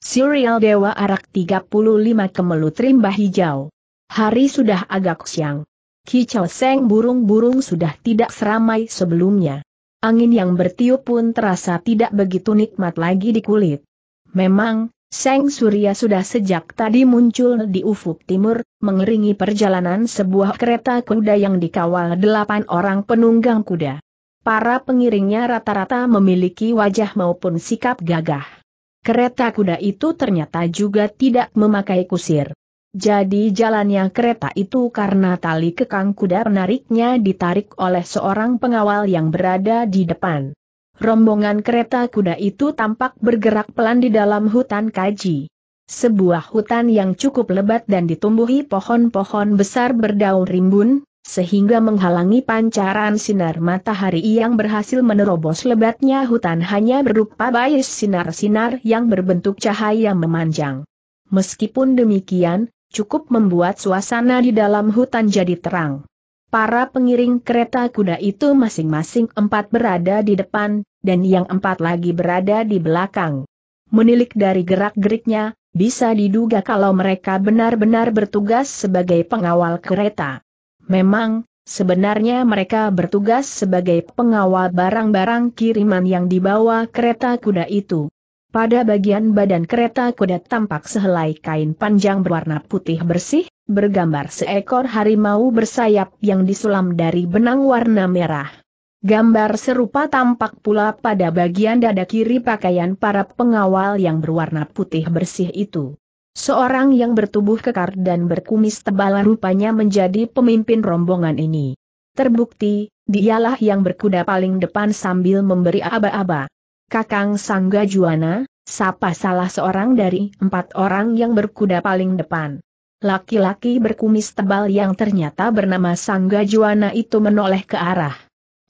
Serial Dewa Arak 35 Kemelut Rimba Hijau. Hari sudah agak siang. Kicau seng burung-burung sudah tidak seramai sebelumnya. Angin yang bertiup pun terasa tidak begitu nikmat lagi di kulit. Memang, Seng Surya sudah sejak tadi muncul di ufuk timur, mengeringi perjalanan sebuah kereta kuda yang dikawal delapan orang penunggang kuda. Para pengiringnya rata-rata memiliki wajah maupun sikap gagah. Kereta kuda itu ternyata juga tidak memakai kusir. Jadi jalannya kereta itu karena tali kekang kuda penariknya ditarik oleh seorang pengawal yang berada di depan. Rombongan kereta kuda itu tampak bergerak pelan di dalam hutan kaji. Sebuah hutan yang cukup lebat dan ditumbuhi pohon-pohon besar berdaun rimbun, sehingga menghalangi pancaran sinar matahari yang berhasil menerobos lebatnya hutan hanya berupa bayis sinar-sinar yang berbentuk cahaya memanjang. Meskipun demikian, cukup membuat suasana di dalam hutan jadi terang. Para pengiring kereta kuda itu masing-masing empat berada di depan, dan yang empat lagi berada di belakang. Menilik dari gerak-geriknya, bisa diduga kalau mereka benar-benar bertugas sebagai pengawal kereta. Memang, sebenarnya mereka bertugas sebagai pengawal barang-barang kiriman yang dibawa kereta kuda itu. Pada bagian badan kereta kuda tampak sehelai kain panjang berwarna putih bersih, bergambar seekor harimau bersayap yang disulam dari benang warna merah. Gambar serupa tampak pula pada bagian dada kiri pakaian para pengawal yang berwarna putih bersih itu. Seorang yang bertubuh kekar dan berkumis tebal rupanya menjadi pemimpin rombongan ini. Terbukti, dialah yang berkuda paling depan sambil memberi aba-aba. Kakang Sangga Juwana, sapa salah seorang dari empat orang yang berkuda paling depan. Laki-laki berkumis tebal yang ternyata bernama Sangga Juwana itu menoleh ke arah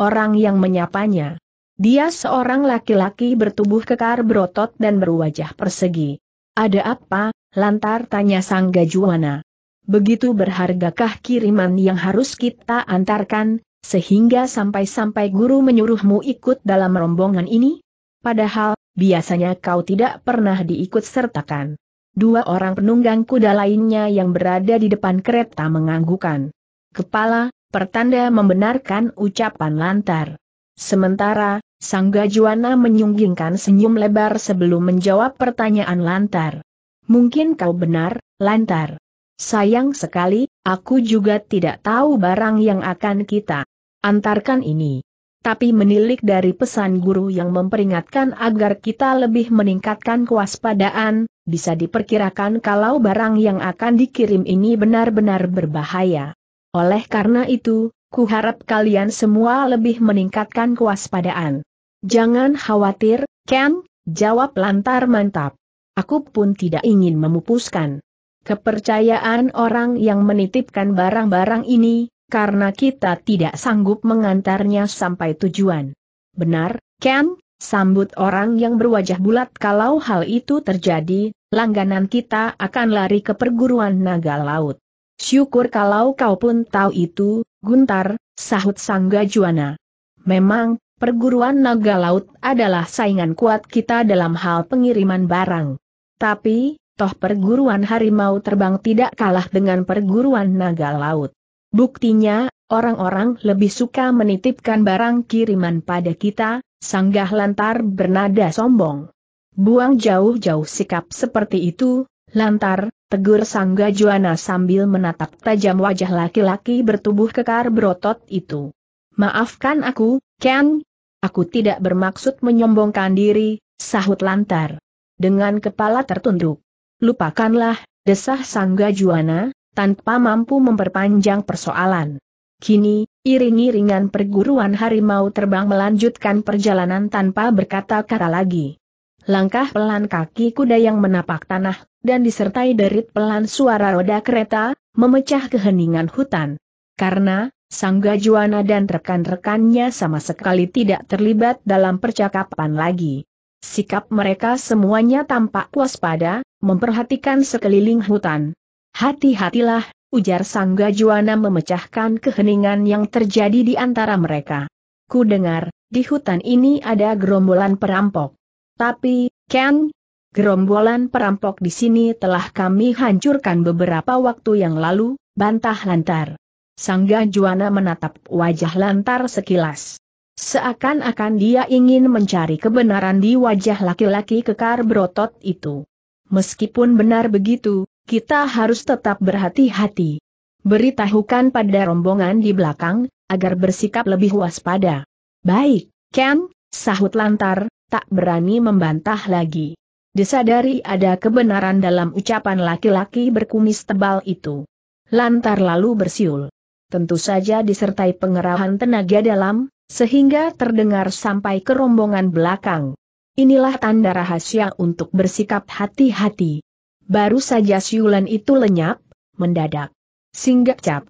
orang yang menyapanya. Dia seorang laki-laki bertubuh kekar berotot dan berwajah persegi. Ada apa, lantar tanya sang Gajuwana. Begitu berhargakah kiriman yang harus kita antarkan, sehingga sampai-sampai guru menyuruhmu ikut dalam rombongan ini? Padahal, biasanya kau tidak pernah diikut sertakan. Dua orang penunggang kuda lainnya yang berada di depan kereta menganggukan kepala, pertanda membenarkan ucapan lantar. Sementara, Sang Gajuana menyunggingkan senyum lebar sebelum menjawab pertanyaan Lantar. Mungkin kau benar, Lantar. Sayang sekali, aku juga tidak tahu barang yang akan kita antarkan ini. Tapi menilik dari pesan guru yang memperingatkan agar kita lebih meningkatkan kewaspadaan, bisa diperkirakan kalau barang yang akan dikirim ini benar-benar berbahaya. Oleh karena itu, kuharap kalian semua lebih meningkatkan kewaspadaan. Jangan khawatir, Ken, jawab lantar mantap. Aku pun tidak ingin memupuskan kepercayaan orang yang menitipkan barang-barang ini, karena kita tidak sanggup mengantarnya sampai tujuan. Benar, Ken, sambut orang yang berwajah bulat kalau hal itu terjadi, langganan kita akan lari ke perguruan naga laut. Syukur kalau kau pun tahu itu, Guntar, sahut Sangga Juana. Memang, perguruan naga laut adalah saingan kuat kita dalam hal pengiriman barang. Tapi, toh perguruan harimau terbang tidak kalah dengan perguruan naga laut. Buktinya, orang-orang lebih suka menitipkan barang kiriman pada kita, sanggah lantar bernada sombong. Buang jauh-jauh sikap seperti itu, lantar, tegur sangga Juana sambil menatap tajam wajah laki-laki bertubuh kekar berotot itu. Maafkan aku, Ken, Aku tidak bermaksud menyombongkan diri, sahut lantar. Dengan kepala tertunduk. Lupakanlah, desah Sangga Juana, tanpa mampu memperpanjang persoalan. Kini, iring-iringan perguruan harimau terbang melanjutkan perjalanan tanpa berkata-kata lagi. Langkah pelan kaki kuda yang menapak tanah, dan disertai derit pelan suara roda kereta, memecah keheningan hutan. Karena, Sangga Juwana dan rekan-rekannya sama sekali tidak terlibat dalam percakapan lagi. Sikap mereka semuanya tampak waspada, memperhatikan sekeliling hutan. Hati-hatilah, ujar Sangga Juwana memecahkan keheningan yang terjadi di antara mereka. Ku dengar, di hutan ini ada gerombolan perampok. Tapi, Ken, gerombolan perampok di sini telah kami hancurkan beberapa waktu yang lalu, bantah lantar. Sangga Juana menatap wajah lantar sekilas. Seakan-akan dia ingin mencari kebenaran di wajah laki-laki kekar berotot itu. Meskipun benar begitu, kita harus tetap berhati-hati. Beritahukan pada rombongan di belakang, agar bersikap lebih waspada. Baik, Ken, sahut lantar, tak berani membantah lagi. Disadari ada kebenaran dalam ucapan laki-laki berkumis tebal itu. Lantar lalu bersiul tentu saja disertai pengerahan tenaga dalam, sehingga terdengar sampai ke rombongan belakang. Inilah tanda rahasia untuk bersikap hati-hati. Baru saja siulan itu lenyap, mendadak. Singgap cap.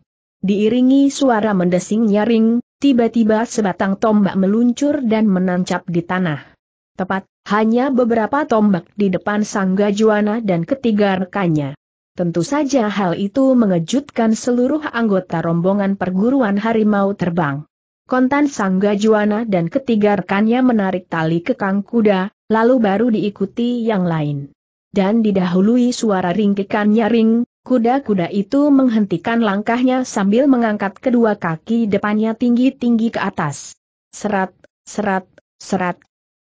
Diiringi suara mendesing nyaring, tiba-tiba sebatang tombak meluncur dan menancap di tanah. Tepat, hanya beberapa tombak di depan sang gajuana dan ketiga rekannya. Tentu saja hal itu mengejutkan seluruh anggota rombongan perguruan harimau terbang. Kontan sang Gajuana dan ketiga rekannya menarik tali kekang kuda, lalu baru diikuti yang lain. Dan didahului suara ringkikan nyaring, kuda-kuda itu menghentikan langkahnya sambil mengangkat kedua kaki depannya tinggi-tinggi ke atas. Serat, serat, serat,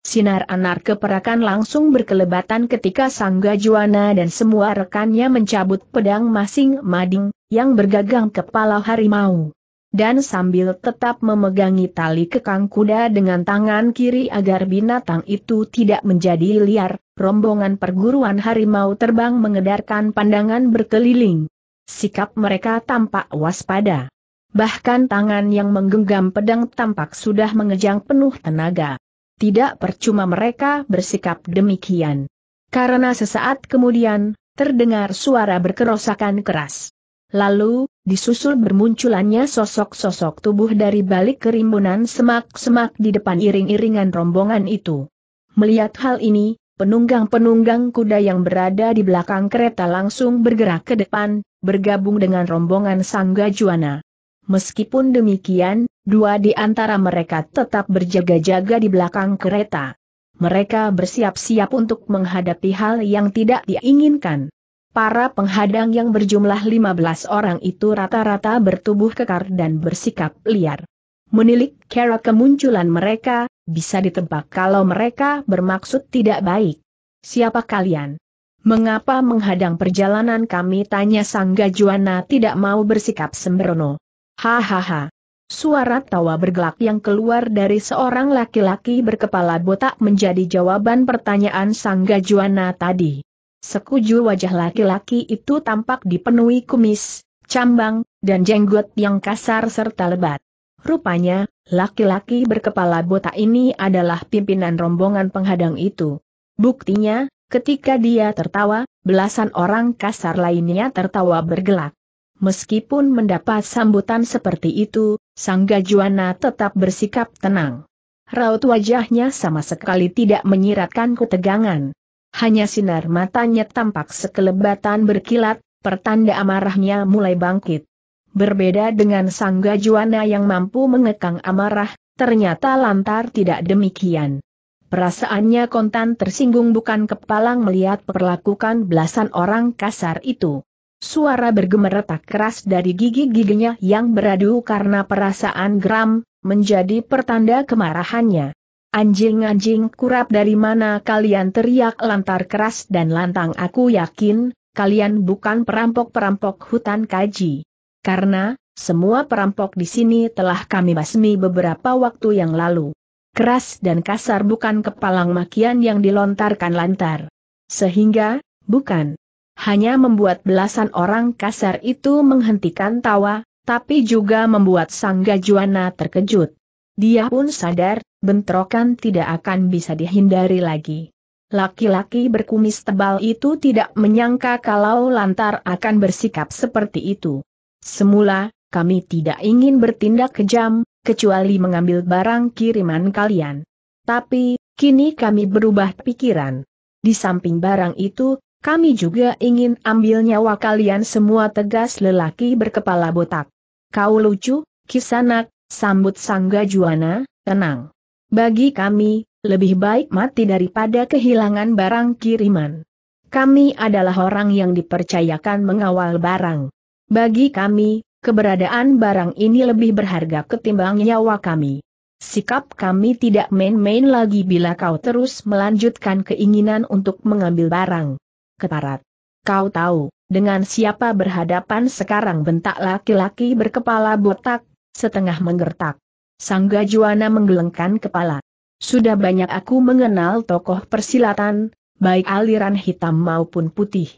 Sinar Anar keperakan langsung berkelebatan ketika Sang Gajuana dan semua rekannya mencabut pedang masing-mading, yang bergagang kepala harimau. Dan sambil tetap memegangi tali kekang kuda dengan tangan kiri agar binatang itu tidak menjadi liar, rombongan perguruan harimau terbang mengedarkan pandangan berkeliling. Sikap mereka tampak waspada. Bahkan tangan yang menggenggam pedang tampak sudah mengejang penuh tenaga. Tidak percuma mereka bersikap demikian. Karena sesaat kemudian, terdengar suara berkerosakan keras. Lalu, disusul bermunculannya sosok-sosok tubuh dari balik kerimbunan semak-semak di depan iring-iringan rombongan itu. Melihat hal ini, penunggang-penunggang kuda yang berada di belakang kereta langsung bergerak ke depan, bergabung dengan rombongan Sangga Juana. Meskipun demikian, dua di antara mereka tetap berjaga-jaga di belakang kereta. Mereka bersiap-siap untuk menghadapi hal yang tidak diinginkan. Para penghadang yang berjumlah 15 orang itu rata-rata bertubuh kekar dan bersikap liar. Menilik kera kemunculan mereka, bisa ditebak kalau mereka bermaksud tidak baik. Siapa kalian? Mengapa menghadang perjalanan kami? Tanya Sang Gajuana tidak mau bersikap sembrono. Hahaha. Suara tawa bergelak yang keluar dari seorang laki-laki berkepala botak menjadi jawaban pertanyaan sang gajuana tadi. Sekujur wajah laki-laki itu tampak dipenuhi kumis, cambang, dan jenggot yang kasar serta lebat. Rupanya, laki-laki berkepala botak ini adalah pimpinan rombongan penghadang itu. Buktinya, ketika dia tertawa, belasan orang kasar lainnya tertawa bergelak. Meskipun mendapat sambutan seperti itu, Sang Gajuana tetap bersikap tenang. Raut wajahnya sama sekali tidak menyiratkan ketegangan. Hanya sinar matanya tampak sekelebatan berkilat, pertanda amarahnya mulai bangkit. Berbeda dengan Sang Gajuana yang mampu mengekang amarah, ternyata Lantar tidak demikian. Perasaannya kontan tersinggung bukan kepalang melihat perlakukan belasan orang kasar itu. Suara bergemeretak keras dari gigi-giginya yang beradu karena perasaan geram, menjadi pertanda kemarahannya. Anjing-anjing kurap dari mana kalian teriak lantar keras dan lantang aku yakin, kalian bukan perampok-perampok hutan kaji. Karena, semua perampok di sini telah kami basmi beberapa waktu yang lalu. Keras dan kasar bukan kepalang makian yang dilontarkan lantar. Sehingga, bukan hanya membuat belasan orang kasar itu menghentikan tawa, tapi juga membuat sang gajuana terkejut. Dia pun sadar, bentrokan tidak akan bisa dihindari lagi. Laki-laki berkumis tebal itu tidak menyangka kalau Lantar akan bersikap seperti itu. Semula, kami tidak ingin bertindak kejam, kecuali mengambil barang kiriman kalian. Tapi, kini kami berubah pikiran. Di samping barang itu, kami juga ingin ambil nyawa kalian semua tegas lelaki berkepala botak. Kau lucu, kisanak, sambut sangga juana, tenang. Bagi kami, lebih baik mati daripada kehilangan barang kiriman. Kami adalah orang yang dipercayakan mengawal barang. Bagi kami, keberadaan barang ini lebih berharga ketimbang nyawa kami. Sikap kami tidak main-main lagi bila kau terus melanjutkan keinginan untuk mengambil barang keparat. Kau tahu, dengan siapa berhadapan sekarang bentak laki-laki berkepala botak, setengah menggertak. Sang Gajuana menggelengkan kepala. Sudah banyak aku mengenal tokoh persilatan, baik aliran hitam maupun putih.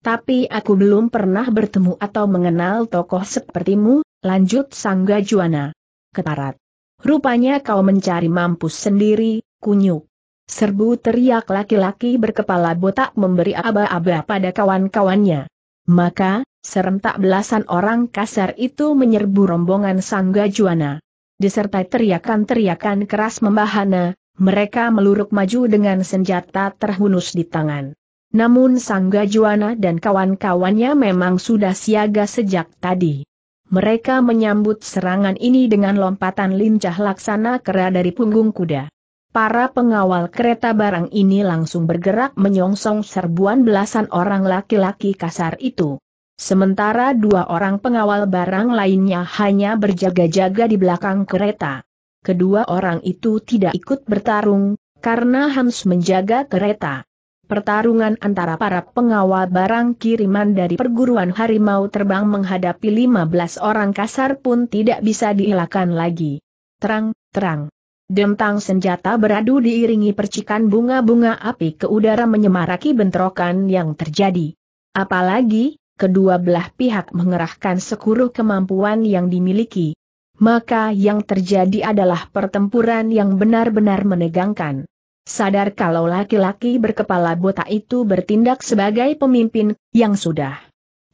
Tapi aku belum pernah bertemu atau mengenal tokoh sepertimu, lanjut Sang Gajuana. Keparat. Rupanya kau mencari mampus sendiri, kunyuk. Serbu teriak laki-laki berkepala botak memberi aba-aba pada kawan-kawannya. Maka, serentak belasan orang kasar itu menyerbu rombongan Sangga Juana. Disertai teriakan-teriakan keras membahana, mereka meluruk maju dengan senjata terhunus di tangan. Namun Sangga Juana dan kawan-kawannya memang sudah siaga sejak tadi. Mereka menyambut serangan ini dengan lompatan lincah laksana kera dari punggung kuda. Para pengawal kereta barang ini langsung bergerak menyongsong serbuan belasan orang laki-laki kasar itu. Sementara dua orang pengawal barang lainnya hanya berjaga-jaga di belakang kereta. Kedua orang itu tidak ikut bertarung, karena Hans menjaga kereta. Pertarungan antara para pengawal barang kiriman dari perguruan harimau terbang menghadapi 15 orang kasar pun tidak bisa dielakkan lagi. Terang, terang. Dentang senjata beradu diiringi percikan bunga-bunga api ke udara menyemaraki bentrokan yang terjadi. Apalagi, kedua belah pihak mengerahkan sekuruh kemampuan yang dimiliki. Maka yang terjadi adalah pertempuran yang benar-benar menegangkan. Sadar kalau laki-laki berkepala botak itu bertindak sebagai pemimpin yang sudah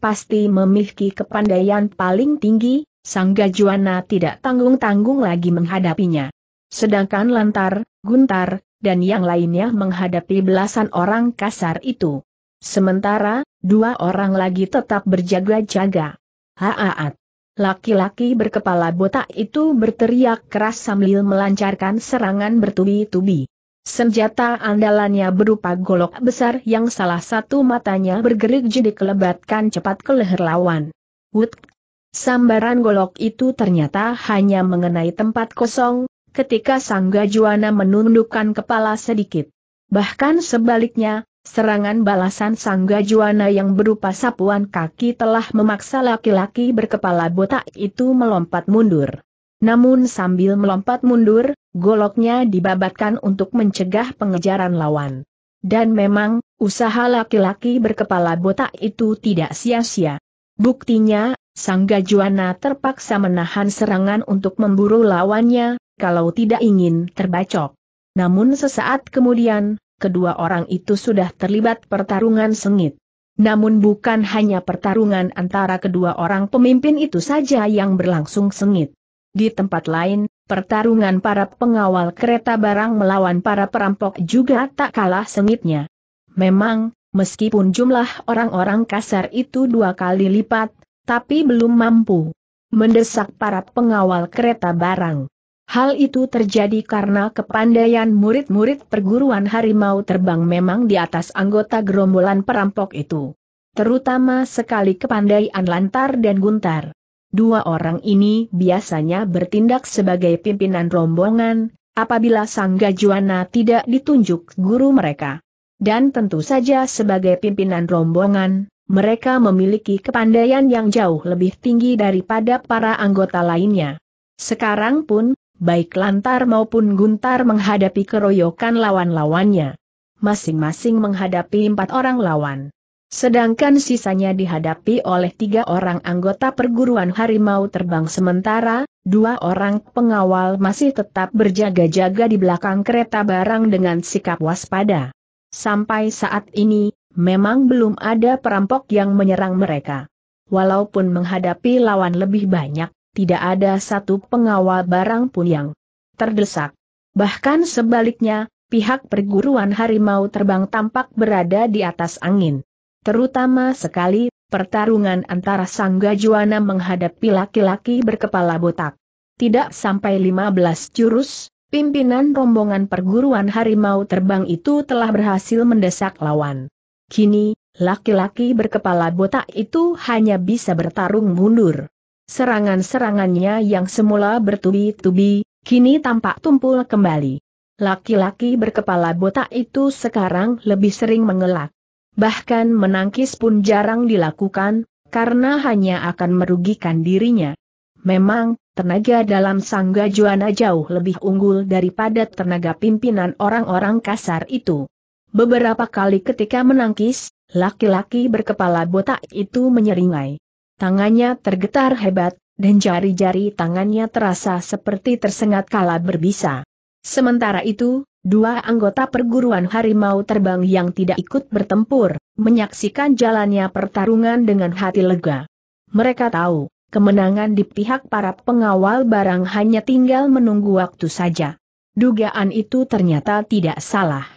pasti memiliki kepandaian paling tinggi, Sang Gajuana tidak tanggung-tanggung lagi menghadapinya. Sedangkan Lantar, Guntar, dan yang lainnya menghadapi belasan orang kasar itu. Sementara, dua orang lagi tetap berjaga-jaga. Haaat. Laki-laki berkepala botak itu berteriak keras sambil melancarkan serangan bertubi-tubi. Senjata andalannya berupa golok besar yang salah satu matanya bergerik jadi kelebatkan cepat ke leher lawan. Wut! Sambaran golok itu ternyata hanya mengenai tempat kosong, ketika Sang Gajuana menundukkan kepala sedikit. Bahkan sebaliknya, serangan balasan Sang Gajuana yang berupa sapuan kaki telah memaksa laki-laki berkepala botak itu melompat mundur. Namun sambil melompat mundur, goloknya dibabatkan untuk mencegah pengejaran lawan. Dan memang, usaha laki-laki berkepala botak itu tidak sia-sia. Buktinya, Sang Gajuana terpaksa menahan serangan untuk memburu lawannya, kalau tidak ingin terbacok. Namun sesaat kemudian, kedua orang itu sudah terlibat pertarungan sengit. Namun bukan hanya pertarungan antara kedua orang pemimpin itu saja yang berlangsung sengit. Di tempat lain, pertarungan para pengawal kereta barang melawan para perampok juga tak kalah sengitnya. Memang, meskipun jumlah orang-orang kasar itu dua kali lipat, tapi belum mampu mendesak para pengawal kereta barang. Hal itu terjadi karena kepandaian murid-murid perguruan harimau terbang memang di atas anggota gerombolan perampok itu. Terutama sekali kepandaian Lantar dan Guntar. Dua orang ini biasanya bertindak sebagai pimpinan rombongan, apabila sang gajuana tidak ditunjuk guru mereka. Dan tentu saja sebagai pimpinan rombongan, mereka memiliki kepandaian yang jauh lebih tinggi daripada para anggota lainnya. Sekarang pun, baik Lantar maupun Guntar menghadapi keroyokan lawan-lawannya. Masing-masing menghadapi empat orang lawan. Sedangkan sisanya dihadapi oleh tiga orang anggota perguruan harimau terbang sementara, dua orang pengawal masih tetap berjaga-jaga di belakang kereta barang dengan sikap waspada. Sampai saat ini, Memang belum ada perampok yang menyerang mereka. Walaupun menghadapi lawan lebih banyak, tidak ada satu pengawal barang pun yang terdesak. Bahkan sebaliknya, pihak perguruan harimau terbang tampak berada di atas angin. Terutama sekali, pertarungan antara sang gajuana menghadapi laki-laki berkepala botak. Tidak sampai 15 jurus, pimpinan rombongan perguruan harimau terbang itu telah berhasil mendesak lawan. Kini, laki-laki berkepala botak itu hanya bisa bertarung mundur. Serangan-serangannya yang semula bertubi-tubi, kini tampak tumpul kembali. Laki-laki berkepala botak itu sekarang lebih sering mengelak. Bahkan menangkis pun jarang dilakukan, karena hanya akan merugikan dirinya. Memang, tenaga dalam Sangga Juana jauh lebih unggul daripada tenaga pimpinan orang-orang kasar itu. Beberapa kali ketika menangkis, laki-laki berkepala botak itu menyeringai. Tangannya tergetar hebat, dan jari-jari tangannya terasa seperti tersengat kala berbisa. Sementara itu, dua anggota perguruan harimau terbang yang tidak ikut bertempur, menyaksikan jalannya pertarungan dengan hati lega. Mereka tahu, kemenangan di pihak para pengawal barang hanya tinggal menunggu waktu saja. Dugaan itu ternyata tidak salah.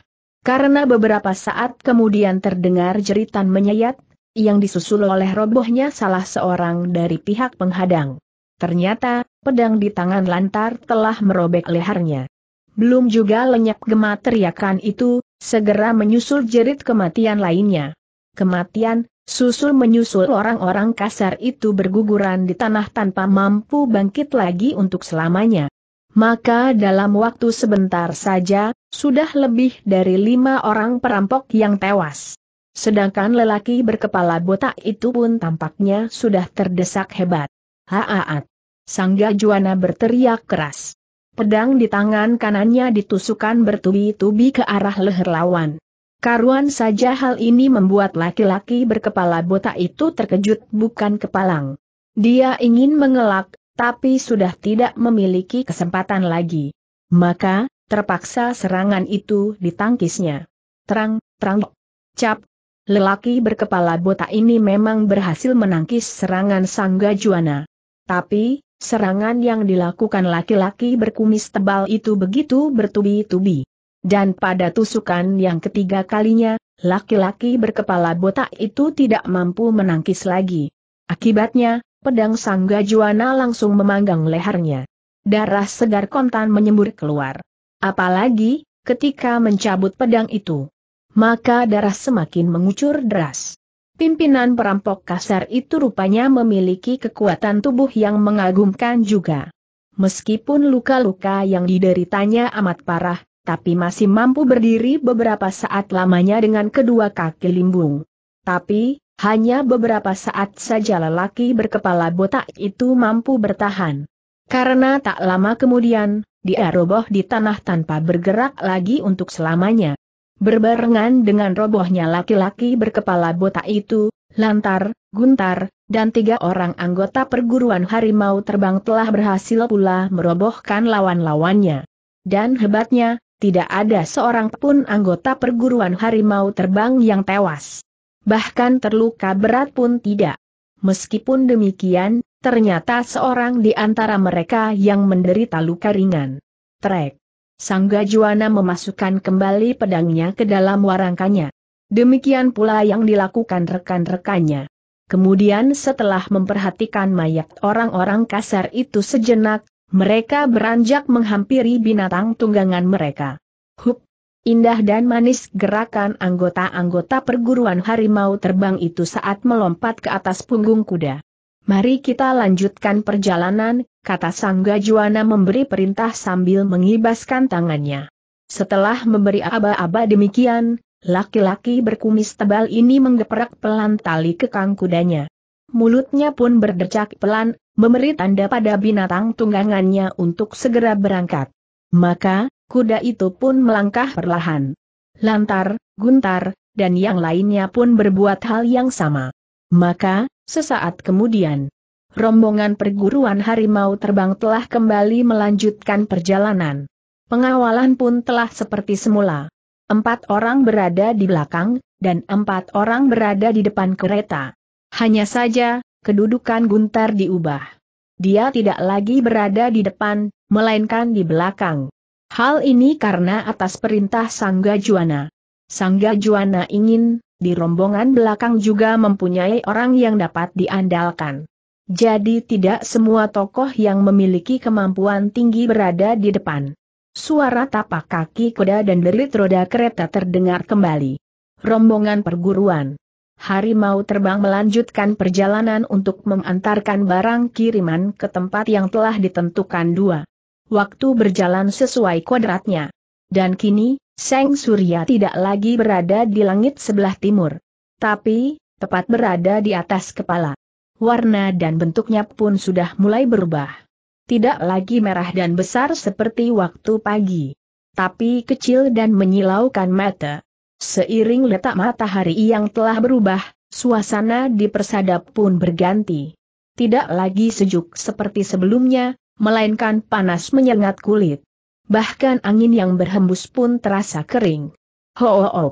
Karena beberapa saat kemudian terdengar jeritan menyayat, yang disusul oleh robohnya salah seorang dari pihak penghadang. Ternyata, pedang di tangan lantar telah merobek lehernya. Belum juga lenyap gema teriakan itu, segera menyusul jerit kematian lainnya. Kematian, susul menyusul orang-orang kasar itu berguguran di tanah tanpa mampu bangkit lagi untuk selamanya. Maka dalam waktu sebentar saja, sudah lebih dari lima orang perampok yang tewas. Sedangkan lelaki berkepala botak itu pun tampaknya sudah terdesak hebat. Haaat! Sangga Juana berteriak keras. Pedang di tangan kanannya ditusukan bertubi-tubi ke arah leher lawan. Karuan saja hal ini membuat laki-laki berkepala botak itu terkejut bukan kepalang. Dia ingin mengelak, tapi sudah tidak memiliki kesempatan lagi. Maka, terpaksa serangan itu ditangkisnya. Terang, terang, cap. Lelaki berkepala botak ini memang berhasil menangkis serangan sang Juana. Tapi, serangan yang dilakukan laki-laki berkumis tebal itu begitu bertubi-tubi. Dan pada tusukan yang ketiga kalinya, laki-laki berkepala botak itu tidak mampu menangkis lagi. Akibatnya, pedang Sang Gajuana langsung memanggang lehernya. Darah segar kontan menyembur keluar. Apalagi, ketika mencabut pedang itu. Maka darah semakin mengucur deras. Pimpinan perampok kasar itu rupanya memiliki kekuatan tubuh yang mengagumkan juga. Meskipun luka-luka yang dideritanya amat parah, tapi masih mampu berdiri beberapa saat lamanya dengan kedua kaki limbung. Tapi, hanya beberapa saat saja lelaki berkepala botak itu mampu bertahan. Karena tak lama kemudian, dia roboh di tanah tanpa bergerak lagi untuk selamanya. Berbarengan dengan robohnya laki-laki berkepala botak itu, Lantar, Guntar, dan tiga orang anggota perguruan harimau terbang telah berhasil pula merobohkan lawan-lawannya. Dan hebatnya, tidak ada seorang pun anggota perguruan harimau terbang yang tewas bahkan terluka berat pun tidak. Meskipun demikian, ternyata seorang di antara mereka yang menderita luka ringan. Trek. Sang Gajuana memasukkan kembali pedangnya ke dalam warangkanya. Demikian pula yang dilakukan rekan-rekannya. Kemudian setelah memperhatikan mayat orang-orang kasar itu sejenak, mereka beranjak menghampiri binatang tunggangan mereka. Hup! Indah dan manis gerakan anggota-anggota perguruan harimau terbang itu saat melompat ke atas punggung kuda. Mari kita lanjutkan perjalanan, kata Sang Gajuana memberi perintah sambil mengibaskan tangannya. Setelah memberi aba-aba demikian, laki-laki berkumis tebal ini menggeperak pelan tali kekang kudanya. Mulutnya pun berdecak pelan, memberi tanda pada binatang tunggangannya untuk segera berangkat. Maka, kuda itu pun melangkah perlahan. Lantar, Guntar, dan yang lainnya pun berbuat hal yang sama. Maka, sesaat kemudian, rombongan perguruan harimau terbang telah kembali melanjutkan perjalanan. Pengawalan pun telah seperti semula. Empat orang berada di belakang, dan empat orang berada di depan kereta. Hanya saja, kedudukan Guntar diubah. Dia tidak lagi berada di depan, melainkan di belakang. Hal ini karena atas perintah Sangga Juana. Sangga Juana ingin, di rombongan belakang juga mempunyai orang yang dapat diandalkan. Jadi tidak semua tokoh yang memiliki kemampuan tinggi berada di depan. Suara tapak kaki kuda dan derit roda kereta terdengar kembali. Rombongan perguruan. Harimau terbang melanjutkan perjalanan untuk mengantarkan barang kiriman ke tempat yang telah ditentukan dua waktu berjalan sesuai kodratnya. Dan kini, Seng Surya tidak lagi berada di langit sebelah timur. Tapi, tepat berada di atas kepala. Warna dan bentuknya pun sudah mulai berubah. Tidak lagi merah dan besar seperti waktu pagi. Tapi kecil dan menyilaukan mata. Seiring letak matahari yang telah berubah, suasana di persada pun berganti. Tidak lagi sejuk seperti sebelumnya, melainkan panas menyengat kulit. Bahkan angin yang berhembus pun terasa kering. Ho-op. -ho.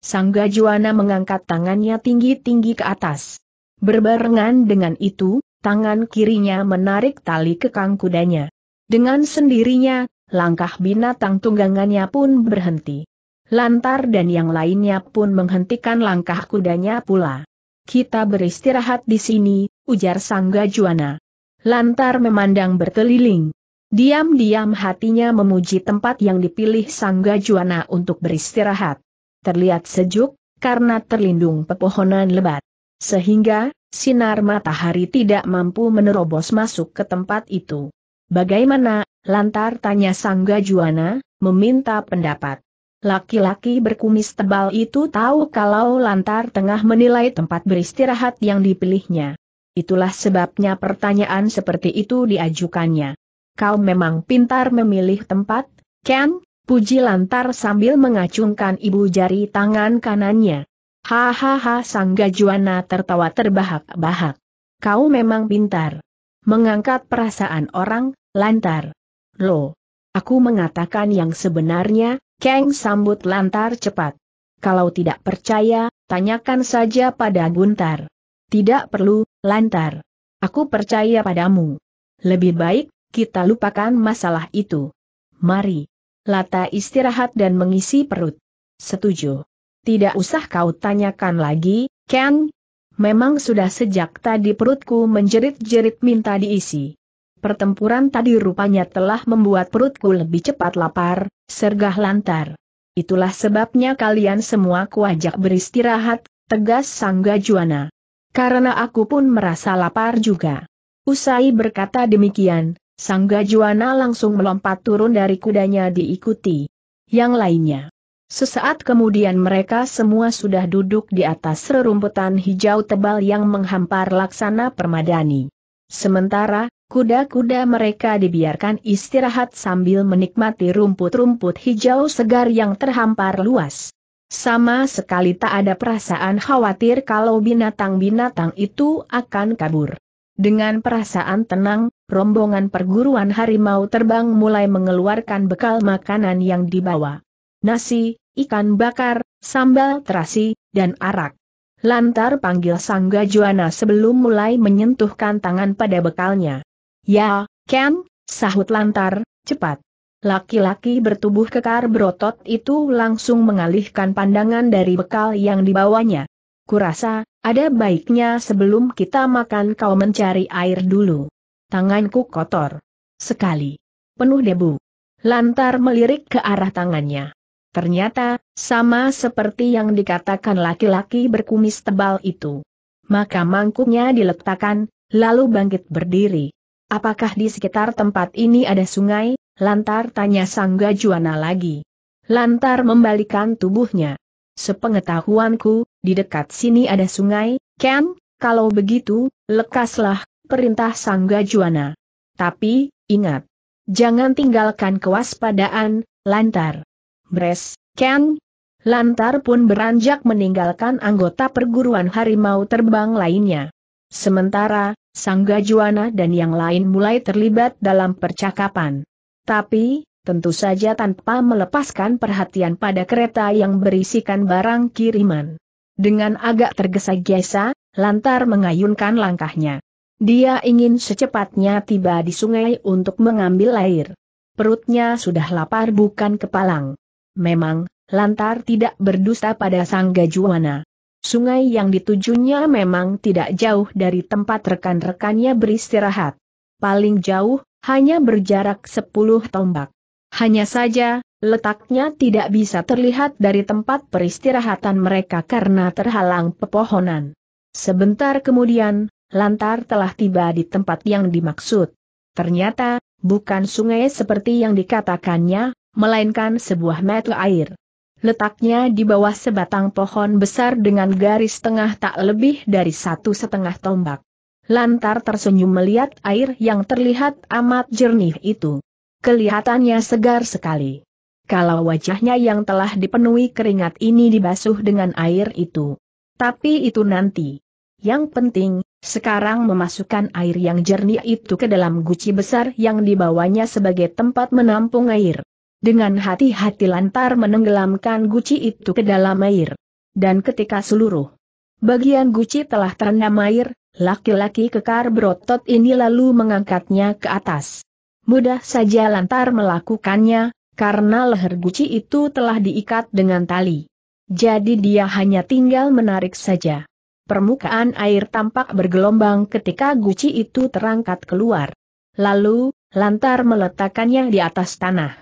Sangga mengangkat tangannya tinggi-tinggi ke atas. Berbarengan dengan itu, tangan kirinya menarik tali kekang kudanya. Dengan sendirinya, langkah binatang tunggangannya pun berhenti. Lantar dan yang lainnya pun menghentikan langkah kudanya pula. Kita beristirahat di sini, ujar Sang Gajuana lantar memandang berkeliling. Diam-diam hatinya memuji tempat yang dipilih Sang Gajuana untuk beristirahat. Terlihat sejuk, karena terlindung pepohonan lebat. Sehingga, sinar matahari tidak mampu menerobos masuk ke tempat itu. Bagaimana, lantar tanya Sang Gajuana, meminta pendapat. Laki-laki berkumis tebal itu tahu kalau lantar tengah menilai tempat beristirahat yang dipilihnya. Itulah sebabnya pertanyaan seperti itu diajukannya. Kau memang pintar memilih tempat, Ken? Puji lantar sambil mengacungkan ibu jari tangan kanannya. Hahaha sang gajuana tertawa terbahak-bahak. Kau memang pintar. Mengangkat perasaan orang, lantar. Lo. Aku mengatakan yang sebenarnya, Kang sambut lantar cepat. Kalau tidak percaya, tanyakan saja pada Guntar. Tidak perlu, Lantar. Aku percaya padamu. Lebih baik, kita lupakan masalah itu. Mari. Lata istirahat dan mengisi perut. Setuju. Tidak usah kau tanyakan lagi, Ken. Memang sudah sejak tadi perutku menjerit-jerit minta diisi. Pertempuran tadi rupanya telah membuat perutku lebih cepat lapar, sergah lantar. Itulah sebabnya kalian semua kuajak beristirahat, tegas Sangga Juana. Karena aku pun merasa lapar juga. Usai berkata demikian, Sang Gajuana langsung melompat turun dari kudanya diikuti. Yang lainnya. Sesaat kemudian mereka semua sudah duduk di atas rerumputan hijau tebal yang menghampar laksana permadani. Sementara, kuda-kuda mereka dibiarkan istirahat sambil menikmati rumput-rumput hijau segar yang terhampar luas. Sama sekali tak ada perasaan khawatir kalau binatang-binatang itu akan kabur. Dengan perasaan tenang, rombongan perguruan harimau terbang mulai mengeluarkan bekal makanan yang dibawa. Nasi, ikan bakar, sambal terasi, dan arak. Lantar panggil sang Juana sebelum mulai menyentuhkan tangan pada bekalnya. Ya, Ken, sahut Lantar, cepat. Laki-laki bertubuh kekar berotot itu langsung mengalihkan pandangan dari bekal yang dibawanya. Kurasa, ada baiknya sebelum kita makan kau mencari air dulu. Tanganku kotor. Sekali. Penuh debu. Lantar melirik ke arah tangannya. Ternyata, sama seperti yang dikatakan laki-laki berkumis tebal itu. Maka mangkuknya diletakkan, lalu bangkit berdiri. Apakah di sekitar tempat ini ada sungai? Lantar tanya sang Juana lagi. Lantar membalikan tubuhnya. Sepengetahuanku, di dekat sini ada sungai, Ken, kalau begitu, lekaslah, perintah sang Juana. Tapi, ingat, jangan tinggalkan kewaspadaan, Lantar. Bres, Ken. Lantar pun beranjak meninggalkan anggota perguruan harimau terbang lainnya. Sementara, sang Juana dan yang lain mulai terlibat dalam percakapan. Tapi, tentu saja tanpa melepaskan perhatian pada kereta yang berisikan barang kiriman. Dengan agak tergesa-gesa, Lantar mengayunkan langkahnya. Dia ingin secepatnya tiba di sungai untuk mengambil air. Perutnya sudah lapar bukan kepalang. Memang, Lantar tidak berdusta pada sang gajuana. Sungai yang ditujunya memang tidak jauh dari tempat rekan-rekannya beristirahat. Paling jauh, hanya berjarak sepuluh tombak. Hanya saja, letaknya tidak bisa terlihat dari tempat peristirahatan mereka karena terhalang pepohonan. Sebentar kemudian, Lantar telah tiba di tempat yang dimaksud. Ternyata, bukan sungai seperti yang dikatakannya, melainkan sebuah mata air. Letaknya di bawah sebatang pohon besar dengan garis tengah tak lebih dari satu setengah tombak. Lantar tersenyum melihat air yang terlihat amat jernih itu. Kelihatannya segar sekali. Kalau wajahnya yang telah dipenuhi keringat ini dibasuh dengan air itu. Tapi itu nanti. Yang penting, sekarang memasukkan air yang jernih itu ke dalam guci besar yang dibawanya sebagai tempat menampung air. Dengan hati-hati lantar menenggelamkan guci itu ke dalam air. Dan ketika seluruh bagian guci telah terendam air, Laki-laki kekar berotot ini lalu mengangkatnya ke atas. Mudah saja lantar melakukannya, karena leher guci itu telah diikat dengan tali. Jadi dia hanya tinggal menarik saja. Permukaan air tampak bergelombang ketika guci itu terangkat keluar. Lalu, lantar meletakkannya di atas tanah.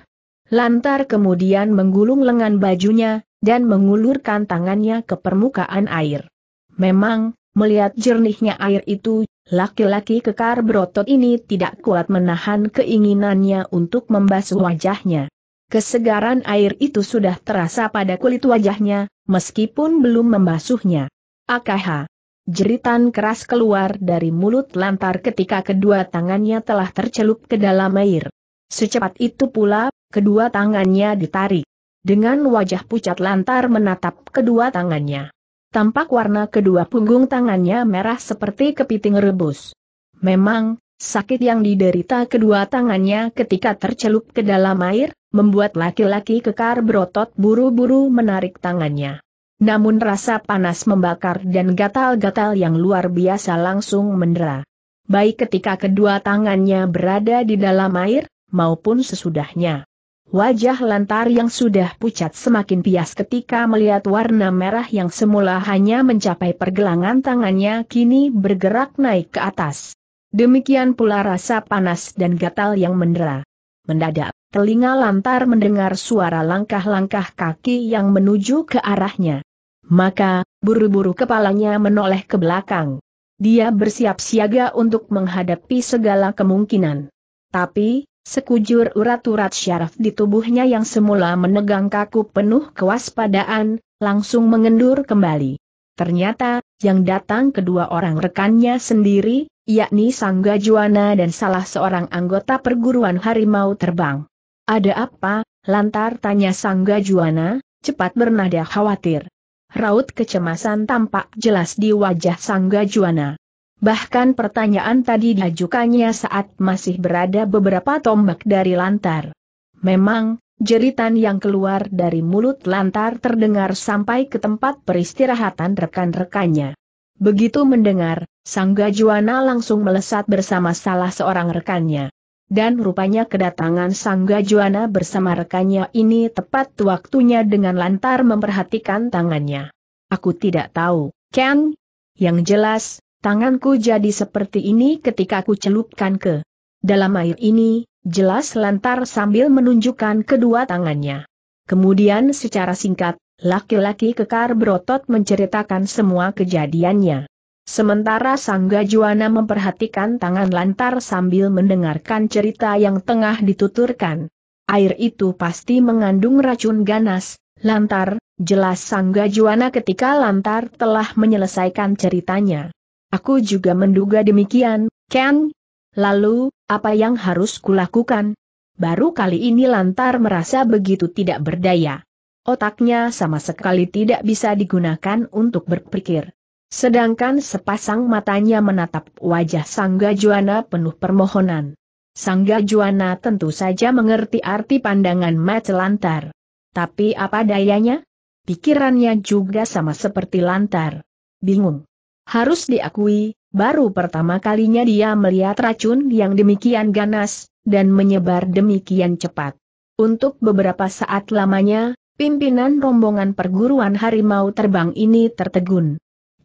Lantar kemudian menggulung lengan bajunya, dan mengulurkan tangannya ke permukaan air. Memang, Melihat jernihnya air itu, laki-laki kekar berotot ini tidak kuat menahan keinginannya untuk membasuh wajahnya. Kesegaran air itu sudah terasa pada kulit wajahnya, meskipun belum membasuhnya. Akaha. Jeritan keras keluar dari mulut lantar ketika kedua tangannya telah tercelup ke dalam air. Secepat itu pula, kedua tangannya ditarik. Dengan wajah pucat lantar menatap kedua tangannya. Tampak warna kedua punggung tangannya merah seperti kepiting rebus. Memang, sakit yang diderita kedua tangannya ketika tercelup ke dalam air, membuat laki-laki kekar berotot buru-buru menarik tangannya. Namun rasa panas membakar dan gatal-gatal yang luar biasa langsung mendera. Baik ketika kedua tangannya berada di dalam air, maupun sesudahnya. Wajah Lantar yang sudah pucat semakin pias ketika melihat warna merah yang semula hanya mencapai pergelangan tangannya kini bergerak naik ke atas. Demikian pula rasa panas dan gatal yang mendera. Mendadak, telinga Lantar mendengar suara langkah-langkah kaki yang menuju ke arahnya. Maka, buru-buru kepalanya menoleh ke belakang. Dia bersiap siaga untuk menghadapi segala kemungkinan. Tapi, Sekujur urat-urat syaraf di tubuhnya yang semula menegang kaku penuh kewaspadaan, langsung mengendur kembali. Ternyata, yang datang kedua orang rekannya sendiri, yakni Sangga Juwana dan salah seorang anggota perguruan harimau terbang. Ada apa? Lantar tanya Sangga Juwana, cepat bernada khawatir. Raut kecemasan tampak jelas di wajah Sangga Juwana. Bahkan pertanyaan tadi diajukannya saat masih berada beberapa tombak dari Lantar. Memang, jeritan yang keluar dari mulut Lantar terdengar sampai ke tempat peristirahatan rekan-rekannya. Begitu mendengar, Sang Gajuana langsung melesat bersama salah seorang rekannya. Dan rupanya kedatangan Sang Gajuana bersama rekannya ini tepat waktunya dengan Lantar memperhatikan tangannya. Aku tidak tahu, Ken? Yang jelas, Tanganku jadi seperti ini ketika ku celupkan ke dalam air ini, jelas lantar sambil menunjukkan kedua tangannya. Kemudian secara singkat, laki-laki kekar berotot menceritakan semua kejadiannya. Sementara sang gajuana memperhatikan tangan lantar sambil mendengarkan cerita yang tengah dituturkan. Air itu pasti mengandung racun ganas, lantar, jelas sang gajuana ketika lantar telah menyelesaikan ceritanya. Aku juga menduga demikian, Ken. Lalu, apa yang harus kulakukan? Baru kali ini Lantar merasa begitu tidak berdaya. Otaknya sama sekali tidak bisa digunakan untuk berpikir. Sedangkan sepasang matanya menatap wajah Sangga Juana penuh permohonan. Sangga Juana tentu saja mengerti arti pandangan Mat Lantar. Tapi apa dayanya? Pikirannya juga sama seperti Lantar. Bingung. Harus diakui, baru pertama kalinya dia melihat racun yang demikian ganas, dan menyebar demikian cepat. Untuk beberapa saat lamanya, pimpinan rombongan perguruan harimau terbang ini tertegun.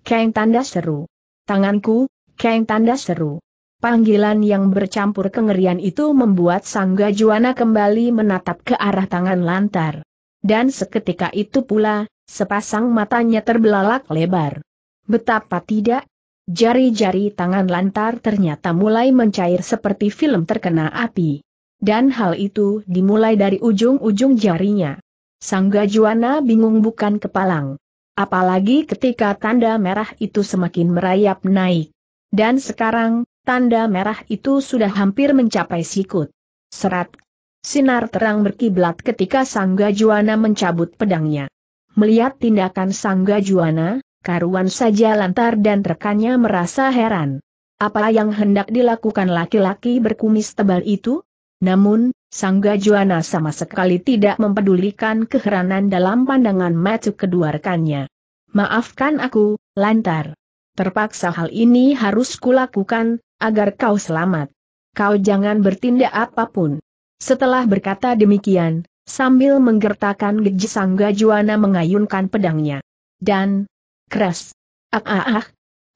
Kang tanda seru. Tanganku, Kang tanda seru. Panggilan yang bercampur kengerian itu membuat sang gajuana kembali menatap ke arah tangan lantar. Dan seketika itu pula, sepasang matanya terbelalak lebar. Betapa tidak? Jari-jari tangan lantar ternyata mulai mencair seperti film terkena api. Dan hal itu dimulai dari ujung-ujung jarinya. Sang Gajuana bingung bukan kepalang. Apalagi ketika tanda merah itu semakin merayap naik. Dan sekarang, tanda merah itu sudah hampir mencapai sikut. Serat. Sinar terang berkiblat ketika Sang Gajuana mencabut pedangnya. Melihat tindakan Sang Gajuana, karuan saja lantar dan rekannya merasa heran. Apa yang hendak dilakukan laki-laki berkumis tebal itu? Namun, Sang Gajuana sama sekali tidak mempedulikan keheranan dalam pandangan mata kedua rekannya. Maafkan aku, lantar. Terpaksa hal ini harus kulakukan, agar kau selamat. Kau jangan bertindak apapun. Setelah berkata demikian, sambil menggertakkan geji Sang Gajuana mengayunkan pedangnya. Dan, keras. Ah ah ah.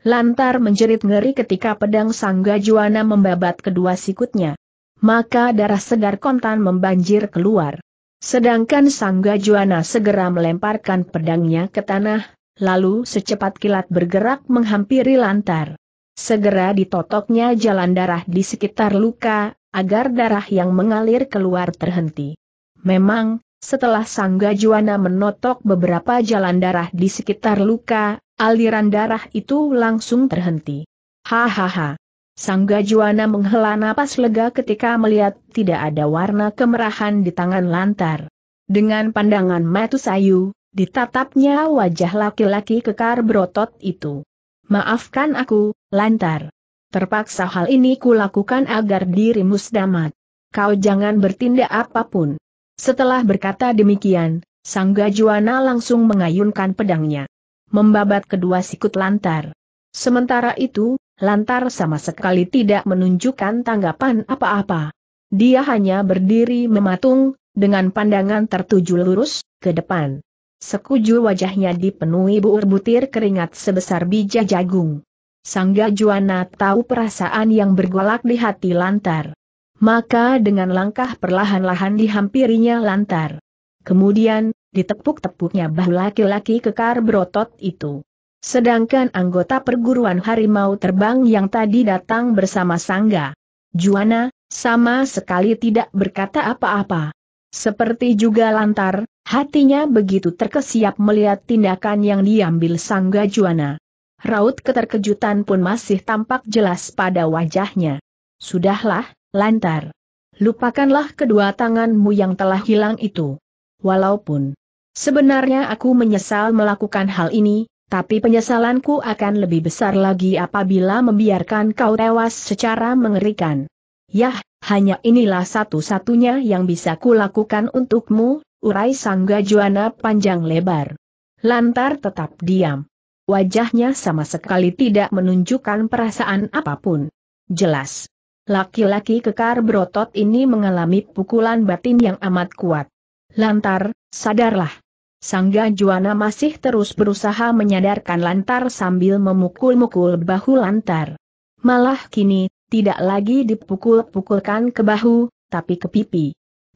Lantar menjerit ngeri ketika pedang sang gajuana membabat kedua sikutnya. Maka darah segar kontan membanjir keluar. Sedangkan sang gajuana segera melemparkan pedangnya ke tanah, lalu secepat kilat bergerak menghampiri Lantar. Segera ditotoknya jalan darah di sekitar luka, agar darah yang mengalir keluar terhenti. Memang, setelah sang gajuana menotok beberapa jalan darah di sekitar luka, aliran darah itu langsung terhenti. Hahaha. Sang gajuana menghela napas lega ketika melihat tidak ada warna kemerahan di tangan lantar. Dengan pandangan matu sayu, ditatapnya wajah laki-laki kekar berotot itu. Maafkan aku, lantar. Terpaksa hal ini kulakukan agar dirimu selamat. Kau jangan bertindak apapun. Setelah berkata demikian, Sang Gajuana langsung mengayunkan pedangnya. Membabat kedua sikut Lantar. Sementara itu, Lantar sama sekali tidak menunjukkan tanggapan apa-apa. Dia hanya berdiri mematung, dengan pandangan tertuju lurus, ke depan. Sekujur wajahnya dipenuhi buur butir keringat sebesar biji jagung. Sang Gajuana tahu perasaan yang bergolak di hati Lantar maka dengan langkah perlahan-lahan dihampirinya lantar. Kemudian, ditepuk-tepuknya bahu laki-laki kekar berotot itu. Sedangkan anggota perguruan harimau terbang yang tadi datang bersama Sangga. Juana, sama sekali tidak berkata apa-apa. Seperti juga lantar, hatinya begitu terkesiap melihat tindakan yang diambil Sangga Juana. Raut keterkejutan pun masih tampak jelas pada wajahnya. Sudahlah, Lantar. Lupakanlah kedua tanganmu yang telah hilang itu. Walaupun sebenarnya aku menyesal melakukan hal ini, tapi penyesalanku akan lebih besar lagi apabila membiarkan kau tewas secara mengerikan. Yah, hanya inilah satu-satunya yang bisa kulakukan untukmu, urai Sangga Juana panjang lebar. Lantar tetap diam. Wajahnya sama sekali tidak menunjukkan perasaan apapun. Jelas. Laki-laki kekar berotot ini mengalami pukulan batin yang amat kuat. Lantar, sadarlah. Sangga Juana masih terus berusaha menyadarkan Lantar sambil memukul-mukul bahu Lantar. Malah kini, tidak lagi dipukul-pukulkan ke bahu, tapi ke pipi.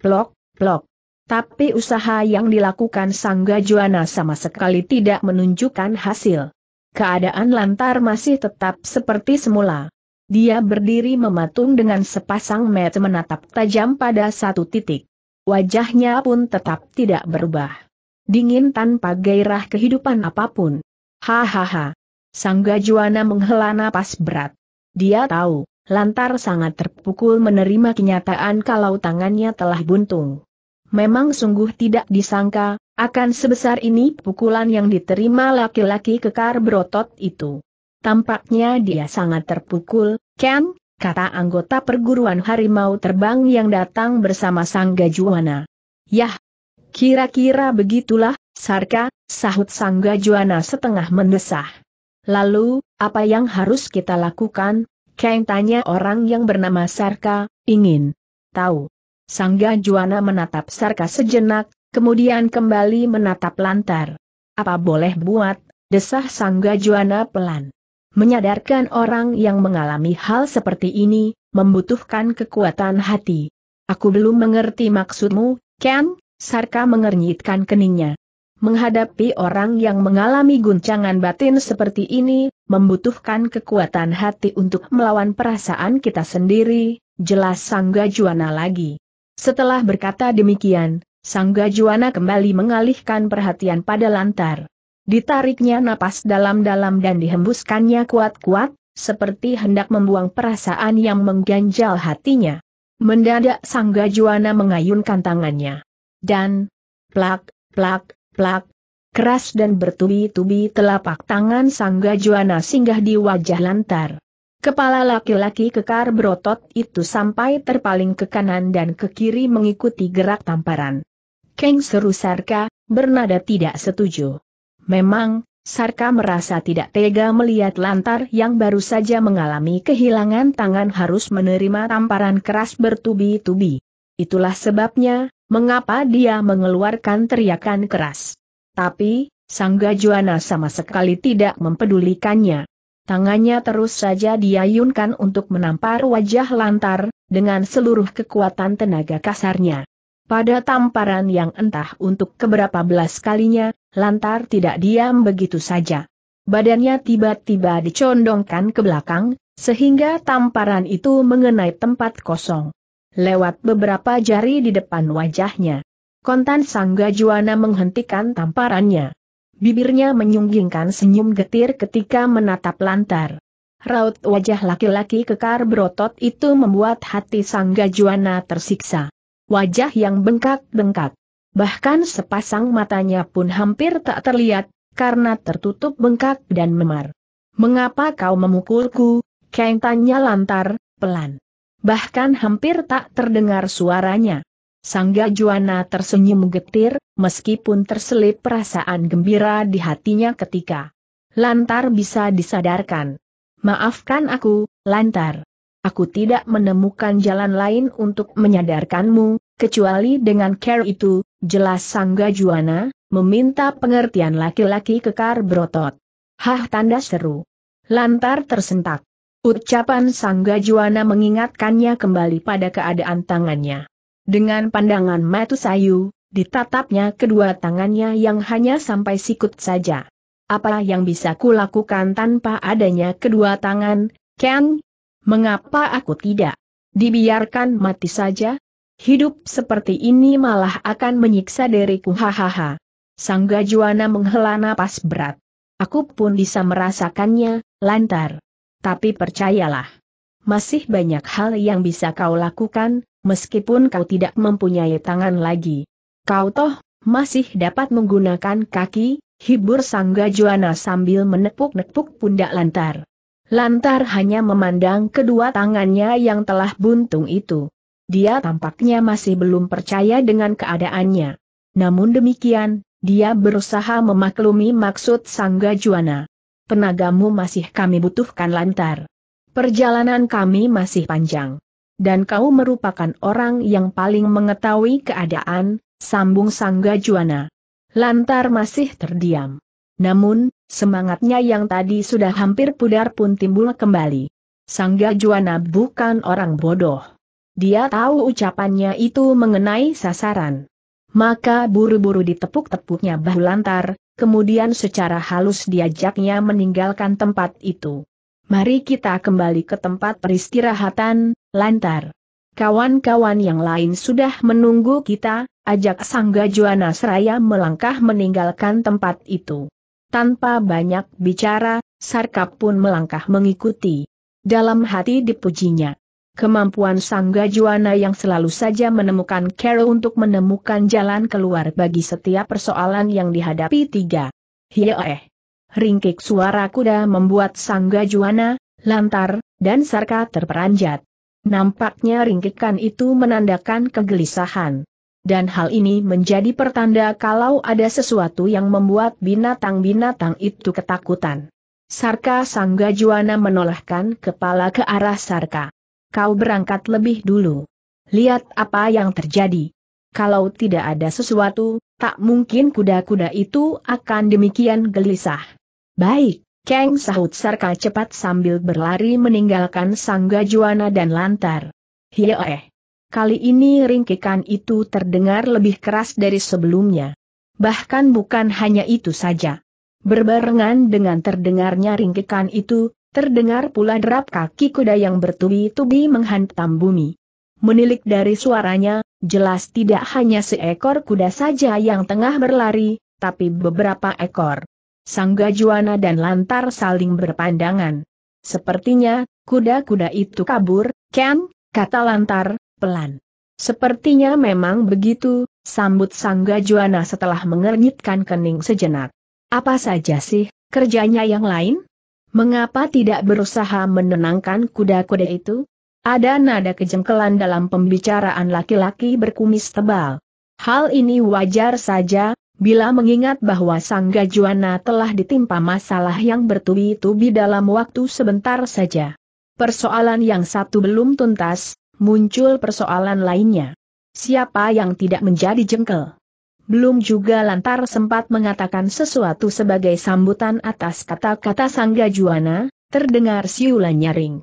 Plok, plok. Tapi usaha yang dilakukan Sangga Juana sama sekali tidak menunjukkan hasil. Keadaan Lantar masih tetap seperti semula. Dia berdiri mematung dengan sepasang mata menatap tajam pada satu titik. Wajahnya pun tetap tidak berubah. Dingin tanpa gairah kehidupan apapun. Hahaha. Sang Gajuana menghela napas berat. Dia tahu, lantar sangat terpukul menerima kenyataan kalau tangannya telah buntung. Memang sungguh tidak disangka, akan sebesar ini pukulan yang diterima laki-laki kekar berotot itu. Tampaknya dia sangat terpukul, Ken, kata anggota perguruan harimau terbang yang datang bersama Sang Gajuana. Yah, kira-kira begitulah, Sarka, sahut Sang Gajuana setengah mendesah. Lalu, apa yang harus kita lakukan? Kang tanya orang yang bernama Sarka, ingin tahu. Sang Gajuana menatap Sarka sejenak, kemudian kembali menatap Lantar. Apa boleh buat, desah Sang Gajuana pelan. Menyadarkan orang yang mengalami hal seperti ini, membutuhkan kekuatan hati. Aku belum mengerti maksudmu, Ken, Sarka mengernyitkan keningnya. Menghadapi orang yang mengalami guncangan batin seperti ini, membutuhkan kekuatan hati untuk melawan perasaan kita sendiri, jelas Sangga Juwana lagi. Setelah berkata demikian, Sangga Juwana kembali mengalihkan perhatian pada Lantar. Ditariknya napas dalam-dalam dan dihembuskannya kuat-kuat, seperti hendak membuang perasaan yang mengganjal hatinya. Mendadak sang gajuana mengayunkan tangannya. Dan, plak, plak, plak, keras dan bertubi-tubi telapak tangan sang gajuana singgah di wajah lantar. Kepala laki-laki kekar berotot itu sampai terpaling ke kanan dan ke kiri mengikuti gerak tamparan. Keng seru Sarka, bernada tidak setuju. Memang, Sarka merasa tidak tega melihat Lantar yang baru saja mengalami kehilangan tangan harus menerima tamparan keras bertubi-tubi. Itulah sebabnya, mengapa dia mengeluarkan teriakan keras. Tapi, Sang Gajuana sama sekali tidak mempedulikannya. Tangannya terus saja diayunkan untuk menampar wajah Lantar, dengan seluruh kekuatan tenaga kasarnya. Pada tamparan yang entah untuk keberapa belas kalinya, lantar tidak diam begitu saja. Badannya tiba-tiba dicondongkan ke belakang, sehingga tamparan itu mengenai tempat kosong. Lewat beberapa jari di depan wajahnya. Kontan Sang Gajuana menghentikan tamparannya. Bibirnya menyunggingkan senyum getir ketika menatap lantar. Raut wajah laki-laki kekar berotot itu membuat hati Sang Gajuana tersiksa wajah yang bengkak-bengkak. Bahkan sepasang matanya pun hampir tak terlihat, karena tertutup bengkak dan memar. Mengapa kau memukulku? Kang tanya lantar, pelan. Bahkan hampir tak terdengar suaranya. Sangga Juana tersenyum getir, meskipun terselip perasaan gembira di hatinya ketika Lantar bisa disadarkan. Maafkan aku, Lantar. Aku tidak menemukan jalan lain untuk menyadarkanmu, kecuali dengan care itu, jelas Sangga Juana, meminta pengertian laki-laki kekar berotot. Hah tanda seru. Lantar tersentak. Ucapan Sangga Juana mengingatkannya kembali pada keadaan tangannya. Dengan pandangan matu sayu, ditatapnya kedua tangannya yang hanya sampai sikut saja. Apa yang bisa kulakukan tanpa adanya kedua tangan, Ken? Mengapa aku tidak? Dibiarkan mati saja? Hidup seperti ini malah akan menyiksa diriku hahaha. Sang Gajuana menghela napas berat. Aku pun bisa merasakannya, lantar. Tapi percayalah. Masih banyak hal yang bisa kau lakukan, meskipun kau tidak mempunyai tangan lagi. Kau toh, masih dapat menggunakan kaki, hibur Sangga Juana sambil menepuk-nepuk pundak lantar. Lantar hanya memandang kedua tangannya yang telah buntung itu. Dia tampaknya masih belum percaya dengan keadaannya. Namun demikian, dia berusaha memaklumi maksud Sangga Juana. Penagamu masih kami butuhkan lantar. Perjalanan kami masih panjang. Dan kau merupakan orang yang paling mengetahui keadaan, sambung Sangga Juana. Lantar masih terdiam. Namun, Semangatnya yang tadi sudah hampir pudar pun timbul kembali. Sangga Juana bukan orang bodoh. Dia tahu ucapannya itu mengenai sasaran. Maka buru-buru ditepuk-tepuknya bahu lantar, kemudian secara halus diajaknya meninggalkan tempat itu. Mari kita kembali ke tempat peristirahatan, lantar. Kawan-kawan yang lain sudah menunggu kita, ajak Sangga Juana seraya melangkah meninggalkan tempat itu. Tanpa banyak bicara, Sarkap pun melangkah mengikuti. Dalam hati dipujinya. Kemampuan Sangga Juana yang selalu saja menemukan Carol untuk menemukan jalan keluar bagi setiap persoalan yang dihadapi tiga. eh. Ringkik suara kuda membuat Sangga Juana, lantar, dan Sarka terperanjat. Nampaknya ringkikan itu menandakan kegelisahan dan hal ini menjadi pertanda kalau ada sesuatu yang membuat binatang-binatang itu ketakutan. Sarka sang Gajuana menolehkan kepala ke arah Sarka. Kau berangkat lebih dulu. Lihat apa yang terjadi. Kalau tidak ada sesuatu, tak mungkin kuda-kuda itu akan demikian gelisah. Baik, Kang sahut Sarka cepat sambil berlari meninggalkan Sang Gajuana dan Lantar. eh. Kali ini ringkikan itu terdengar lebih keras dari sebelumnya. Bahkan bukan hanya itu saja. Berbarengan dengan terdengarnya ringkikan itu, terdengar pula derap kaki kuda yang bertubi-tubi menghantam bumi. Menilik dari suaranya, jelas tidak hanya seekor kuda saja yang tengah berlari, tapi beberapa ekor. Sang Gajuana dan Lantar saling berpandangan. Sepertinya, kuda-kuda itu kabur, Ken, kata Lantar, pelan. Sepertinya memang begitu, sambut Sang Juana setelah mengernyitkan kening sejenak. Apa saja sih, kerjanya yang lain? Mengapa tidak berusaha menenangkan kuda-kuda itu? Ada nada kejengkelan dalam pembicaraan laki-laki berkumis tebal. Hal ini wajar saja, bila mengingat bahwa Sang Juana telah ditimpa masalah yang bertubi-tubi dalam waktu sebentar saja. Persoalan yang satu belum tuntas, muncul persoalan lainnya. Siapa yang tidak menjadi jengkel? Belum juga Lantar sempat mengatakan sesuatu sebagai sambutan atas kata-kata Sangga Juana, terdengar siulan nyaring.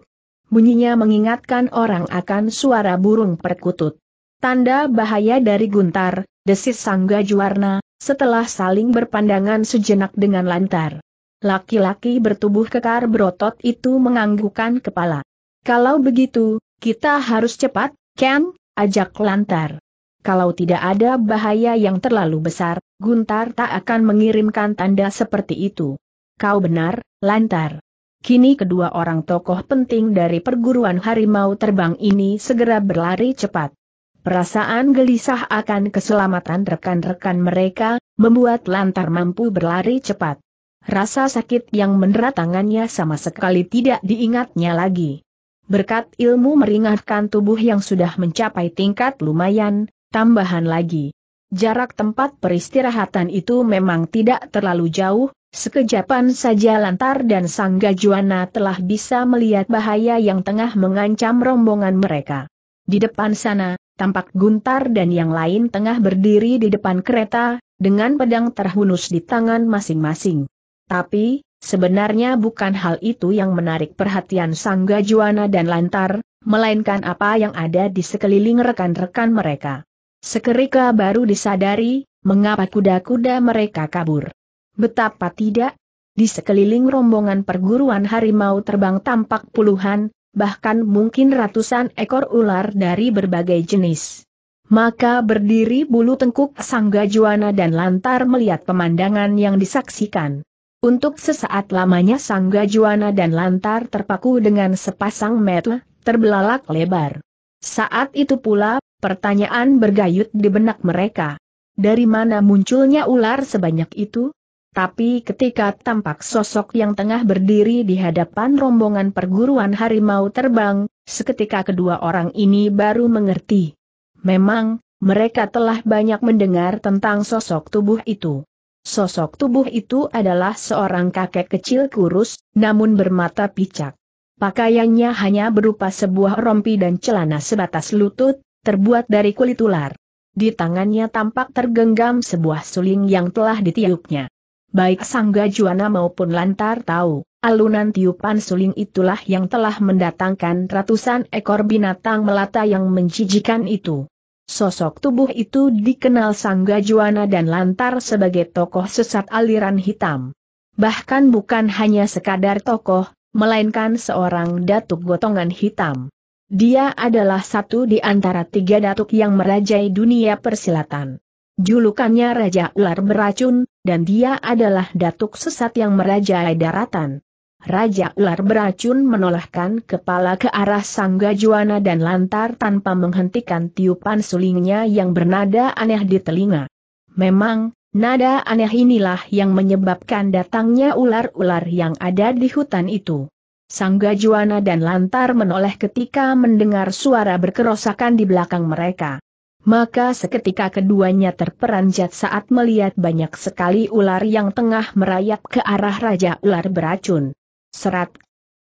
Bunyinya mengingatkan orang akan suara burung perkutut. Tanda bahaya dari Guntar, desis Sangga Juwarna, setelah saling berpandangan sejenak dengan Lantar. Laki-laki bertubuh kekar berotot itu menganggukkan kepala. Kalau begitu, kita harus cepat, Ken, ajak Lantar. Kalau tidak ada bahaya yang terlalu besar, Guntar tak akan mengirimkan tanda seperti itu. Kau benar, Lantar. Kini kedua orang tokoh penting dari perguruan harimau terbang ini segera berlari cepat. Perasaan gelisah akan keselamatan rekan-rekan mereka, membuat Lantar mampu berlari cepat. Rasa sakit yang mendera tangannya sama sekali tidak diingatnya lagi. Berkat ilmu meringankan tubuh yang sudah mencapai tingkat lumayan, tambahan lagi. Jarak tempat peristirahatan itu memang tidak terlalu jauh, sekejapan saja Lantar dan Sang Gajuana telah bisa melihat bahaya yang tengah mengancam rombongan mereka. Di depan sana, tampak Guntar dan yang lain tengah berdiri di depan kereta, dengan pedang terhunus di tangan masing-masing. Tapi, Sebenarnya bukan hal itu yang menarik perhatian Sangga Juana dan Lantar, melainkan apa yang ada di sekeliling rekan-rekan mereka. Sekerika baru disadari, mengapa kuda-kuda mereka kabur. Betapa tidak, di sekeliling rombongan perguruan harimau terbang tampak puluhan, bahkan mungkin ratusan ekor ular dari berbagai jenis. Maka berdiri bulu tengkuk Sangga Juana dan Lantar melihat pemandangan yang disaksikan. Untuk sesaat lamanya Sang Gajuana dan Lantar terpaku dengan sepasang mata, terbelalak lebar. Saat itu pula, pertanyaan bergayut di benak mereka. Dari mana munculnya ular sebanyak itu? Tapi ketika tampak sosok yang tengah berdiri di hadapan rombongan perguruan harimau terbang, seketika kedua orang ini baru mengerti. Memang, mereka telah banyak mendengar tentang sosok tubuh itu sosok tubuh itu adalah seorang kakek kecil kurus, namun bermata picak. Pakaiannya hanya berupa sebuah rompi dan celana sebatas lutut, terbuat dari kulit ular. Di tangannya tampak tergenggam sebuah suling yang telah ditiupnya. Baik Sangga Juana maupun Lantar tahu, alunan tiupan suling itulah yang telah mendatangkan ratusan ekor binatang melata yang menjijikan itu. Sosok tubuh itu dikenal Sang Gajuana dan Lantar sebagai tokoh sesat aliran hitam. Bahkan bukan hanya sekadar tokoh, melainkan seorang datuk gotongan hitam. Dia adalah satu di antara tiga datuk yang merajai dunia persilatan. Julukannya Raja Ular Beracun, dan dia adalah datuk sesat yang merajai daratan. Raja ular beracun menolakkan kepala ke arah sang gajuana dan lantar tanpa menghentikan tiupan sulingnya yang bernada aneh di telinga. Memang, nada aneh inilah yang menyebabkan datangnya ular-ular yang ada di hutan itu. Sang gajuana dan lantar menoleh ketika mendengar suara berkerosakan di belakang mereka. Maka seketika keduanya terperanjat saat melihat banyak sekali ular yang tengah merayap ke arah Raja Ular beracun serat.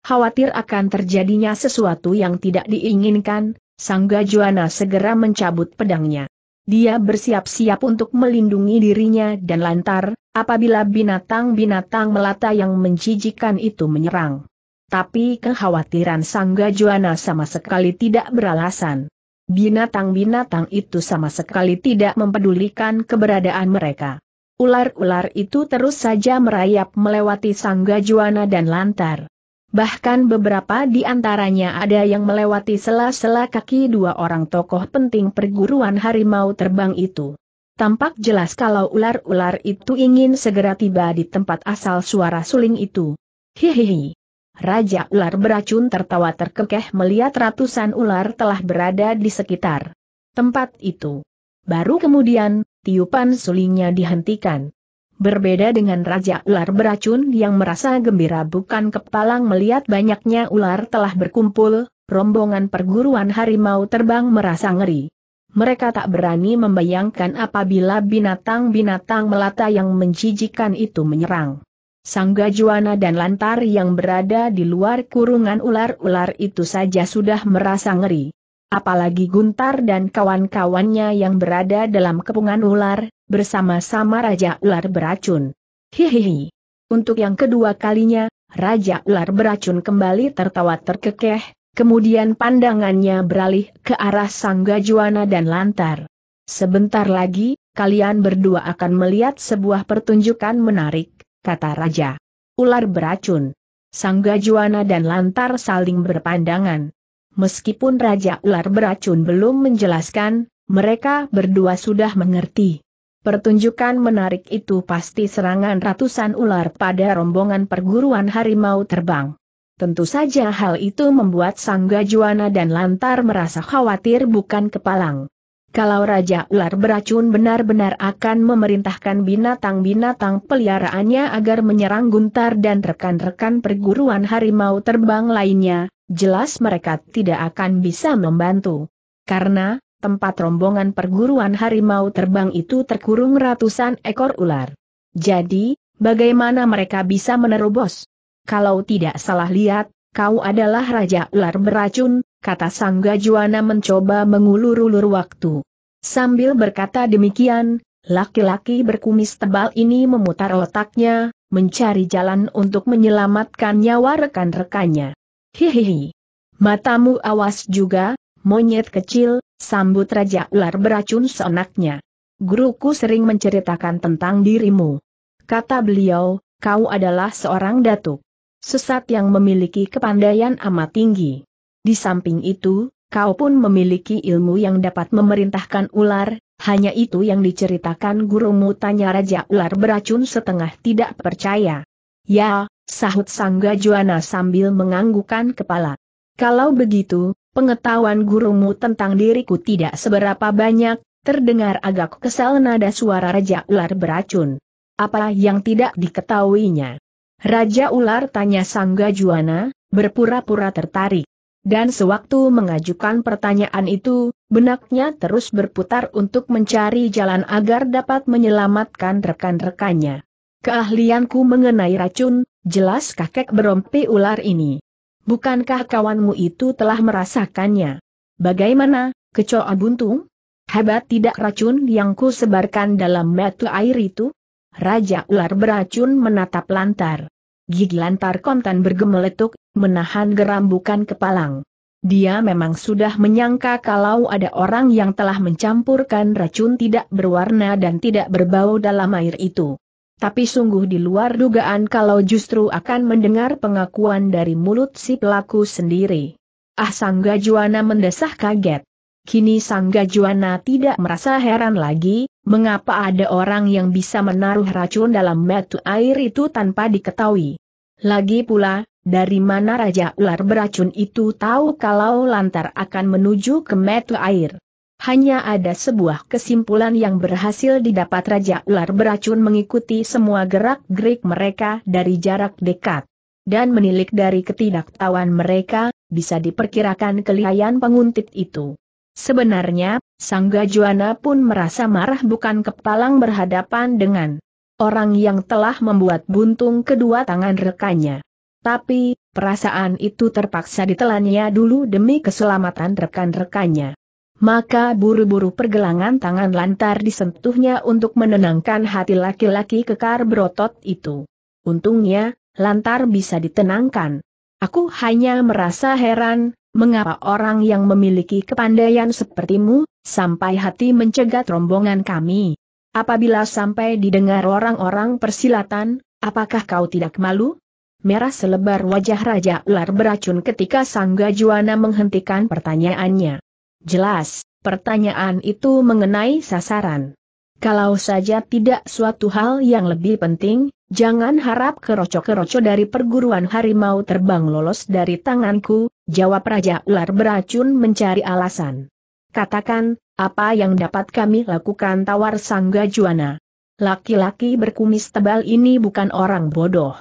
Khawatir akan terjadinya sesuatu yang tidak diinginkan, Sang Gajuana segera mencabut pedangnya. Dia bersiap-siap untuk melindungi dirinya dan lantar, apabila binatang-binatang melata yang menjijikan itu menyerang. Tapi kekhawatiran Sang Gajuana sama sekali tidak beralasan. Binatang-binatang itu sama sekali tidak mempedulikan keberadaan mereka. Ular-ular itu terus saja merayap melewati Sangga juana dan Lantar. Bahkan beberapa di antaranya ada yang melewati sela-sela kaki dua orang tokoh penting perguruan harimau terbang itu. Tampak jelas kalau ular-ular itu ingin segera tiba di tempat asal suara suling itu. Hihihi. Raja ular beracun tertawa terkekeh melihat ratusan ular telah berada di sekitar tempat itu. Baru kemudian, tiupan sulingnya dihentikan. Berbeda dengan Raja Ular beracun yang merasa gembira bukan kepalang melihat banyaknya ular telah berkumpul, rombongan perguruan harimau terbang merasa ngeri. Mereka tak berani membayangkan apabila binatang-binatang melata yang menjijikan itu menyerang. Sang Gajuana dan Lantar yang berada di luar kurungan ular-ular itu saja sudah merasa ngeri apalagi Guntar dan kawan-kawannya yang berada dalam kepungan ular, bersama-sama Raja Ular beracun. Hihihi. Untuk yang kedua kalinya, Raja Ular beracun kembali tertawa terkekeh, kemudian pandangannya beralih ke arah Sang Gajuana dan Lantar. Sebentar lagi, kalian berdua akan melihat sebuah pertunjukan menarik, kata Raja. Ular beracun. Sang Gajuana dan Lantar saling berpandangan. Meskipun Raja Ular beracun belum menjelaskan, mereka berdua sudah mengerti. Pertunjukan menarik itu pasti serangan ratusan ular pada rombongan perguruan harimau terbang. Tentu saja hal itu membuat Sang Gajuana dan Lantar merasa khawatir bukan kepalang. Kalau Raja Ular beracun benar-benar akan memerintahkan binatang-binatang peliharaannya agar menyerang Guntar dan rekan-rekan perguruan harimau terbang lainnya, jelas mereka tidak akan bisa membantu. Karena, tempat rombongan perguruan harimau terbang itu terkurung ratusan ekor ular. Jadi, bagaimana mereka bisa menerobos? Kalau tidak salah lihat, kau adalah Raja Ular Beracun, kata Sang Gajuana mencoba mengulur-ulur waktu. Sambil berkata demikian, laki-laki berkumis tebal ini memutar otaknya, mencari jalan untuk menyelamatkan nyawa rekan-rekannya. Hihihi. Matamu awas juga, monyet kecil, sambut Raja Ular beracun seenaknya. Guruku sering menceritakan tentang dirimu. Kata beliau, kau adalah seorang datuk. Sesat yang memiliki kepandaian amat tinggi. Di samping itu, kau pun memiliki ilmu yang dapat memerintahkan ular, hanya itu yang diceritakan gurumu tanya Raja Ular beracun setengah tidak percaya. Ya, sahut Sangga Juana sambil menganggukan kepala. Kalau begitu, pengetahuan gurumu tentang diriku tidak seberapa banyak, terdengar agak kesal nada suara Raja Ular beracun. Apa yang tidak diketahuinya? Raja Ular tanya Sangga Juana, berpura-pura tertarik. Dan sewaktu mengajukan pertanyaan itu, benaknya terus berputar untuk mencari jalan agar dapat menyelamatkan rekan-rekannya keahlianku mengenai racun, jelas kakek berompi ular ini. Bukankah kawanmu itu telah merasakannya? Bagaimana, kecoa buntung? Hebat tidak racun yang ku sebarkan dalam metu air itu? Raja ular beracun menatap lantar. Gigi lantar kontan bergemeletuk, menahan geram bukan kepalang. Dia memang sudah menyangka kalau ada orang yang telah mencampurkan racun tidak berwarna dan tidak berbau dalam air itu. Tapi sungguh di luar dugaan kalau justru akan mendengar pengakuan dari mulut si pelaku sendiri. Ah Sangga Juwana mendesah kaget. Kini Sangga Juwana tidak merasa heran lagi, mengapa ada orang yang bisa menaruh racun dalam metu air itu tanpa diketahui. Lagi pula, dari mana Raja Ular beracun itu tahu kalau lantar akan menuju ke metu air. Hanya ada sebuah kesimpulan yang berhasil didapat Raja Ular beracun mengikuti semua gerak-gerik mereka dari jarak dekat. Dan menilik dari ketidaktahuan mereka, bisa diperkirakan kelihayan penguntit itu. Sebenarnya, Sang Gajuana pun merasa marah bukan kepalang berhadapan dengan orang yang telah membuat buntung kedua tangan rekannya. Tapi, perasaan itu terpaksa ditelannya dulu demi keselamatan rekan-rekannya maka buru-buru pergelangan tangan lantar disentuhnya untuk menenangkan hati laki-laki kekar berotot itu. Untungnya, lantar bisa ditenangkan. Aku hanya merasa heran, mengapa orang yang memiliki kepandaian sepertimu, sampai hati mencegat rombongan kami. Apabila sampai didengar orang-orang persilatan, apakah kau tidak malu? Merah selebar wajah Raja Ular beracun ketika Sangga Juana menghentikan pertanyaannya. Jelas, pertanyaan itu mengenai sasaran. Kalau saja tidak suatu hal yang lebih penting, jangan harap keroco-keroco dari perguruan harimau terbang lolos dari tanganku, jawab Raja Ular beracun mencari alasan. Katakan, apa yang dapat kami lakukan tawar Sangga Juana. Laki-laki berkumis tebal ini bukan orang bodoh.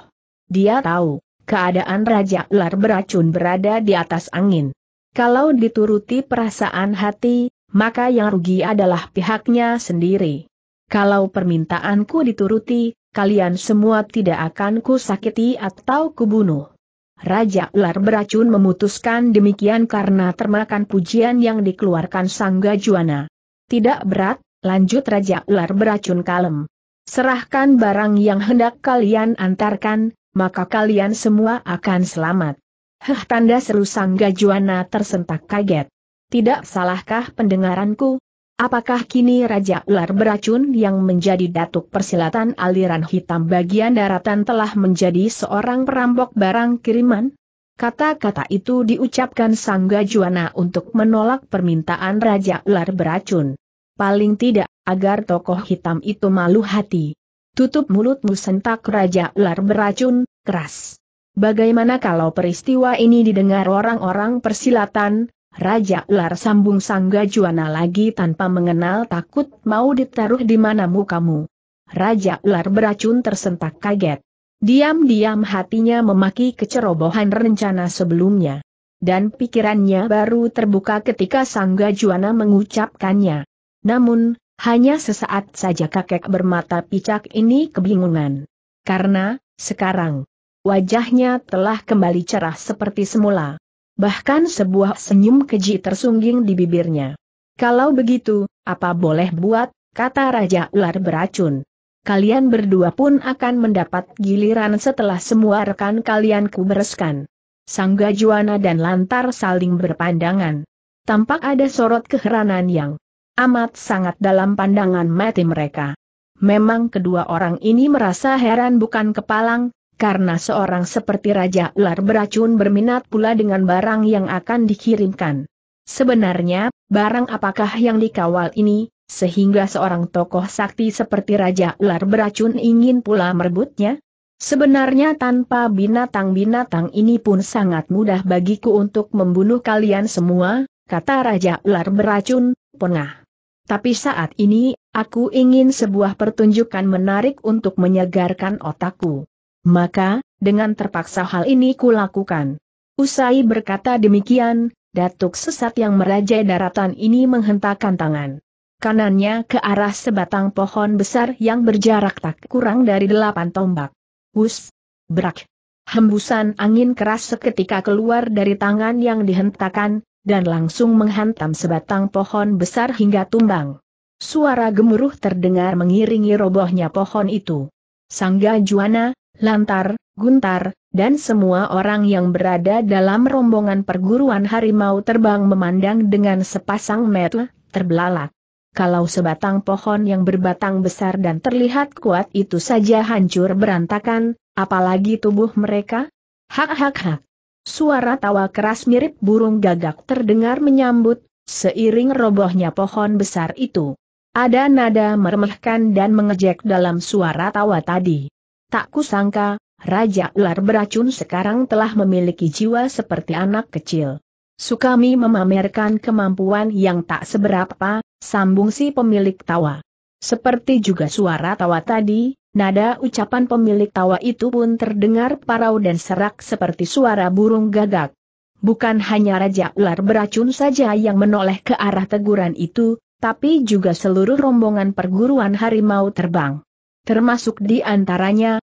Dia tahu, keadaan Raja Ular beracun berada di atas angin. Kalau dituruti perasaan hati, maka yang rugi adalah pihaknya sendiri. Kalau permintaanku dituruti, kalian semua tidak akan kusakiti atau kubunuh. Raja ular beracun memutuskan demikian karena termakan pujian yang dikeluarkan sang gajuana. Tidak berat, lanjut Raja ular beracun kalem. Serahkan barang yang hendak kalian antarkan, maka kalian semua akan selamat. Heh tanda seru Sangga gajuana tersentak kaget. Tidak salahkah pendengaranku? Apakah kini Raja Ular beracun yang menjadi datuk persilatan aliran hitam bagian daratan telah menjadi seorang perampok barang kiriman? Kata-kata itu diucapkan Sangga gajuana untuk menolak permintaan Raja Ular beracun. Paling tidak, agar tokoh hitam itu malu hati. Tutup mulutmu sentak Raja Ular beracun, keras. Bagaimana kalau peristiwa ini didengar orang-orang persilatan, Raja Ular sambung Sangga Juana lagi tanpa mengenal takut mau ditaruh di manamu kamu. Raja Ular beracun tersentak kaget. Diam-diam hatinya memaki kecerobohan rencana sebelumnya. Dan pikirannya baru terbuka ketika Sangga Juana mengucapkannya. Namun, hanya sesaat saja kakek bermata picak ini kebingungan. Karena, sekarang, wajahnya telah kembali cerah seperti semula. Bahkan sebuah senyum keji tersungging di bibirnya. Kalau begitu, apa boleh buat, kata Raja Ular beracun. Kalian berdua pun akan mendapat giliran setelah semua rekan kalian kubereskan. Sangga Juwana dan Lantar saling berpandangan. Tampak ada sorot keheranan yang amat sangat dalam pandangan mati mereka. Memang kedua orang ini merasa heran bukan kepalang, karena seorang seperti Raja Ular beracun berminat pula dengan barang yang akan dikirimkan. Sebenarnya, barang apakah yang dikawal ini, sehingga seorang tokoh sakti seperti Raja Ular beracun ingin pula merebutnya? Sebenarnya tanpa binatang-binatang ini pun sangat mudah bagiku untuk membunuh kalian semua, kata Raja Ular beracun, pengah. Tapi saat ini, aku ingin sebuah pertunjukan menarik untuk menyegarkan otakku. Maka, dengan terpaksa hal ini kulakukan. Usai berkata demikian, datuk sesat yang merajai daratan ini menghentakkan tangan kanannya ke arah sebatang pohon besar yang berjarak tak kurang dari delapan tombak. Hus! Brak! Hembusan angin keras seketika keluar dari tangan yang dihentakkan, dan langsung menghantam sebatang pohon besar hingga tumbang. Suara gemuruh terdengar mengiringi robohnya pohon itu. Sangga Juana, Lantar, Guntar, dan semua orang yang berada dalam rombongan perguruan harimau terbang memandang dengan sepasang mata terbelalak. Kalau sebatang pohon yang berbatang besar dan terlihat kuat itu saja hancur berantakan, apalagi tubuh mereka? Hak hak hak. Suara tawa keras mirip burung gagak terdengar menyambut, seiring robohnya pohon besar itu. Ada nada meremehkan dan mengejek dalam suara tawa tadi. Tak kusangka, Raja Ular beracun sekarang telah memiliki jiwa seperti anak kecil. Sukami memamerkan kemampuan yang tak seberapa, sambung si pemilik tawa. Seperti juga suara tawa tadi, nada ucapan pemilik tawa itu pun terdengar parau dan serak seperti suara burung gagak. Bukan hanya Raja Ular beracun saja yang menoleh ke arah teguran itu, tapi juga seluruh rombongan perguruan harimau terbang. Termasuk di antaranya,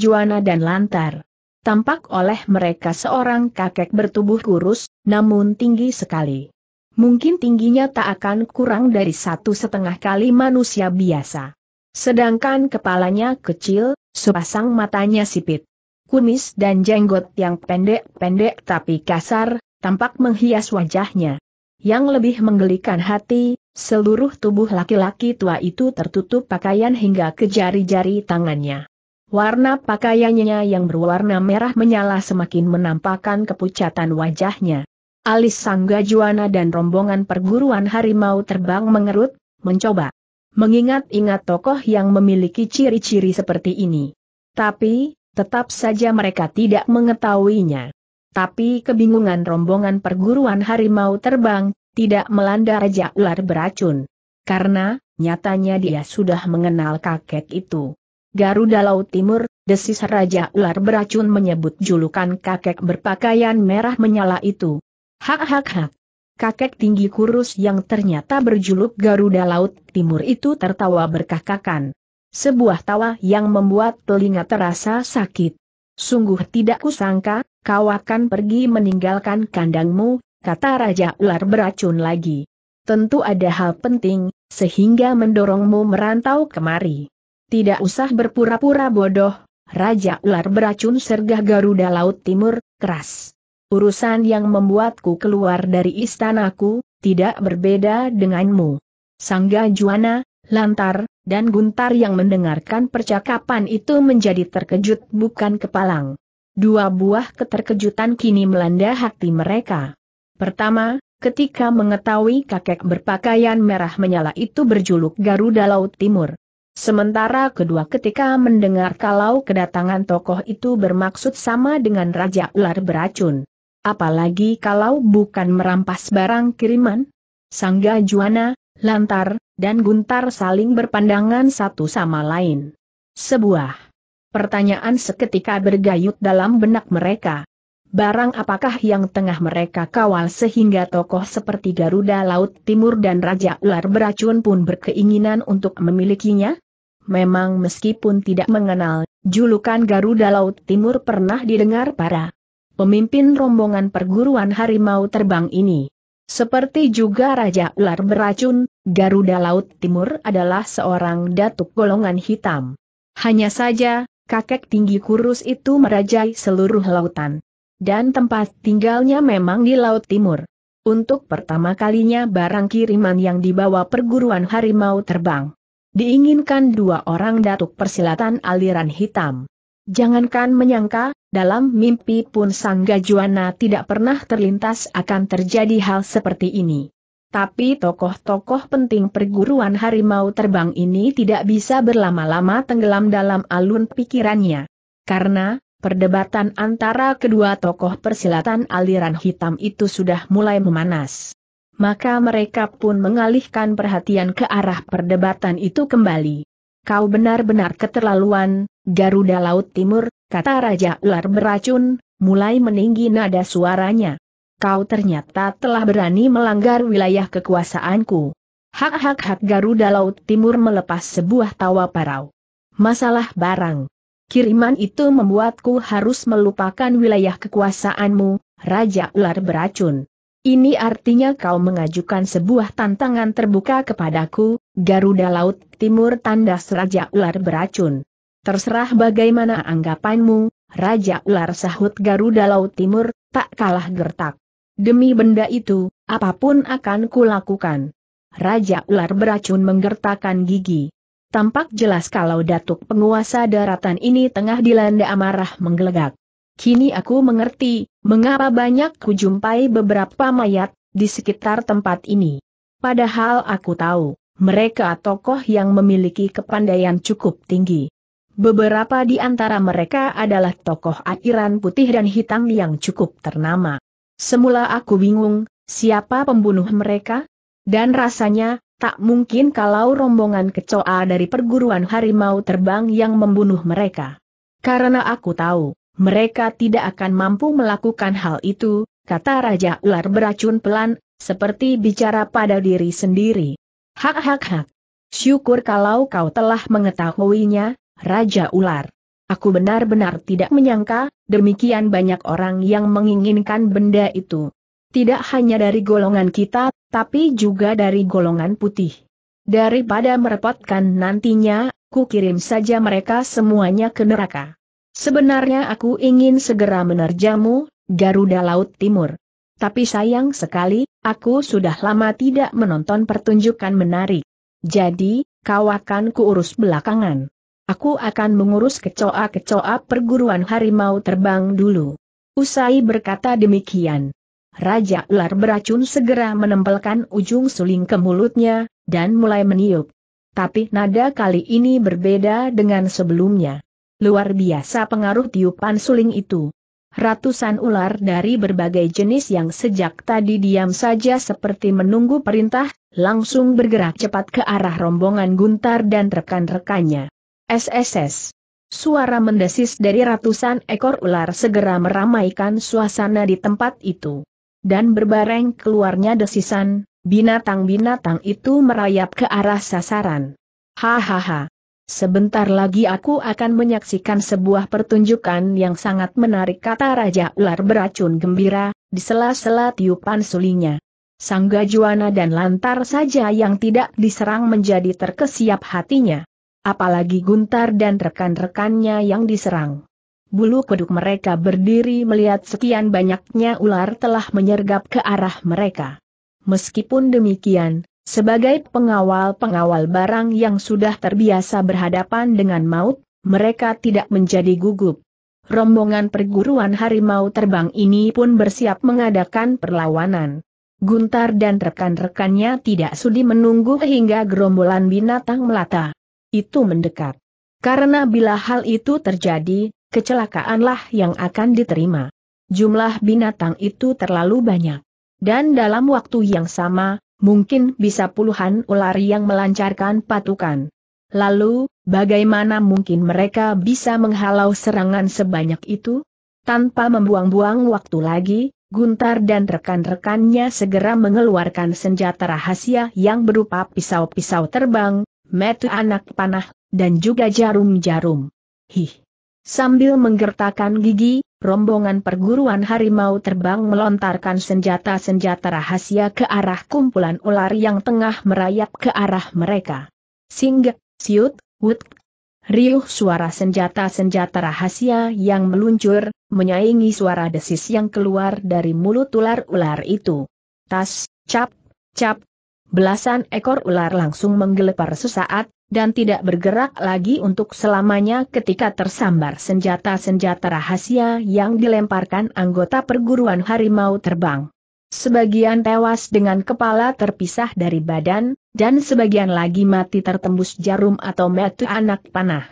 Juana dan Lantar. Tampak oleh mereka seorang kakek bertubuh kurus, namun tinggi sekali. Mungkin tingginya tak akan kurang dari satu setengah kali manusia biasa. Sedangkan kepalanya kecil, sepasang matanya sipit. Kumis dan jenggot yang pendek-pendek tapi kasar, tampak menghias wajahnya. Yang lebih menggelikan hati, Seluruh tubuh laki-laki tua itu tertutup pakaian hingga ke jari-jari tangannya. Warna pakaiannya yang berwarna merah menyala semakin menampakkan kepucatan wajahnya. Alis Sangga Juana dan rombongan perguruan harimau terbang mengerut, mencoba. Mengingat-ingat tokoh yang memiliki ciri-ciri seperti ini. Tapi, tetap saja mereka tidak mengetahuinya. Tapi kebingungan rombongan perguruan harimau terbang tidak melanda Raja Ular beracun. Karena, nyatanya dia sudah mengenal kakek itu. Garuda Laut Timur, desis Raja Ular beracun menyebut julukan kakek berpakaian merah menyala itu. Hak hak hak. Kakek tinggi kurus yang ternyata berjuluk Garuda Laut Timur itu tertawa berkakakan. Sebuah tawa yang membuat telinga terasa sakit. Sungguh tidak kusangka, kau akan pergi meninggalkan kandangmu, kata Raja Ular beracun lagi. Tentu ada hal penting, sehingga mendorongmu merantau kemari. Tidak usah berpura-pura bodoh, Raja Ular beracun sergah Garuda Laut Timur, keras. Urusan yang membuatku keluar dari istanaku, tidak berbeda denganmu. Sangga Juana, Lantar, dan Guntar yang mendengarkan percakapan itu menjadi terkejut bukan kepalang. Dua buah keterkejutan kini melanda hati mereka. Pertama, ketika mengetahui kakek berpakaian merah menyala itu berjuluk Garuda Laut Timur. Sementara kedua ketika mendengar kalau kedatangan tokoh itu bermaksud sama dengan Raja Ular Beracun. Apalagi kalau bukan merampas barang kiriman? Sangga Juana, Lantar, dan Guntar saling berpandangan satu sama lain. Sebuah pertanyaan seketika bergayut dalam benak mereka barang apakah yang tengah mereka kawal sehingga tokoh seperti Garuda Laut Timur dan Raja Ular Beracun pun berkeinginan untuk memilikinya? Memang meskipun tidak mengenal, julukan Garuda Laut Timur pernah didengar para pemimpin rombongan perguruan harimau terbang ini. Seperti juga Raja Ular Beracun, Garuda Laut Timur adalah seorang datuk golongan hitam. Hanya saja, kakek tinggi kurus itu merajai seluruh lautan dan tempat tinggalnya memang di Laut Timur. Untuk pertama kalinya barang kiriman yang dibawa perguruan harimau terbang. Diinginkan dua orang datuk persilatan aliran hitam. Jangankan menyangka, dalam mimpi pun sang gajuana tidak pernah terlintas akan terjadi hal seperti ini. Tapi tokoh-tokoh penting perguruan harimau terbang ini tidak bisa berlama-lama tenggelam dalam alun pikirannya. Karena, Perdebatan antara kedua tokoh persilatan aliran hitam itu sudah mulai memanas. Maka mereka pun mengalihkan perhatian ke arah perdebatan itu kembali. Kau benar-benar keterlaluan, Garuda Laut Timur, kata Raja Ular beracun, mulai meninggi nada suaranya. Kau ternyata telah berani melanggar wilayah kekuasaanku. Hak-hak-hak Garuda Laut Timur melepas sebuah tawa parau. Masalah barang. Kiriman itu membuatku harus melupakan wilayah kekuasaanmu, Raja Ular Beracun. Ini artinya kau mengajukan sebuah tantangan terbuka kepadaku, Garuda Laut Timur tandas Raja Ular Beracun. Terserah bagaimana anggapanmu, Raja Ular sahut Garuda Laut Timur, tak kalah gertak. Demi benda itu, apapun akan kulakukan. Raja Ular Beracun menggertakkan gigi. Tampak jelas kalau datuk penguasa daratan ini tengah dilanda amarah menggelegak. Kini aku mengerti, mengapa banyak kujumpai beberapa mayat di sekitar tempat ini. Padahal aku tahu, mereka tokoh yang memiliki kepandaian cukup tinggi. Beberapa di antara mereka adalah tokoh airan putih dan hitam yang cukup ternama. Semula aku bingung, siapa pembunuh mereka? Dan rasanya, Tak mungkin kalau rombongan kecoa dari perguruan harimau terbang yang membunuh mereka. Karena aku tahu, mereka tidak akan mampu melakukan hal itu, kata Raja Ular beracun pelan, seperti bicara pada diri sendiri. Hak hak hak. Syukur kalau kau telah mengetahuinya, Raja Ular. Aku benar-benar tidak menyangka, demikian banyak orang yang menginginkan benda itu. Tidak hanya dari golongan kita, tapi juga dari golongan putih. Daripada merepotkan nantinya, ku kirim saja mereka semuanya ke neraka. Sebenarnya aku ingin segera menerjamu, Garuda Laut Timur. Tapi sayang sekali, aku sudah lama tidak menonton pertunjukan menari. Jadi, kau akan kuurus belakangan. Aku akan mengurus kecoa-kecoa perguruan harimau terbang dulu. Usai berkata demikian. Raja ular beracun segera menempelkan ujung suling ke mulutnya, dan mulai meniup. Tapi nada kali ini berbeda dengan sebelumnya. Luar biasa pengaruh tiupan suling itu. Ratusan ular dari berbagai jenis yang sejak tadi diam saja seperti menunggu perintah, langsung bergerak cepat ke arah rombongan Guntar dan rekan-rekannya. SSS. Suara mendesis dari ratusan ekor ular segera meramaikan suasana di tempat itu dan berbareng keluarnya desisan, binatang-binatang itu merayap ke arah sasaran. Hahaha. Sebentar lagi aku akan menyaksikan sebuah pertunjukan yang sangat menarik kata Raja Ular beracun gembira, di sela-sela tiupan sulinya. Sang Gajuana dan Lantar saja yang tidak diserang menjadi terkesiap hatinya. Apalagi Guntar dan rekan-rekannya yang diserang. Bulu kuduk mereka berdiri melihat sekian banyaknya ular telah menyergap ke arah mereka. Meskipun demikian, sebagai pengawal-pengawal barang yang sudah terbiasa berhadapan dengan maut, mereka tidak menjadi gugup. Rombongan perguruan harimau terbang ini pun bersiap mengadakan perlawanan. Guntar dan rekan-rekannya tidak sudi menunggu hingga gerombolan binatang melata. Itu mendekat. Karena bila hal itu terjadi, kecelakaanlah yang akan diterima. Jumlah binatang itu terlalu banyak. Dan dalam waktu yang sama, mungkin bisa puluhan ular yang melancarkan patukan. Lalu, bagaimana mungkin mereka bisa menghalau serangan sebanyak itu? Tanpa membuang-buang waktu lagi, Guntar dan rekan-rekannya segera mengeluarkan senjata rahasia yang berupa pisau-pisau terbang, metu anak panah, dan juga jarum-jarum. Hih! Sambil menggertakkan gigi, rombongan perguruan harimau terbang melontarkan senjata-senjata rahasia ke arah kumpulan ular yang tengah merayap ke arah mereka. Singgah, siut, wut, riuh suara senjata-senjata rahasia yang meluncur, menyaingi suara desis yang keluar dari mulut ular-ular itu. Tas, cap, cap, belasan ekor ular langsung menggelepar sesaat, dan tidak bergerak lagi untuk selamanya ketika tersambar senjata-senjata rahasia yang dilemparkan anggota perguruan harimau terbang. Sebagian tewas dengan kepala terpisah dari badan, dan sebagian lagi mati tertembus jarum atau metu anak panah.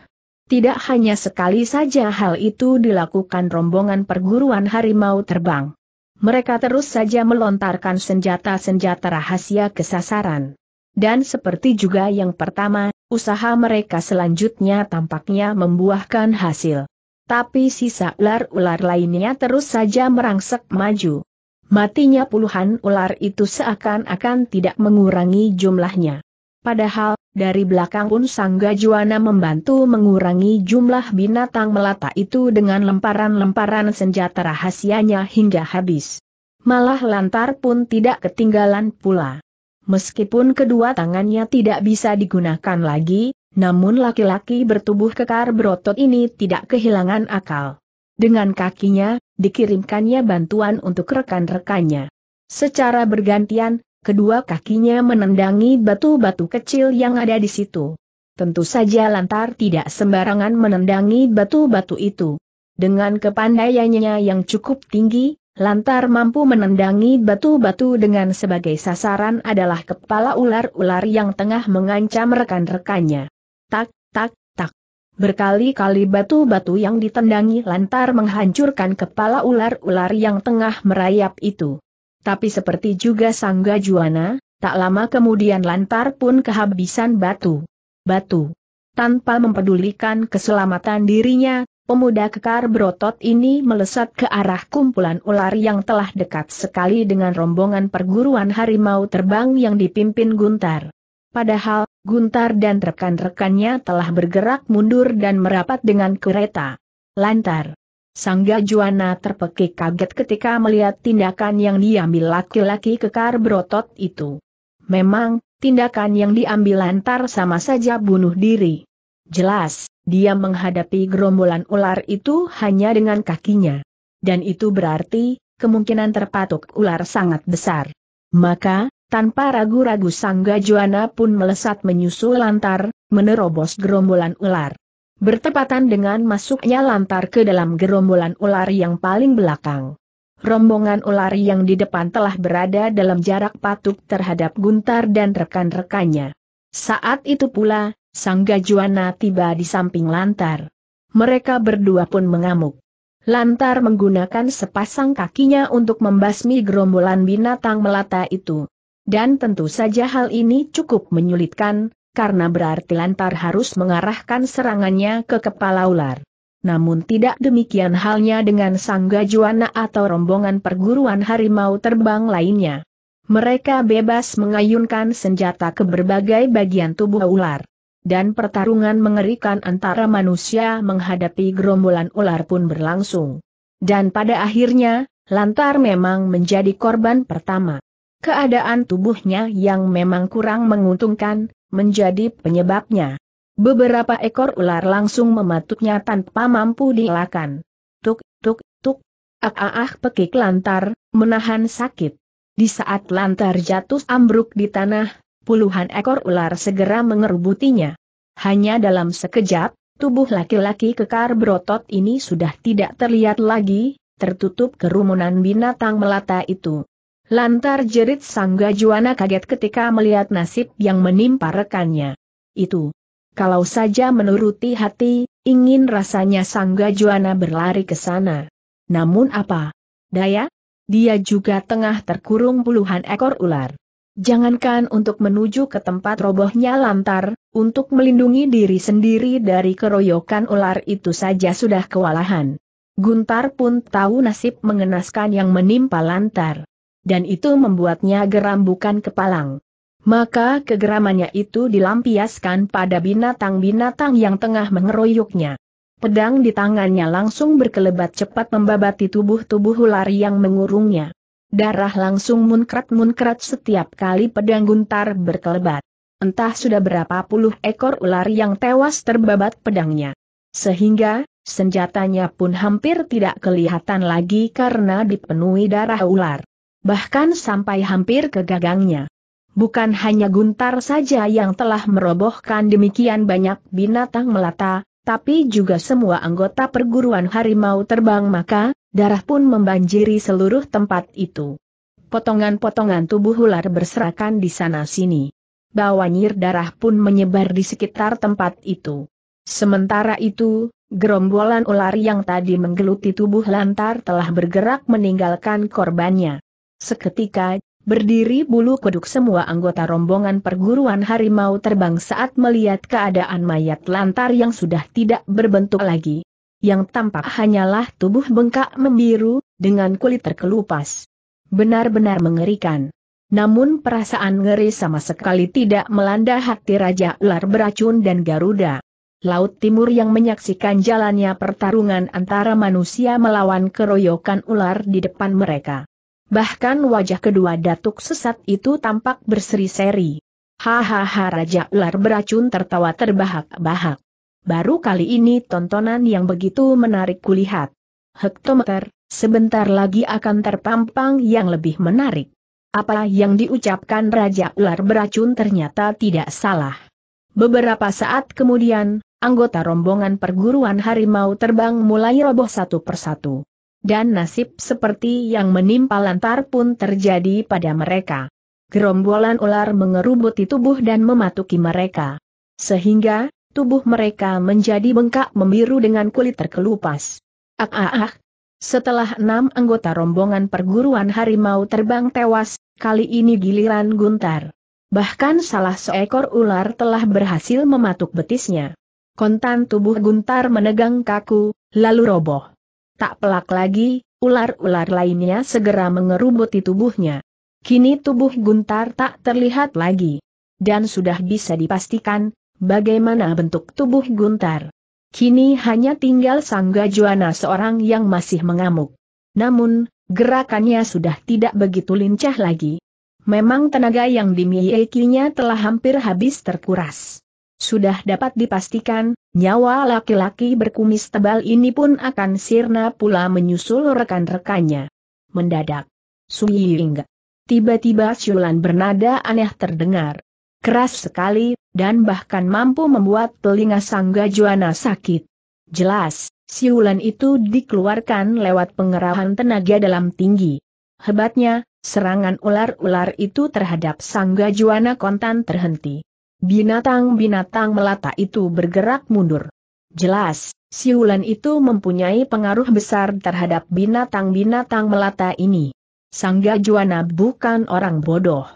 Tidak hanya sekali saja hal itu dilakukan rombongan perguruan harimau terbang. Mereka terus saja melontarkan senjata-senjata rahasia ke sasaran. Dan seperti juga yang pertama, usaha mereka selanjutnya tampaknya membuahkan hasil. Tapi sisa ular-ular lainnya terus saja merangsek maju. Matinya puluhan ular itu seakan-akan tidak mengurangi jumlahnya. Padahal, dari belakang pun Sang Gajuana membantu mengurangi jumlah binatang melata itu dengan lemparan-lemparan senjata rahasianya hingga habis. Malah lantar pun tidak ketinggalan pula. Meskipun kedua tangannya tidak bisa digunakan lagi, namun laki-laki bertubuh kekar berotot ini tidak kehilangan akal. Dengan kakinya, dikirimkannya bantuan untuk rekan-rekannya. Secara bergantian, kedua kakinya menendangi batu-batu kecil yang ada di situ. Tentu saja Lantar tidak sembarangan menendangi batu-batu itu. Dengan kepandaiannya yang cukup tinggi, Lantar mampu menendangi batu-batu dengan sebagai sasaran adalah kepala ular-ular yang tengah mengancam rekan-rekannya. Tak, tak, tak. Berkali-kali batu-batu yang ditendangi lantar menghancurkan kepala ular-ular yang tengah merayap itu. Tapi seperti juga sang gajuana, tak lama kemudian lantar pun kehabisan batu. Batu tanpa mempedulikan keselamatan dirinya, Pemuda kekar berotot ini melesat ke arah kumpulan ular yang telah dekat sekali dengan rombongan perguruan harimau terbang yang dipimpin Guntar. Padahal, Guntar dan rekan-rekannya telah bergerak mundur dan merapat dengan kereta. Lantar. Sangga Juana terpekik kaget ketika melihat tindakan yang diambil laki-laki kekar berotot itu. Memang, tindakan yang diambil Lantar sama saja bunuh diri. Jelas, dia menghadapi gerombolan ular itu hanya dengan kakinya. Dan itu berarti, kemungkinan terpatuk ular sangat besar. Maka, tanpa ragu-ragu Sangga Juana pun melesat menyusul lantar, menerobos gerombolan ular. Bertepatan dengan masuknya lantar ke dalam gerombolan ular yang paling belakang. Rombongan ular yang di depan telah berada dalam jarak patuk terhadap Guntar dan rekan-rekannya. Saat itu pula, Sang Gajuana tiba di samping Lantar. Mereka berdua pun mengamuk. Lantar menggunakan sepasang kakinya untuk membasmi gerombolan binatang melata itu. Dan tentu saja hal ini cukup menyulitkan, karena berarti Lantar harus mengarahkan serangannya ke kepala ular. Namun tidak demikian halnya dengan sang gajuana atau rombongan perguruan harimau terbang lainnya. Mereka bebas mengayunkan senjata ke berbagai bagian tubuh ular dan pertarungan mengerikan antara manusia menghadapi gerombolan ular pun berlangsung. Dan pada akhirnya, Lantar memang menjadi korban pertama. Keadaan tubuhnya yang memang kurang menguntungkan, menjadi penyebabnya. Beberapa ekor ular langsung mematuknya tanpa mampu dielakkan. Tuk, tuk, tuk. Ah, ah, ah pekik Lantar, menahan sakit. Di saat Lantar jatuh ambruk di tanah, puluhan ekor ular segera mengerubutinya. Hanya dalam sekejap, tubuh laki-laki kekar berotot ini sudah tidak terlihat lagi, tertutup kerumunan binatang melata itu. Lantar jerit sang gajuana kaget ketika melihat nasib yang menimpa rekannya. Itu. Kalau saja menuruti hati, ingin rasanya sang gajuana berlari ke sana. Namun apa? Daya? Dia juga tengah terkurung puluhan ekor ular. Jangankan untuk menuju ke tempat robohnya lantar, untuk melindungi diri sendiri dari keroyokan ular itu saja sudah kewalahan. Guntar pun tahu nasib mengenaskan yang menimpa lantar. Dan itu membuatnya geram bukan kepalang. Maka kegeramannya itu dilampiaskan pada binatang-binatang yang tengah mengeroyoknya. Pedang di tangannya langsung berkelebat cepat membabati tubuh-tubuh ular yang mengurungnya. Darah langsung munkrat-munkrat setiap kali pedang guntar berkelebat. Entah sudah berapa puluh ekor ular yang tewas terbabat pedangnya. Sehingga, senjatanya pun hampir tidak kelihatan lagi karena dipenuhi darah ular. Bahkan sampai hampir ke gagangnya. Bukan hanya Guntar saja yang telah merobohkan demikian banyak binatang melata, tapi juga semua anggota perguruan harimau terbang maka, darah pun membanjiri seluruh tempat itu. Potongan-potongan tubuh ular berserakan di sana-sini. Bawanyir darah pun menyebar di sekitar tempat itu. Sementara itu, gerombolan ular yang tadi menggeluti tubuh lantar telah bergerak meninggalkan korbannya. Seketika, berdiri bulu kuduk semua anggota rombongan perguruan harimau terbang saat melihat keadaan mayat lantar yang sudah tidak berbentuk lagi yang tampak hanyalah tubuh bengkak membiru, dengan kulit terkelupas. Benar-benar mengerikan. Namun perasaan ngeri sama sekali tidak melanda hati Raja Ular beracun dan Garuda. Laut Timur yang menyaksikan jalannya pertarungan antara manusia melawan keroyokan ular di depan mereka. Bahkan wajah kedua datuk sesat itu tampak berseri-seri. Hahaha Raja Ular beracun tertawa terbahak-bahak. Baru kali ini tontonan yang begitu menarik kulihat. Hektometer, sebentar lagi akan terpampang yang lebih menarik. Apa yang diucapkan Raja Ular beracun ternyata tidak salah. Beberapa saat kemudian, anggota rombongan perguruan harimau terbang mulai roboh satu persatu. Dan nasib seperti yang menimpa lantar pun terjadi pada mereka. Gerombolan ular mengerubuti tubuh dan mematuki mereka. Sehingga, tubuh mereka menjadi bengkak membiru dengan kulit terkelupas. Ah ah ah. Setelah enam anggota rombongan perguruan harimau terbang tewas, kali ini giliran Guntar. Bahkan salah seekor ular telah berhasil mematuk betisnya. Kontan tubuh Guntar menegang kaku, lalu roboh. Tak pelak lagi, ular-ular lainnya segera mengerubuti tubuhnya. Kini tubuh Guntar tak terlihat lagi. Dan sudah bisa dipastikan, Bagaimana bentuk tubuh Guntar? Kini hanya tinggal sang Gajuana seorang yang masih mengamuk. Namun, gerakannya sudah tidak begitu lincah lagi. Memang tenaga yang dimilikinya telah hampir habis terkuras. Sudah dapat dipastikan, nyawa laki-laki berkumis tebal ini pun akan sirna pula menyusul rekan-rekannya. Mendadak. Suying. Tiba-tiba siulan bernada aneh terdengar. Keras sekali, dan bahkan mampu membuat telinga Sangga Juana sakit. Jelas, siulan itu dikeluarkan lewat pengerahan tenaga dalam tinggi. Hebatnya, serangan ular-ular itu terhadap Sangga Juana kontan terhenti. Binatang-binatang melata itu bergerak mundur. Jelas, siulan itu mempunyai pengaruh besar terhadap binatang-binatang melata ini. Sangga Juana bukan orang bodoh.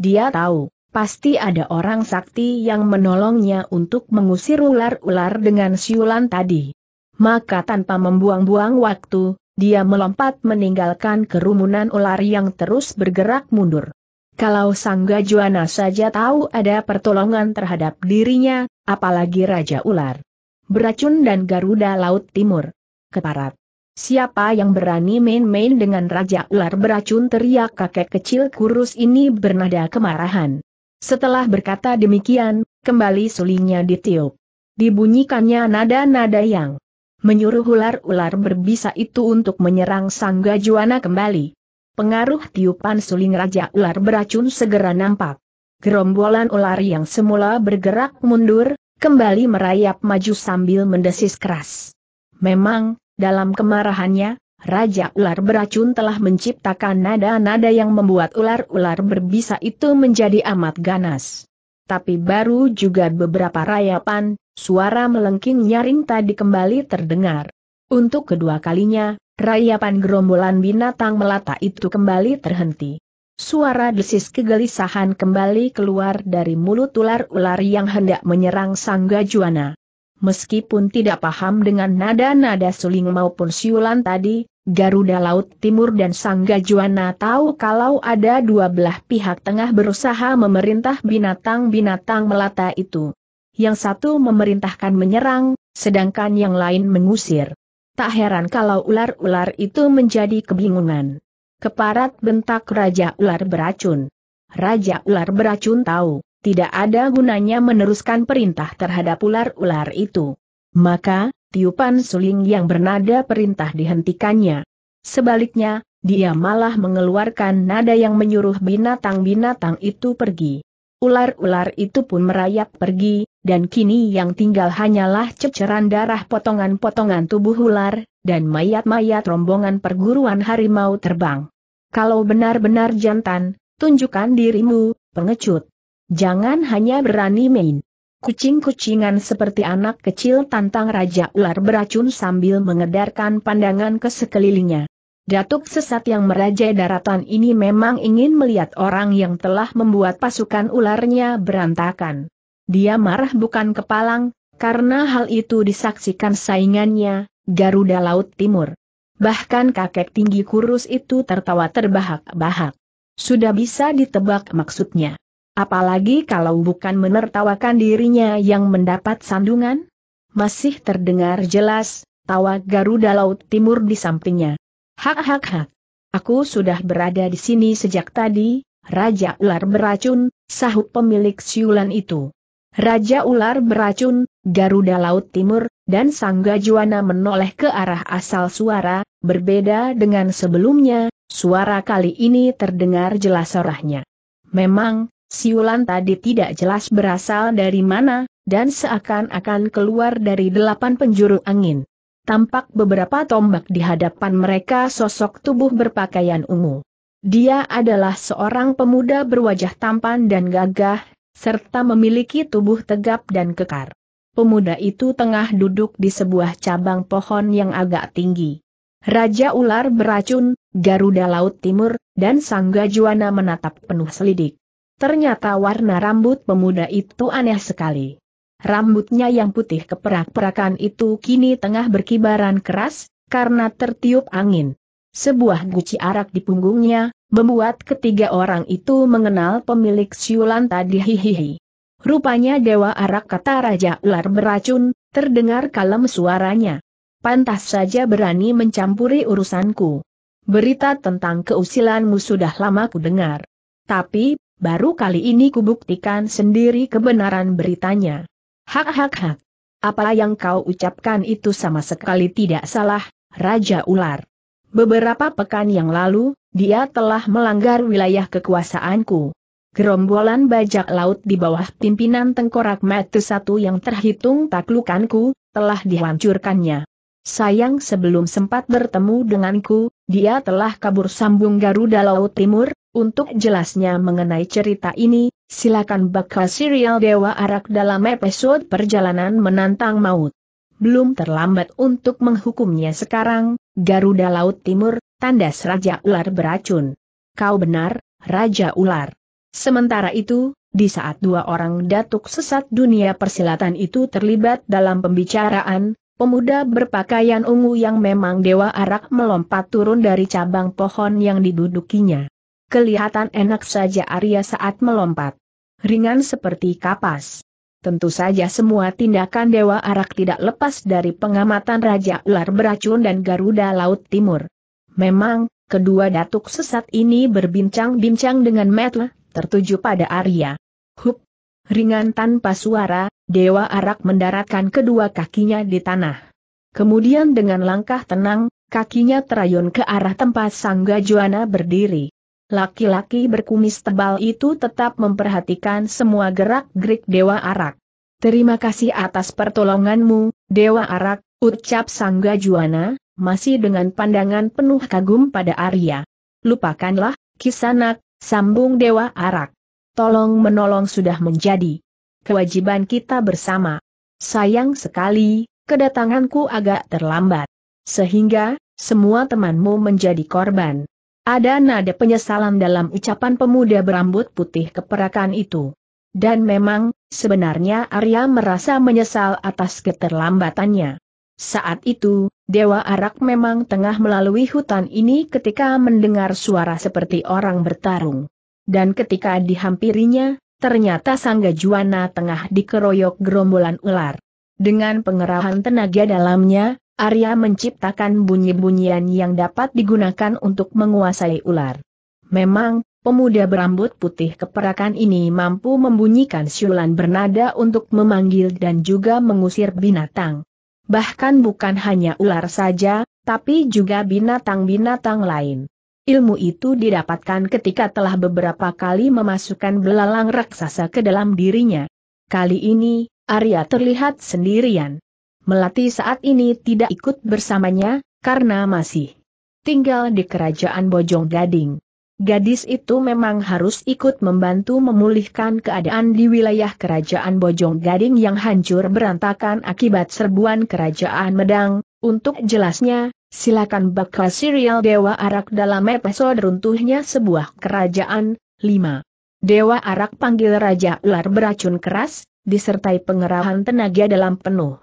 Dia tahu, Pasti ada orang sakti yang menolongnya untuk mengusir ular-ular dengan siulan tadi. Maka tanpa membuang-buang waktu, dia melompat meninggalkan kerumunan ular yang terus bergerak mundur. Kalau Sang Gajuana saja tahu ada pertolongan terhadap dirinya, apalagi Raja Ular. Beracun dan Garuda Laut Timur. Keparat. Siapa yang berani main-main dengan Raja Ular beracun teriak kakek kecil kurus ini bernada kemarahan. Setelah berkata demikian, kembali sulingnya ditiup. Dibunyikannya nada-nada yang menyuruh ular-ular berbisa itu untuk menyerang sang gajuana kembali. Pengaruh tiupan suling Raja Ular beracun segera nampak. Gerombolan ular yang semula bergerak mundur, kembali merayap maju sambil mendesis keras. Memang, dalam kemarahannya, Raja ular beracun telah menciptakan nada-nada yang membuat ular-ular berbisa itu menjadi amat ganas. Tapi baru juga beberapa rayapan, suara melengking nyaring tadi kembali terdengar. Untuk kedua kalinya, rayapan gerombolan binatang melata itu kembali terhenti. Suara desis kegelisahan kembali keluar dari mulut ular-ular yang hendak menyerang sang gajuana. Meskipun tidak paham dengan nada-nada suling maupun siulan tadi, Garuda Laut Timur dan Sangga Juana tahu kalau ada dua belah pihak tengah berusaha memerintah binatang-binatang melata itu. Yang satu memerintahkan menyerang, sedangkan yang lain mengusir. Tak heran kalau ular-ular itu menjadi kebingungan. Keparat bentak Raja Ular Beracun. Raja Ular Beracun tahu, tidak ada gunanya meneruskan perintah terhadap ular-ular itu. Maka, tiupan suling yang bernada perintah dihentikannya. Sebaliknya, dia malah mengeluarkan nada yang menyuruh binatang-binatang itu pergi. Ular-ular itu pun merayap pergi, dan kini yang tinggal hanyalah ceceran darah potongan-potongan tubuh ular, dan mayat-mayat rombongan perguruan harimau terbang. Kalau benar-benar jantan, tunjukkan dirimu, pengecut. Jangan hanya berani main kucing-kucingan seperti anak kecil tantang Raja Ular beracun sambil mengedarkan pandangan ke sekelilingnya. Datuk sesat yang merajai daratan ini memang ingin melihat orang yang telah membuat pasukan ularnya berantakan. Dia marah bukan kepalang, karena hal itu disaksikan saingannya, Garuda Laut Timur. Bahkan kakek tinggi kurus itu tertawa terbahak-bahak. Sudah bisa ditebak maksudnya. Apalagi kalau bukan menertawakan dirinya yang mendapat sandungan? Masih terdengar jelas, tawa Garuda Laut Timur di sampingnya. Hak hak hak. Aku sudah berada di sini sejak tadi, Raja Ular Beracun, sahut pemilik siulan itu. Raja Ular Beracun, Garuda Laut Timur, dan Sangga Juwana menoleh ke arah asal suara, berbeda dengan sebelumnya, suara kali ini terdengar jelas arahnya. Memang, Siulan tadi tidak jelas berasal dari mana, dan seakan-akan keluar dari delapan penjuru angin. Tampak beberapa tombak di hadapan mereka sosok tubuh berpakaian ungu. Dia adalah seorang pemuda berwajah tampan dan gagah, serta memiliki tubuh tegap dan kekar. Pemuda itu tengah duduk di sebuah cabang pohon yang agak tinggi. Raja ular beracun, Garuda Laut Timur, dan Sangga Juana menatap penuh selidik. Ternyata warna rambut pemuda itu aneh sekali. Rambutnya yang putih keperak-perakan itu kini tengah berkibaran keras, karena tertiup angin. Sebuah guci arak di punggungnya, membuat ketiga orang itu mengenal pemilik siulan tadi hihihi. Rupanya Dewa Arak kata Raja Ular beracun, terdengar kalem suaranya. Pantas saja berani mencampuri urusanku. Berita tentang keusilanmu sudah lama ku dengar. Tapi, baru kali ini kubuktikan sendiri kebenaran beritanya. Hak hak hak. Apa yang kau ucapkan itu sama sekali tidak salah, Raja Ular. Beberapa pekan yang lalu, dia telah melanggar wilayah kekuasaanku. Gerombolan bajak laut di bawah pimpinan Tengkorak mati satu yang terhitung taklukanku, telah dihancurkannya. Sayang sebelum sempat bertemu denganku, dia telah kabur sambung Garuda Laut Timur, untuk jelasnya mengenai cerita ini, silakan baca serial Dewa Arak dalam episode Perjalanan Menantang Maut. Belum terlambat untuk menghukumnya sekarang, Garuda Laut Timur, tandas Raja Ular beracun. Kau benar, Raja Ular. Sementara itu, di saat dua orang datuk sesat dunia persilatan itu terlibat dalam pembicaraan, Pemuda berpakaian ungu yang memang Dewa Arak melompat turun dari cabang pohon yang didudukinya. Kelihatan enak saja Arya saat melompat. Ringan seperti kapas. Tentu saja semua tindakan Dewa Arak tidak lepas dari pengamatan Raja Ular Beracun dan Garuda Laut Timur. Memang, kedua datuk sesat ini berbincang-bincang dengan Metla, tertuju pada Arya. Hup! Ringan tanpa suara, Dewa Arak mendaratkan kedua kakinya di tanah. Kemudian dengan langkah tenang, kakinya terayun ke arah tempat Sangga Juana berdiri laki-laki berkumis tebal itu tetap memperhatikan semua gerak-gerik Dewa Arak. Terima kasih atas pertolonganmu, Dewa Arak, ucap Sangga Juana, masih dengan pandangan penuh kagum pada Arya. Lupakanlah, kisanak, sambung Dewa Arak. Tolong menolong sudah menjadi kewajiban kita bersama. Sayang sekali, kedatanganku agak terlambat. Sehingga, semua temanmu menjadi korban. Ada nada penyesalan dalam ucapan pemuda berambut putih keperakan itu. Dan memang, sebenarnya Arya merasa menyesal atas keterlambatannya. Saat itu, Dewa Arak memang tengah melalui hutan ini ketika mendengar suara seperti orang bertarung. Dan ketika dihampirinya, ternyata Sangga Juwana tengah dikeroyok gerombolan ular. Dengan pengerahan tenaga dalamnya, Arya menciptakan bunyi-bunyian yang dapat digunakan untuk menguasai ular. Memang, pemuda berambut putih keperakan ini mampu membunyikan siulan bernada untuk memanggil dan juga mengusir binatang. Bahkan bukan hanya ular saja, tapi juga binatang-binatang lain. Ilmu itu didapatkan ketika telah beberapa kali memasukkan belalang raksasa ke dalam dirinya. Kali ini, Arya terlihat sendirian. Melati saat ini tidak ikut bersamanya, karena masih tinggal di kerajaan Bojong Gading. Gadis itu memang harus ikut membantu memulihkan keadaan di wilayah kerajaan Bojong Gading yang hancur berantakan akibat serbuan kerajaan Medang. Untuk jelasnya, silakan bakal serial Dewa Arak dalam episode runtuhnya sebuah kerajaan. 5. Dewa Arak panggil Raja Ular beracun keras, disertai pengerahan tenaga dalam penuh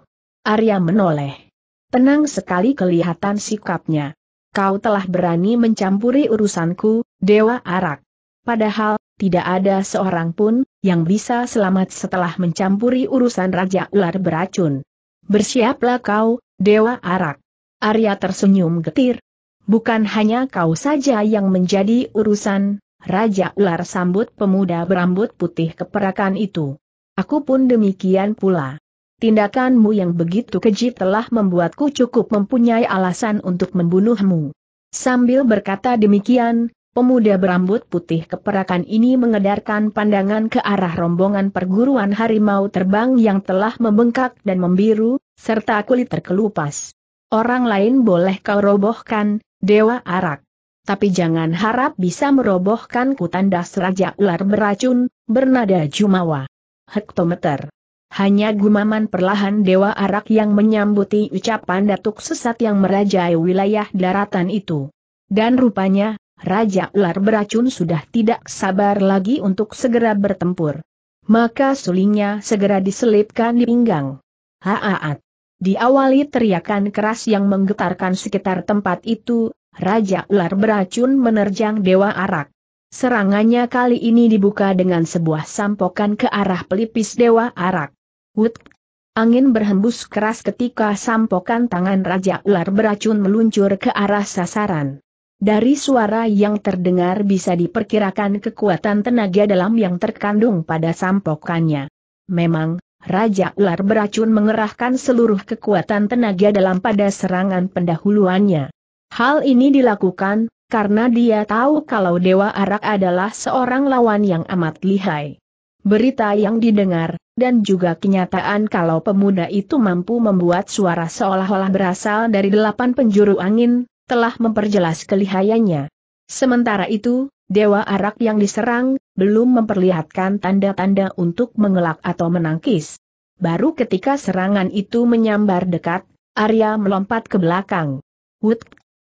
Arya menoleh. Tenang sekali kelihatan sikapnya. Kau telah berani mencampuri urusanku, Dewa Arak. Padahal, tidak ada seorang pun yang bisa selamat setelah mencampuri urusan Raja Ular beracun. Bersiaplah kau, Dewa Arak. Arya tersenyum getir. Bukan hanya kau saja yang menjadi urusan, Raja Ular sambut pemuda berambut putih keperakan itu. Aku pun demikian pula tindakanmu yang begitu keji telah membuatku cukup mempunyai alasan untuk membunuhmu. Sambil berkata demikian, pemuda berambut putih keperakan ini mengedarkan pandangan ke arah rombongan perguruan harimau terbang yang telah membengkak dan membiru, serta kulit terkelupas. Orang lain boleh kau robohkan, Dewa Arak. Tapi jangan harap bisa merobohkan kutandas Raja Ular Beracun, bernada Jumawa. Hektometer hanya gumaman perlahan Dewa Arak yang menyambuti ucapan datuk sesat yang merajai wilayah daratan itu. Dan rupanya, Raja Ular beracun sudah tidak sabar lagi untuk segera bertempur. Maka sulingnya segera diselipkan di pinggang. Haaat. Diawali teriakan keras yang menggetarkan sekitar tempat itu, Raja Ular beracun menerjang Dewa Arak. Serangannya kali ini dibuka dengan sebuah sampokan ke arah pelipis Dewa Arak. Wut! Angin berhembus keras ketika sampokan tangan Raja Ular beracun meluncur ke arah sasaran. Dari suara yang terdengar bisa diperkirakan kekuatan tenaga dalam yang terkandung pada sampokannya. Memang, Raja Ular beracun mengerahkan seluruh kekuatan tenaga dalam pada serangan pendahuluannya. Hal ini dilakukan, karena dia tahu kalau Dewa Arak adalah seorang lawan yang amat lihai berita yang didengar, dan juga kenyataan kalau pemuda itu mampu membuat suara seolah-olah berasal dari delapan penjuru angin, telah memperjelas kelihayannya. Sementara itu, Dewa Arak yang diserang, belum memperlihatkan tanda-tanda untuk mengelak atau menangkis. Baru ketika serangan itu menyambar dekat, Arya melompat ke belakang. Wut!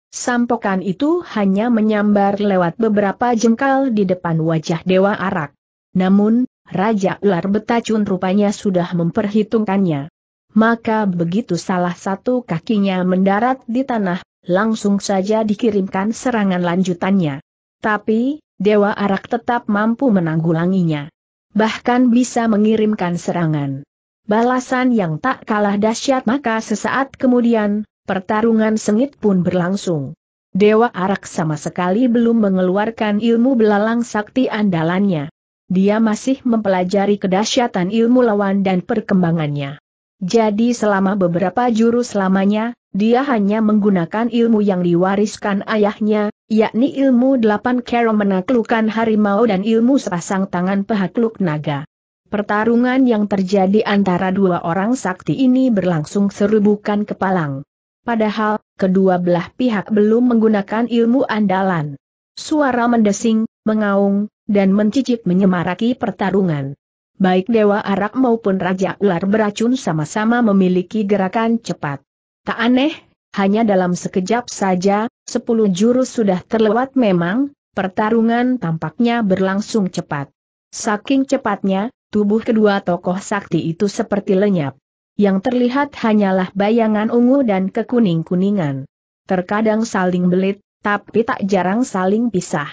Sampokan itu hanya menyambar lewat beberapa jengkal di depan wajah Dewa Arak. Namun, Raja ular betacun rupanya sudah memperhitungkannya. Maka begitu salah satu kakinya mendarat di tanah, langsung saja dikirimkan serangan lanjutannya. Tapi, Dewa Arak tetap mampu menanggulanginya. Bahkan bisa mengirimkan serangan. Balasan yang tak kalah dahsyat maka sesaat kemudian, pertarungan sengit pun berlangsung. Dewa Arak sama sekali belum mengeluarkan ilmu belalang sakti andalannya dia masih mempelajari kedahsyatan ilmu lawan dan perkembangannya. Jadi selama beberapa jurus lamanya, dia hanya menggunakan ilmu yang diwariskan ayahnya, yakni ilmu delapan kero menaklukkan harimau dan ilmu sepasang tangan pehakluk naga. Pertarungan yang terjadi antara dua orang sakti ini berlangsung seru bukan kepalang. Padahal, kedua belah pihak belum menggunakan ilmu andalan. Suara mendesing, mengaung, dan mencicip menyemaraki pertarungan. Baik Dewa Arak maupun Raja Ular beracun sama-sama memiliki gerakan cepat. Tak aneh, hanya dalam sekejap saja, sepuluh jurus sudah terlewat memang, pertarungan tampaknya berlangsung cepat. Saking cepatnya, tubuh kedua tokoh sakti itu seperti lenyap. Yang terlihat hanyalah bayangan ungu dan kekuning-kuningan. Terkadang saling belit, tapi tak jarang saling pisah.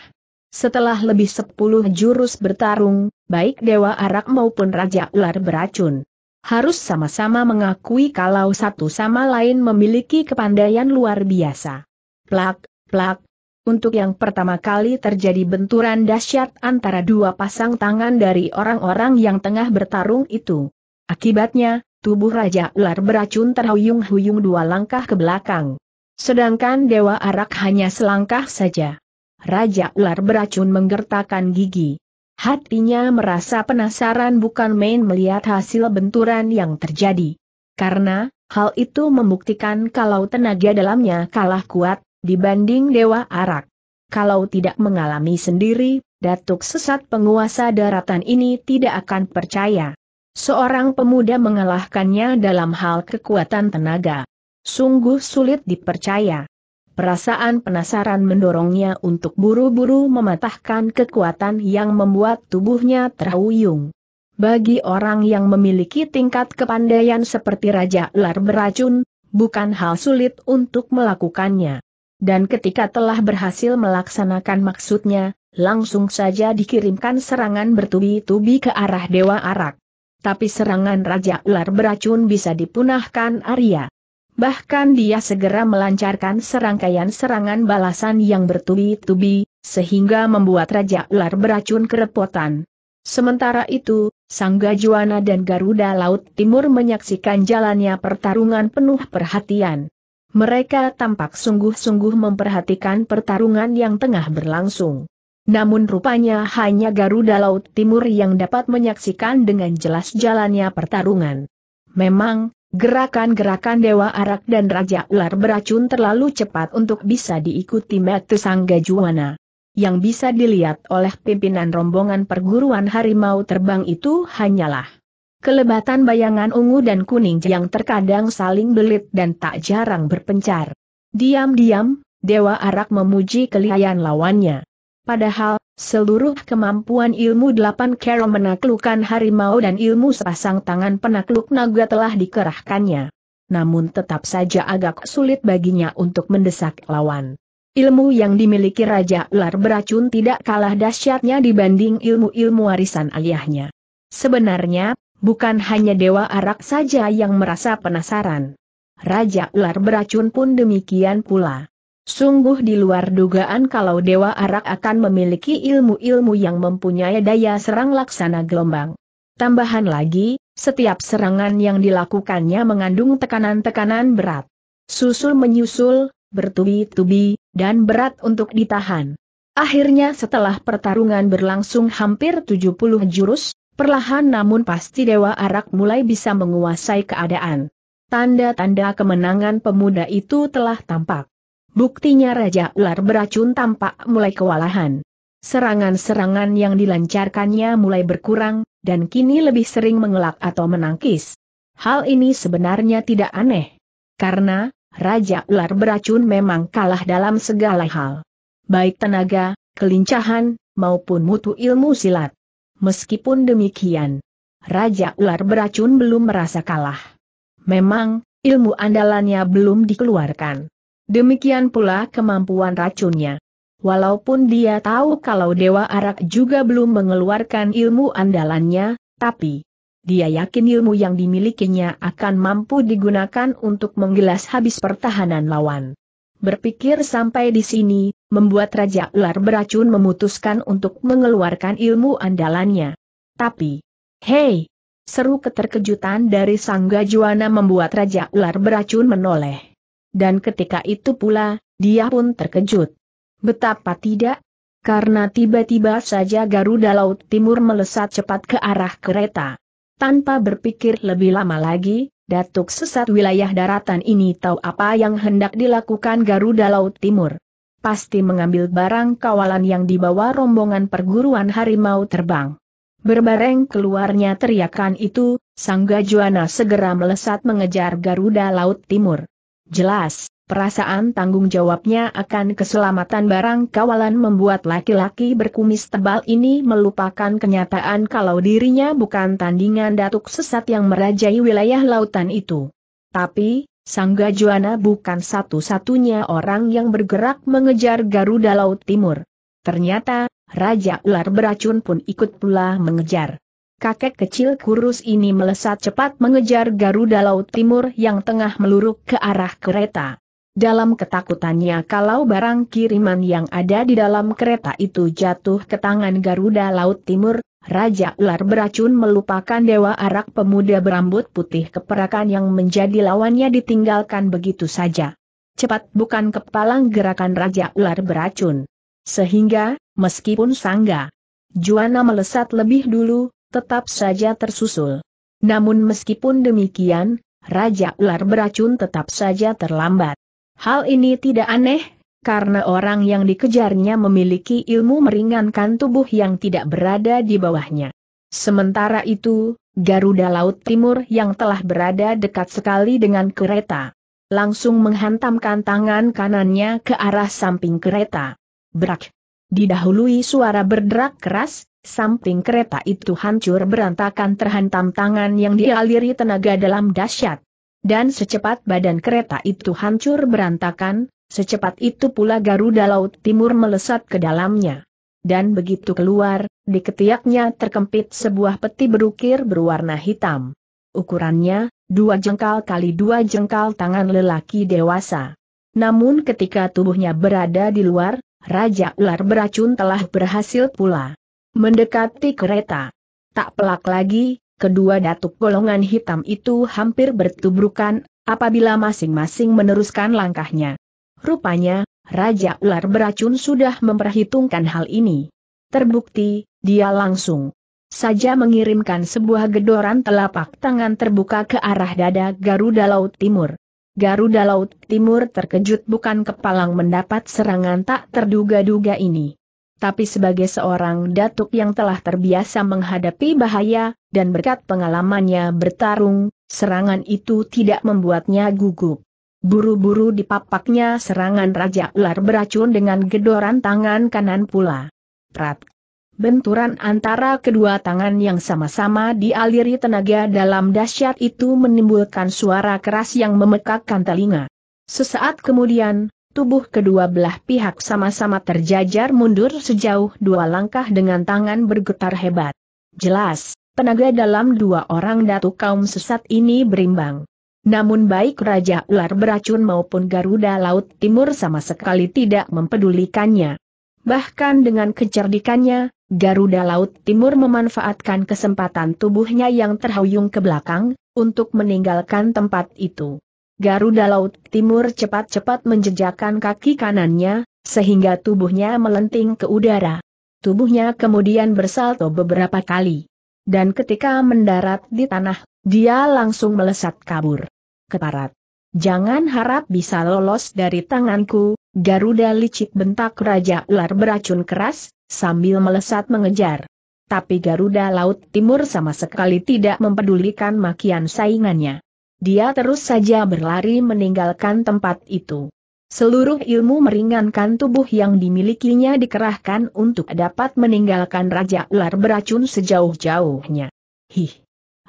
Setelah lebih sepuluh jurus bertarung, baik Dewa Arak maupun Raja Ular beracun. Harus sama-sama mengakui kalau satu sama lain memiliki kepandaian luar biasa. Plak, plak. Untuk yang pertama kali terjadi benturan dahsyat antara dua pasang tangan dari orang-orang yang tengah bertarung itu. Akibatnya, tubuh Raja Ular beracun terhuyung-huyung dua langkah ke belakang. Sedangkan Dewa Arak hanya selangkah saja. Raja ular beracun menggertakkan gigi. Hatinya merasa penasaran bukan main melihat hasil benturan yang terjadi. Karena, hal itu membuktikan kalau tenaga dalamnya kalah kuat, dibanding Dewa Arak. Kalau tidak mengalami sendiri, Datuk sesat penguasa daratan ini tidak akan percaya. Seorang pemuda mengalahkannya dalam hal kekuatan tenaga. Sungguh sulit dipercaya. Perasaan penasaran mendorongnya untuk buru-buru mematahkan kekuatan yang membuat tubuhnya terhuyung. Bagi orang yang memiliki tingkat kepandaian seperti Raja Ular beracun, bukan hal sulit untuk melakukannya. Dan ketika telah berhasil melaksanakan maksudnya, langsung saja dikirimkan serangan bertubi-tubi ke arah Dewa Arak. Tapi serangan Raja Ular beracun bisa dipunahkan Arya. Bahkan dia segera melancarkan serangkaian serangan balasan yang bertubi-tubi, sehingga membuat Raja Ular beracun kerepotan. Sementara itu, sang Gajuana dan Garuda Laut Timur menyaksikan jalannya pertarungan penuh perhatian. Mereka tampak sungguh-sungguh memperhatikan pertarungan yang tengah berlangsung. Namun rupanya hanya Garuda Laut Timur yang dapat menyaksikan dengan jelas jalannya pertarungan. Memang, Gerakan-gerakan Dewa Arak dan Raja Ular beracun terlalu cepat untuk bisa diikuti Metu Sangga Juwana. Yang bisa dilihat oleh pimpinan rombongan perguruan harimau terbang itu hanyalah kelebatan bayangan ungu dan kuning yang terkadang saling belit dan tak jarang berpencar. Diam-diam, Dewa Arak memuji kelihayan lawannya. Padahal, Seluruh kemampuan ilmu delapan kero menaklukkan harimau dan ilmu sepasang tangan penakluk naga telah dikerahkannya. Namun tetap saja agak sulit baginya untuk mendesak lawan. Ilmu yang dimiliki Raja Ular beracun tidak kalah dahsyatnya dibanding ilmu-ilmu warisan ayahnya. Sebenarnya, bukan hanya Dewa Arak saja yang merasa penasaran. Raja Ular beracun pun demikian pula. Sungguh di luar dugaan kalau Dewa Arak akan memiliki ilmu-ilmu yang mempunyai daya serang laksana gelombang. Tambahan lagi, setiap serangan yang dilakukannya mengandung tekanan-tekanan berat. Susul menyusul, bertubi-tubi, dan berat untuk ditahan. Akhirnya setelah pertarungan berlangsung hampir 70 jurus, perlahan namun pasti Dewa Arak mulai bisa menguasai keadaan. Tanda-tanda kemenangan pemuda itu telah tampak. Buktinya Raja Ular beracun tampak mulai kewalahan. Serangan-serangan yang dilancarkannya mulai berkurang, dan kini lebih sering mengelak atau menangkis. Hal ini sebenarnya tidak aneh. Karena, Raja Ular beracun memang kalah dalam segala hal. Baik tenaga, kelincahan, maupun mutu ilmu silat. Meskipun demikian, Raja Ular beracun belum merasa kalah. Memang, ilmu andalannya belum dikeluarkan. Demikian pula kemampuan racunnya. Walaupun dia tahu kalau Dewa Arak juga belum mengeluarkan ilmu andalannya, tapi dia yakin ilmu yang dimilikinya akan mampu digunakan untuk menggelas habis pertahanan lawan. Berpikir sampai di sini, membuat Raja Ular beracun memutuskan untuk mengeluarkan ilmu andalannya. Tapi, hei! Seru keterkejutan dari Sangga Juana membuat Raja Ular beracun menoleh dan ketika itu pula, dia pun terkejut. Betapa tidak? Karena tiba-tiba saja Garuda Laut Timur melesat cepat ke arah kereta. Tanpa berpikir lebih lama lagi, Datuk sesat wilayah daratan ini tahu apa yang hendak dilakukan Garuda Laut Timur. Pasti mengambil barang kawalan yang dibawa rombongan perguruan harimau terbang. Berbareng keluarnya teriakan itu, Sang Gajuana segera melesat mengejar Garuda Laut Timur. Jelas, perasaan tanggung jawabnya akan keselamatan barang kawalan membuat laki-laki berkumis tebal ini melupakan kenyataan kalau dirinya bukan tandingan datuk sesat yang merajai wilayah lautan itu. Tapi, sang Juana bukan satu-satunya orang yang bergerak mengejar Garuda Laut Timur. Ternyata, Raja Ular Beracun pun ikut pula mengejar kakek kecil kurus ini melesat cepat mengejar Garuda Laut Timur yang tengah meluruk ke arah kereta. Dalam ketakutannya kalau barang kiriman yang ada di dalam kereta itu jatuh ke tangan Garuda Laut Timur, Raja Ular beracun melupakan Dewa Arak pemuda berambut putih keperakan yang menjadi lawannya ditinggalkan begitu saja. Cepat bukan kepalang gerakan Raja Ular beracun. Sehingga, meskipun sangga, Juana melesat lebih dulu, tetap saja tersusul. Namun meskipun demikian, Raja Ular beracun tetap saja terlambat. Hal ini tidak aneh, karena orang yang dikejarnya memiliki ilmu meringankan tubuh yang tidak berada di bawahnya. Sementara itu, Garuda Laut Timur yang telah berada dekat sekali dengan kereta, langsung menghantamkan tangan kanannya ke arah samping kereta. Berak! Didahului suara berderak keras, samping kereta itu hancur berantakan terhantam tangan yang dialiri tenaga dalam dahsyat. Dan secepat badan kereta itu hancur berantakan, secepat itu pula Garuda Laut Timur melesat ke dalamnya. Dan begitu keluar, di ketiaknya terkempit sebuah peti berukir berwarna hitam. Ukurannya, dua jengkal kali dua jengkal tangan lelaki dewasa. Namun ketika tubuhnya berada di luar, Raja Ular beracun telah berhasil pula mendekati kereta. Tak pelak lagi, kedua datuk golongan hitam itu hampir bertubrukan, apabila masing-masing meneruskan langkahnya. Rupanya, Raja Ular Beracun sudah memperhitungkan hal ini. Terbukti, dia langsung saja mengirimkan sebuah gedoran telapak tangan terbuka ke arah dada Garuda Laut Timur. Garuda Laut Timur terkejut bukan kepalang mendapat serangan tak terduga-duga ini tapi sebagai seorang datuk yang telah terbiasa menghadapi bahaya, dan berkat pengalamannya bertarung, serangan itu tidak membuatnya gugup. Buru-buru dipapaknya serangan Raja Ular beracun dengan gedoran tangan kanan pula. Prat. Benturan antara kedua tangan yang sama-sama dialiri tenaga dalam dahsyat itu menimbulkan suara keras yang memekakkan telinga. Sesaat kemudian, tubuh kedua belah pihak sama-sama terjajar mundur sejauh dua langkah dengan tangan bergetar hebat. Jelas, tenaga dalam dua orang datu kaum sesat ini berimbang. Namun baik Raja Ular beracun maupun Garuda Laut Timur sama sekali tidak mempedulikannya. Bahkan dengan kecerdikannya, Garuda Laut Timur memanfaatkan kesempatan tubuhnya yang terhuyung ke belakang, untuk meninggalkan tempat itu. Garuda Laut Timur cepat-cepat menjejakkan kaki kanannya, sehingga tubuhnya melenting ke udara. Tubuhnya kemudian bersalto beberapa kali. Dan ketika mendarat di tanah, dia langsung melesat kabur. Keparat. Jangan harap bisa lolos dari tanganku, Garuda licik bentak Raja Ular beracun keras, sambil melesat mengejar. Tapi Garuda Laut Timur sama sekali tidak mempedulikan makian saingannya. Dia terus saja berlari meninggalkan tempat itu. Seluruh ilmu meringankan tubuh yang dimilikinya dikerahkan untuk dapat meninggalkan Raja Ular beracun sejauh-jauhnya. Hih!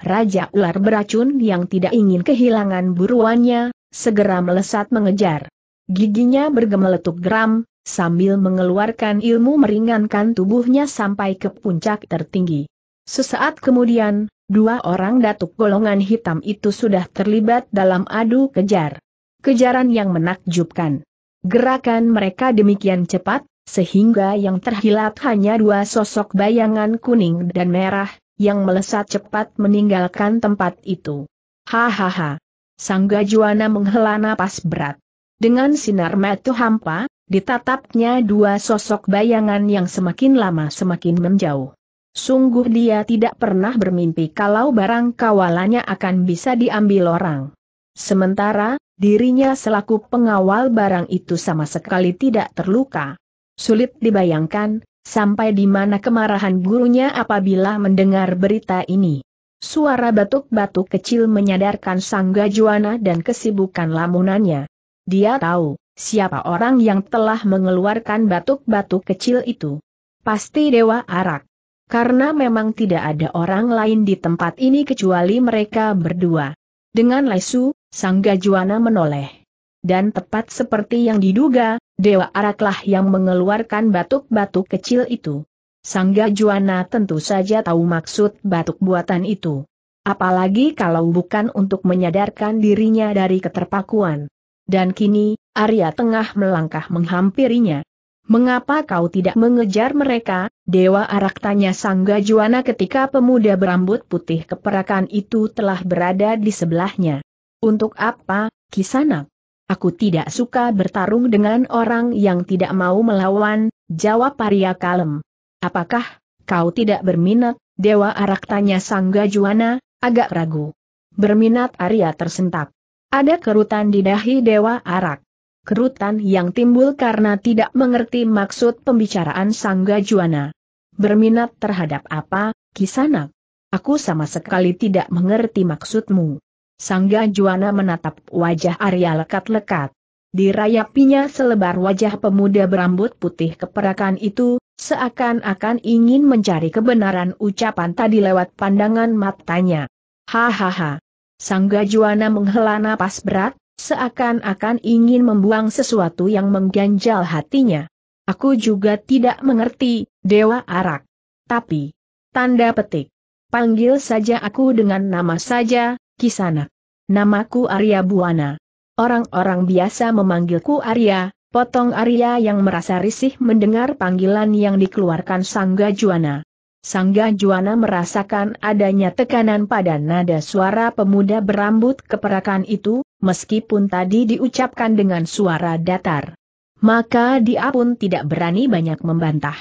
Raja Ular beracun yang tidak ingin kehilangan buruannya, segera melesat mengejar. Giginya bergemeletuk geram, sambil mengeluarkan ilmu meringankan tubuhnya sampai ke puncak tertinggi. Sesaat kemudian, Dua orang datuk golongan hitam itu sudah terlibat dalam adu kejar. Kejaran yang menakjubkan. Gerakan mereka demikian cepat, sehingga yang terhilat hanya dua sosok bayangan kuning dan merah, yang melesat cepat meninggalkan tempat itu. Hahaha. sang Gajuana menghela napas berat. Dengan sinar mata hampa, ditatapnya dua sosok bayangan yang semakin lama semakin menjauh. Sungguh dia tidak pernah bermimpi kalau barang kawalannya akan bisa diambil orang. Sementara, dirinya selaku pengawal barang itu sama sekali tidak terluka. Sulit dibayangkan, sampai di mana kemarahan gurunya apabila mendengar berita ini. Suara batuk-batuk kecil menyadarkan sang gajuana dan kesibukan lamunannya. Dia tahu, siapa orang yang telah mengeluarkan batuk-batuk kecil itu. Pasti Dewa Arak karena memang tidak ada orang lain di tempat ini kecuali mereka berdua. Dengan lesu, Sang Gajuana menoleh. Dan tepat seperti yang diduga, Dewa Araklah yang mengeluarkan batuk-batuk kecil itu. Sang Gajuana tentu saja tahu maksud batuk buatan itu. Apalagi kalau bukan untuk menyadarkan dirinya dari keterpakuan. Dan kini, Arya tengah melangkah menghampirinya. Mengapa kau tidak mengejar mereka, Dewa Arak tanya Sangga Juwana ketika pemuda berambut putih keperakan itu telah berada di sebelahnya. Untuk apa, Kisanak? Aku tidak suka bertarung dengan orang yang tidak mau melawan, jawab Pariakalem. Kalem. Apakah, kau tidak berminat, Dewa Arak tanya Sangga Juwana, agak ragu. Berminat Arya tersentak. Ada kerutan di dahi Dewa Arak kerutan yang timbul karena tidak mengerti maksud pembicaraan Sangga Juwana berminat terhadap apa, Kisanak? Aku sama sekali tidak mengerti maksudmu. Sangga Juana menatap wajah Arya lekat-lekat. Dirayapinya selebar wajah pemuda berambut putih keperakan itu, seakan-akan ingin mencari kebenaran ucapan tadi lewat pandangan matanya. Hahaha. Sangga Juana menghela napas berat, seakan-akan ingin membuang sesuatu yang mengganjal hatinya. Aku juga tidak mengerti, Dewa Arak. Tapi, tanda petik. Panggil saja aku dengan nama saja, Kisanak. Namaku Arya Buana. Orang-orang biasa memanggilku Arya, potong Arya yang merasa risih mendengar panggilan yang dikeluarkan Sangga Juana. Sangga Juana merasakan adanya tekanan pada nada suara pemuda berambut keperakan itu, meskipun tadi diucapkan dengan suara datar maka dia pun tidak berani banyak membantah.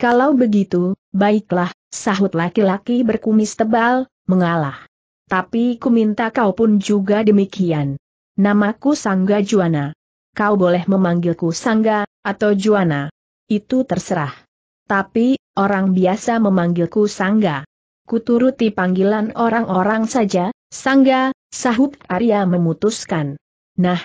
Kalau begitu, baiklah, sahut laki-laki berkumis tebal, mengalah. Tapi ku minta kau pun juga demikian. Namaku Sangga Juana. Kau boleh memanggilku Sangga, atau Juana. Itu terserah. Tapi, orang biasa memanggilku Sangga. Kuturuti panggilan orang-orang saja, Sangga, sahut Arya memutuskan. Nah,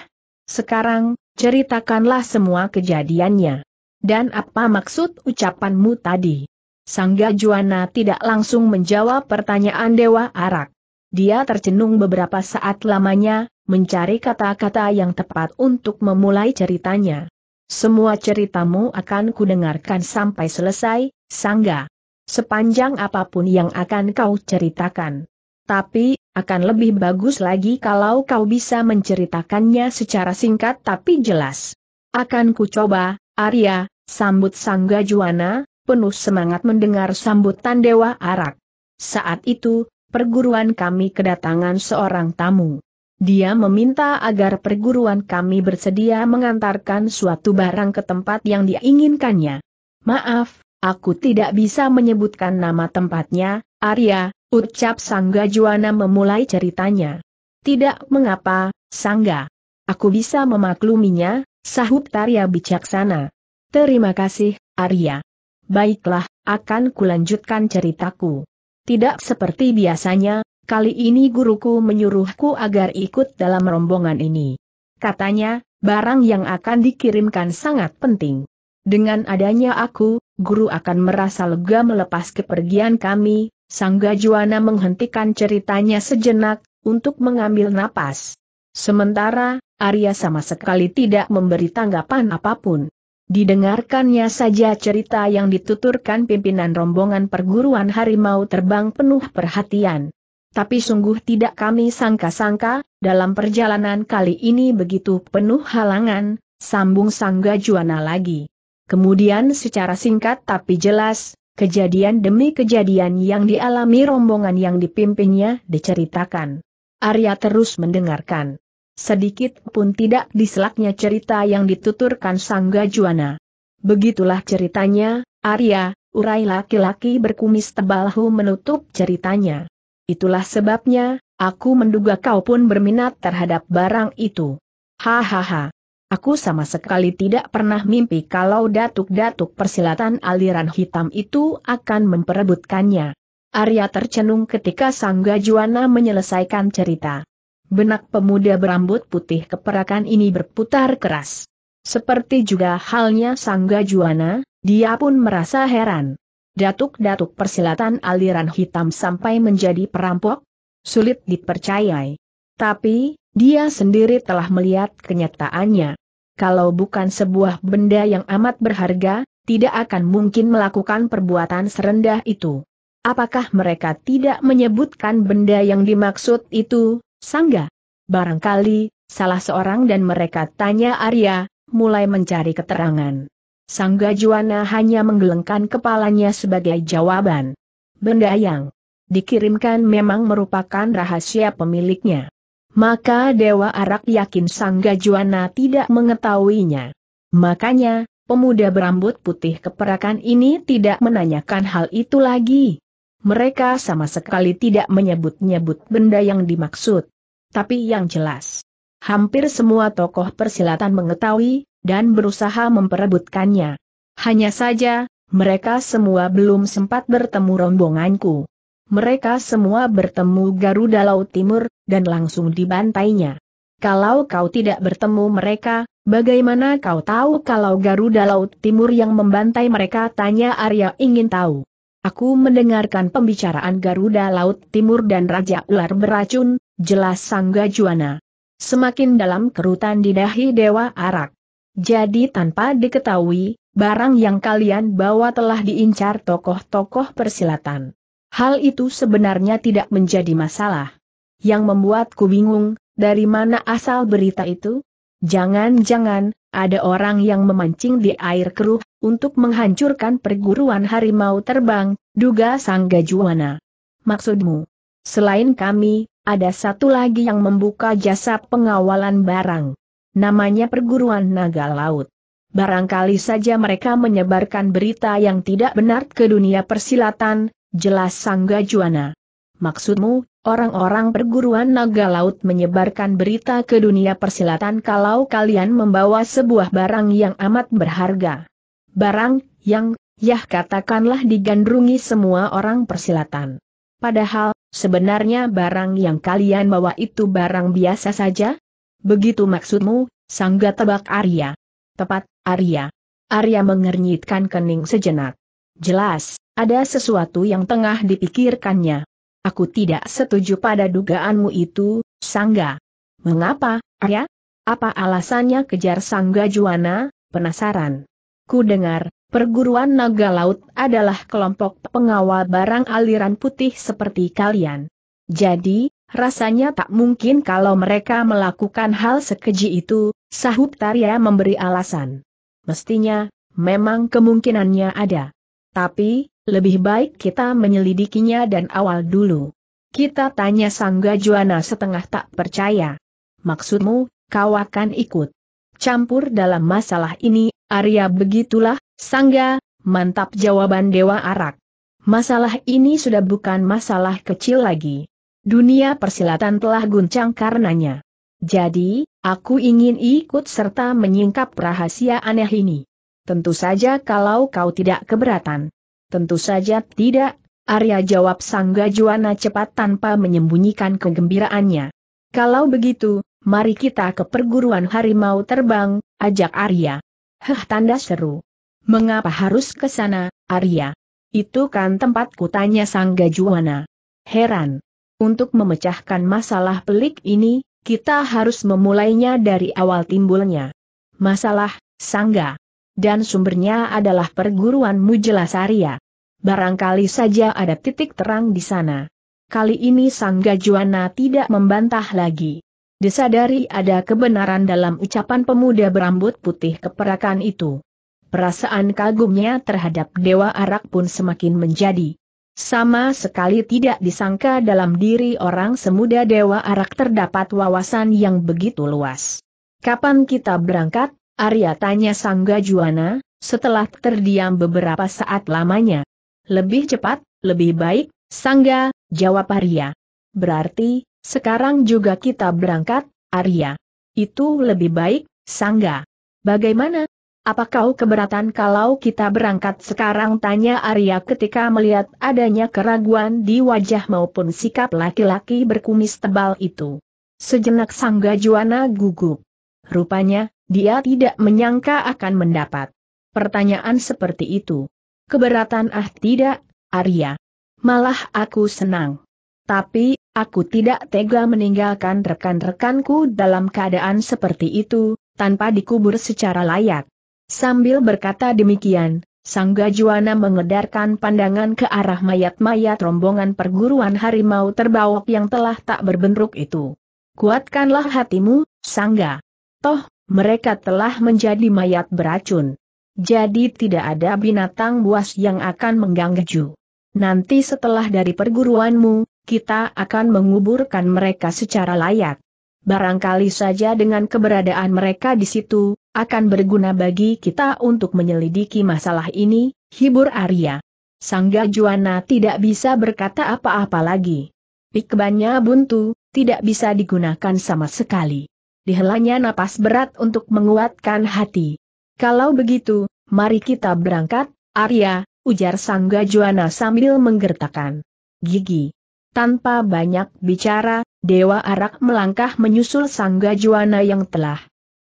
sekarang, Ceritakanlah semua kejadiannya. Dan apa maksud ucapanmu tadi? Sangga Juana tidak langsung menjawab pertanyaan Dewa Arak. Dia tercenung beberapa saat lamanya, mencari kata-kata yang tepat untuk memulai ceritanya. Semua ceritamu akan kudengarkan sampai selesai, Sangga. Sepanjang apapun yang akan kau ceritakan. Tapi, akan lebih bagus lagi kalau kau bisa menceritakannya secara singkat tapi jelas. Akan ku coba, Arya, sambut Sangga Juwana, penuh semangat mendengar sambutan Dewa Arak. Saat itu, perguruan kami kedatangan seorang tamu. Dia meminta agar perguruan kami bersedia mengantarkan suatu barang ke tempat yang diinginkannya. Maaf, aku tidak bisa menyebutkan nama tempatnya, Arya, Ucap Sangga Juwana memulai ceritanya. Tidak mengapa, Sangga. Aku bisa memakluminya, sahut Tarya bijaksana. Terima kasih, Arya. Baiklah, akan kulanjutkan ceritaku. Tidak seperti biasanya, kali ini guruku menyuruhku agar ikut dalam rombongan ini. Katanya, barang yang akan dikirimkan sangat penting. Dengan adanya aku, guru akan merasa lega melepas kepergian kami, Sang Juwana menghentikan ceritanya sejenak, untuk mengambil napas. Sementara, Arya sama sekali tidak memberi tanggapan apapun. Didengarkannya saja cerita yang dituturkan pimpinan rombongan perguruan harimau terbang penuh perhatian. Tapi sungguh tidak kami sangka-sangka, dalam perjalanan kali ini begitu penuh halangan, sambung Sangga Juwana lagi. Kemudian secara singkat tapi jelas, Kejadian demi kejadian yang dialami rombongan yang dipimpinnya diceritakan. Arya terus mendengarkan. Sedikit pun tidak diselaknya cerita yang dituturkan Sangga Juana. Begitulah ceritanya, Arya, urai laki-laki berkumis tebal Hu menutup ceritanya. Itulah sebabnya, aku menduga kau pun berminat terhadap barang itu. Hahaha. Aku sama sekali tidak pernah mimpi kalau datuk-datuk persilatan aliran hitam itu akan memperebutkannya. Arya tercenung ketika Sang Gajuana menyelesaikan cerita. Benak pemuda berambut putih keperakan ini berputar keras. Seperti juga halnya Sang Gajuana, dia pun merasa heran. Datuk-datuk persilatan aliran hitam sampai menjadi perampok? Sulit dipercayai. Tapi, dia sendiri telah melihat kenyataannya kalau bukan sebuah benda yang amat berharga, tidak akan mungkin melakukan perbuatan serendah itu. Apakah mereka tidak menyebutkan benda yang dimaksud itu, sangga? Barangkali, salah seorang dan mereka tanya Arya, mulai mencari keterangan. Sangga Juwana hanya menggelengkan kepalanya sebagai jawaban. Benda yang dikirimkan memang merupakan rahasia pemiliknya maka Dewa Arak yakin Sang Gajuana tidak mengetahuinya. Makanya, pemuda berambut putih keperakan ini tidak menanyakan hal itu lagi. Mereka sama sekali tidak menyebut-nyebut benda yang dimaksud. Tapi yang jelas, hampir semua tokoh persilatan mengetahui, dan berusaha memperebutkannya. Hanya saja, mereka semua belum sempat bertemu rombonganku. Mereka semua bertemu Garuda Laut Timur, dan langsung dibantainya. Kalau kau tidak bertemu mereka, bagaimana kau tahu kalau Garuda Laut Timur yang membantai mereka? Tanya Arya ingin tahu. Aku mendengarkan pembicaraan Garuda Laut Timur dan Raja Ular beracun, jelas Sangga Juana. Semakin dalam kerutan di dahi Dewa Arak. Jadi tanpa diketahui, barang yang kalian bawa telah diincar tokoh-tokoh persilatan. Hal itu sebenarnya tidak menjadi masalah. Yang membuatku bingung, dari mana asal berita itu? Jangan-jangan, ada orang yang memancing di air keruh, untuk menghancurkan perguruan harimau terbang, duga sang gajuana. Maksudmu? Selain kami, ada satu lagi yang membuka jasa pengawalan barang. Namanya perguruan naga laut. Barangkali saja mereka menyebarkan berita yang tidak benar ke dunia persilatan, Jelas Sangga Juana. Maksudmu, orang-orang perguruan naga laut menyebarkan berita ke dunia persilatan kalau kalian membawa sebuah barang yang amat berharga. Barang, yang, yah katakanlah digandrungi semua orang persilatan. Padahal, sebenarnya barang yang kalian bawa itu barang biasa saja? Begitu maksudmu, Sangga tebak Arya. Tepat, Arya. Arya mengernyitkan kening sejenak. Jelas, ada sesuatu yang tengah dipikirkannya. Aku tidak setuju pada dugaanmu itu, Sangga. Mengapa, Arya? Apa alasannya kejar Sangga Juana? Penasaran. Ku dengar, perguruan naga laut adalah kelompok pengawal barang aliran putih seperti kalian. Jadi, rasanya tak mungkin kalau mereka melakukan hal sekeji itu, sahut Tarya memberi alasan. Mestinya, memang kemungkinannya ada. Tapi, lebih baik kita menyelidikinya dan awal dulu. Kita tanya Sang Juana setengah tak percaya. Maksudmu, kau akan ikut. Campur dalam masalah ini, Arya begitulah, Sangga, mantap jawaban Dewa Arak. Masalah ini sudah bukan masalah kecil lagi. Dunia persilatan telah guncang karenanya. Jadi, aku ingin ikut serta menyingkap rahasia aneh ini. Tentu saja kalau kau tidak keberatan. Tentu saja tidak, Arya jawab sang gajuana cepat tanpa menyembunyikan kegembiraannya. Kalau begitu, mari kita ke perguruan harimau terbang, ajak Arya. Heh tanda seru. Mengapa harus ke sana, Arya? Itu kan tempat kutanya sang gajuana. Heran. Untuk memecahkan masalah pelik ini, kita harus memulainya dari awal timbulnya. Masalah, Sangga dan sumbernya adalah perguruan Mujelasaria. Barangkali saja ada titik terang di sana. Kali ini Sang Gajuana tidak membantah lagi. Disadari ada kebenaran dalam ucapan pemuda berambut putih keperakan itu. Perasaan kagumnya terhadap Dewa Arak pun semakin menjadi. Sama sekali tidak disangka dalam diri orang semuda Dewa Arak terdapat wawasan yang begitu luas. Kapan kita berangkat? Arya tanya Sangga Juwana, setelah terdiam beberapa saat lamanya. Lebih cepat, lebih baik, Sangga, jawab Arya. Berarti, sekarang juga kita berangkat, Arya. Itu lebih baik, Sangga. Bagaimana? Apa kau keberatan kalau kita berangkat sekarang? Tanya Arya ketika melihat adanya keraguan di wajah maupun sikap laki-laki berkumis tebal itu. Sejenak Sangga Juwana gugup. Rupanya, dia tidak menyangka akan mendapat pertanyaan seperti itu. Keberatan ah tidak, Arya. Malah aku senang. Tapi, aku tidak tega meninggalkan rekan-rekanku dalam keadaan seperti itu, tanpa dikubur secara layak. Sambil berkata demikian, Sang Gajuana mengedarkan pandangan ke arah mayat-mayat rombongan perguruan harimau terbawak yang telah tak berbentuk itu. Kuatkanlah hatimu, Sangga. Toh, mereka telah menjadi mayat beracun. Jadi tidak ada binatang buas yang akan mengganggu. Nanti setelah dari perguruanmu, kita akan menguburkan mereka secara layak. Barangkali saja dengan keberadaan mereka di situ, akan berguna bagi kita untuk menyelidiki masalah ini, hibur Arya. Sangga Juana tidak bisa berkata apa-apa lagi. Pikbannya buntu, tidak bisa digunakan sama sekali dihelanya napas berat untuk menguatkan hati. Kalau begitu, mari kita berangkat, Arya, ujar Sang Gajuana sambil menggertakkan gigi. Tanpa banyak bicara, Dewa Arak melangkah menyusul Sang Gajuana yang telah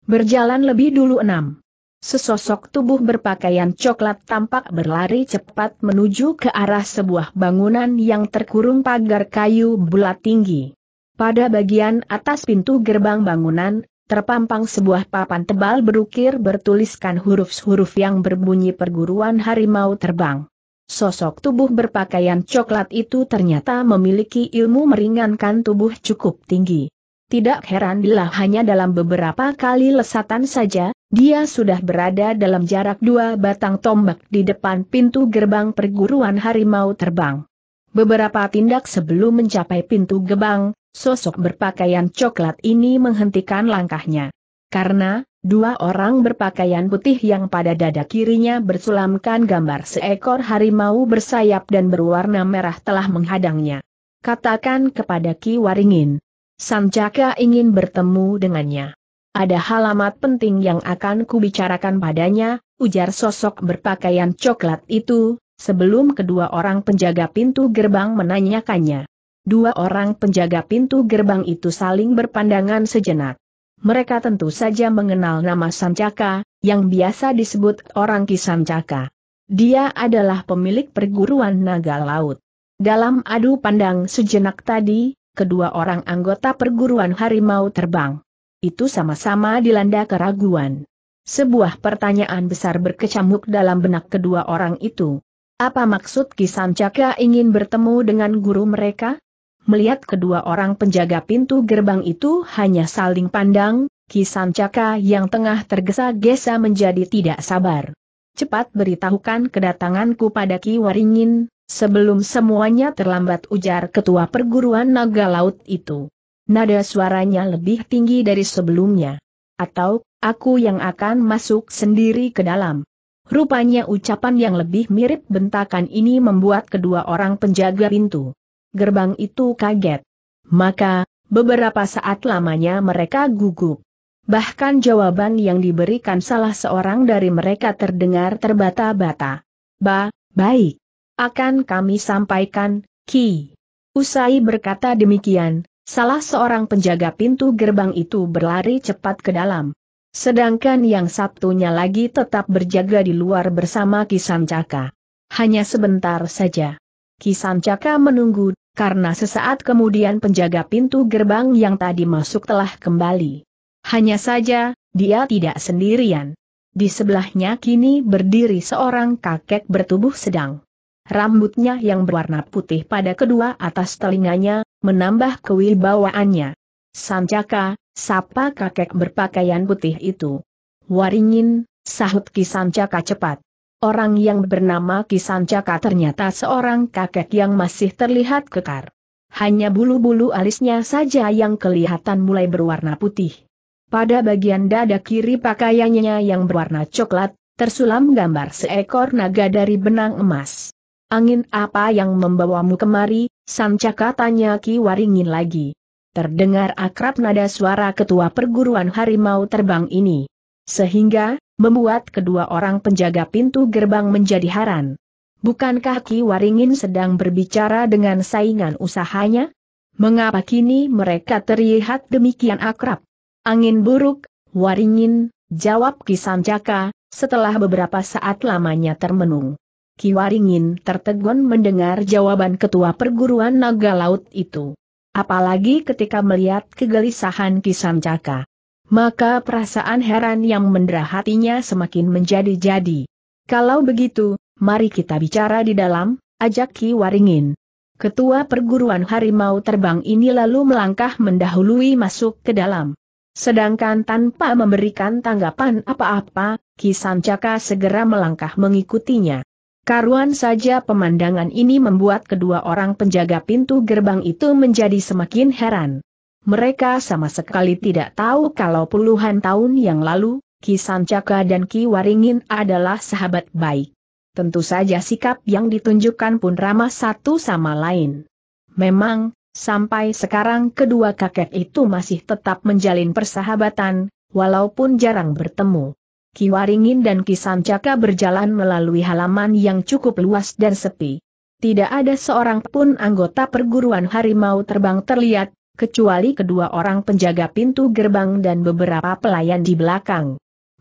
berjalan lebih dulu enam. Sesosok tubuh berpakaian coklat tampak berlari cepat menuju ke arah sebuah bangunan yang terkurung pagar kayu bulat tinggi. Pada bagian atas pintu gerbang bangunan, terpampang sebuah papan tebal berukir bertuliskan huruf-huruf yang berbunyi perguruan harimau terbang. Sosok tubuh berpakaian coklat itu ternyata memiliki ilmu meringankan tubuh cukup tinggi. Tidak heran bila hanya dalam beberapa kali lesatan saja, dia sudah berada dalam jarak dua batang tombak di depan pintu gerbang perguruan harimau terbang. Beberapa tindak sebelum mencapai pintu gerbang. Sosok berpakaian coklat ini menghentikan langkahnya. Karena, dua orang berpakaian putih yang pada dada kirinya bersulamkan gambar seekor harimau bersayap dan berwarna merah telah menghadangnya. Katakan kepada Ki Waringin. Sanjaka ingin bertemu dengannya. Ada halamat penting yang akan kubicarakan padanya, ujar sosok berpakaian coklat itu, sebelum kedua orang penjaga pintu gerbang menanyakannya. Dua orang penjaga pintu gerbang itu saling berpandangan sejenak. Mereka tentu saja mengenal nama Sancaka, yang biasa disebut orang Kisancaka. Dia adalah pemilik perguruan naga laut. Dalam adu pandang sejenak tadi, kedua orang anggota perguruan harimau terbang. Itu sama-sama dilanda keraguan. Sebuah pertanyaan besar berkecamuk dalam benak kedua orang itu. Apa maksud Kisancaka ingin bertemu dengan guru mereka? Melihat kedua orang penjaga pintu gerbang itu hanya saling pandang, Kisan Caka yang tengah tergesa-gesa menjadi tidak sabar. Cepat beritahukan kedatanganku pada Ki Waringin, sebelum semuanya terlambat ujar ketua perguruan naga laut itu. Nada suaranya lebih tinggi dari sebelumnya. Atau, aku yang akan masuk sendiri ke dalam. Rupanya ucapan yang lebih mirip bentakan ini membuat kedua orang penjaga pintu gerbang itu kaget. Maka, beberapa saat lamanya mereka gugup. Bahkan jawaban yang diberikan salah seorang dari mereka terdengar terbata-bata. Ba, baik. Akan kami sampaikan, Ki. Usai berkata demikian, salah seorang penjaga pintu gerbang itu berlari cepat ke dalam. Sedangkan yang Sabtunya lagi tetap berjaga di luar bersama Kisancaka. Hanya sebentar saja. Caka menunggu, karena sesaat kemudian penjaga pintu gerbang yang tadi masuk telah kembali. Hanya saja, dia tidak sendirian. Di sebelahnya kini berdiri seorang kakek bertubuh sedang. Rambutnya yang berwarna putih pada kedua atas telinganya, menambah kewibawaannya. Sancaka, sapa kakek berpakaian putih itu. Waringin, sahut Kisancaka cepat. Orang yang bernama Kisancaka ternyata seorang kakek yang masih terlihat kekar. Hanya bulu-bulu alisnya saja yang kelihatan mulai berwarna putih. Pada bagian dada kiri pakaiannya yang berwarna coklat, tersulam gambar seekor naga dari benang emas. Angin apa yang membawamu kemari, Sancaka tanya Ki Waringin lagi. Terdengar akrab nada suara ketua perguruan harimau terbang ini. Sehingga, membuat kedua orang penjaga pintu gerbang menjadi haran. Bukankah Ki Waringin sedang berbicara dengan saingan usahanya? Mengapa kini mereka terlihat demikian akrab? Angin buruk, Waringin, jawab Ki Sanjaka, setelah beberapa saat lamanya termenung. Ki Waringin tertegun mendengar jawaban ketua perguruan naga laut itu. Apalagi ketika melihat kegelisahan Ki Sanjaka maka perasaan heran yang mendera hatinya semakin menjadi-jadi. Kalau begitu, mari kita bicara di dalam, ajak Ki Waringin. Ketua perguruan harimau terbang ini lalu melangkah mendahului masuk ke dalam. Sedangkan tanpa memberikan tanggapan apa-apa, Ki Sancaka segera melangkah mengikutinya. Karuan saja pemandangan ini membuat kedua orang penjaga pintu gerbang itu menjadi semakin heran. Mereka sama sekali tidak tahu kalau puluhan tahun yang lalu, Ki Sancaka dan Ki Waringin adalah sahabat baik. Tentu saja sikap yang ditunjukkan pun ramah satu sama lain. Memang, sampai sekarang kedua kakek itu masih tetap menjalin persahabatan, walaupun jarang bertemu. Ki Waringin dan Ki Sancaka berjalan melalui halaman yang cukup luas dan sepi. Tidak ada seorang pun anggota perguruan harimau terbang terlihat, kecuali kedua orang penjaga pintu gerbang dan beberapa pelayan di belakang.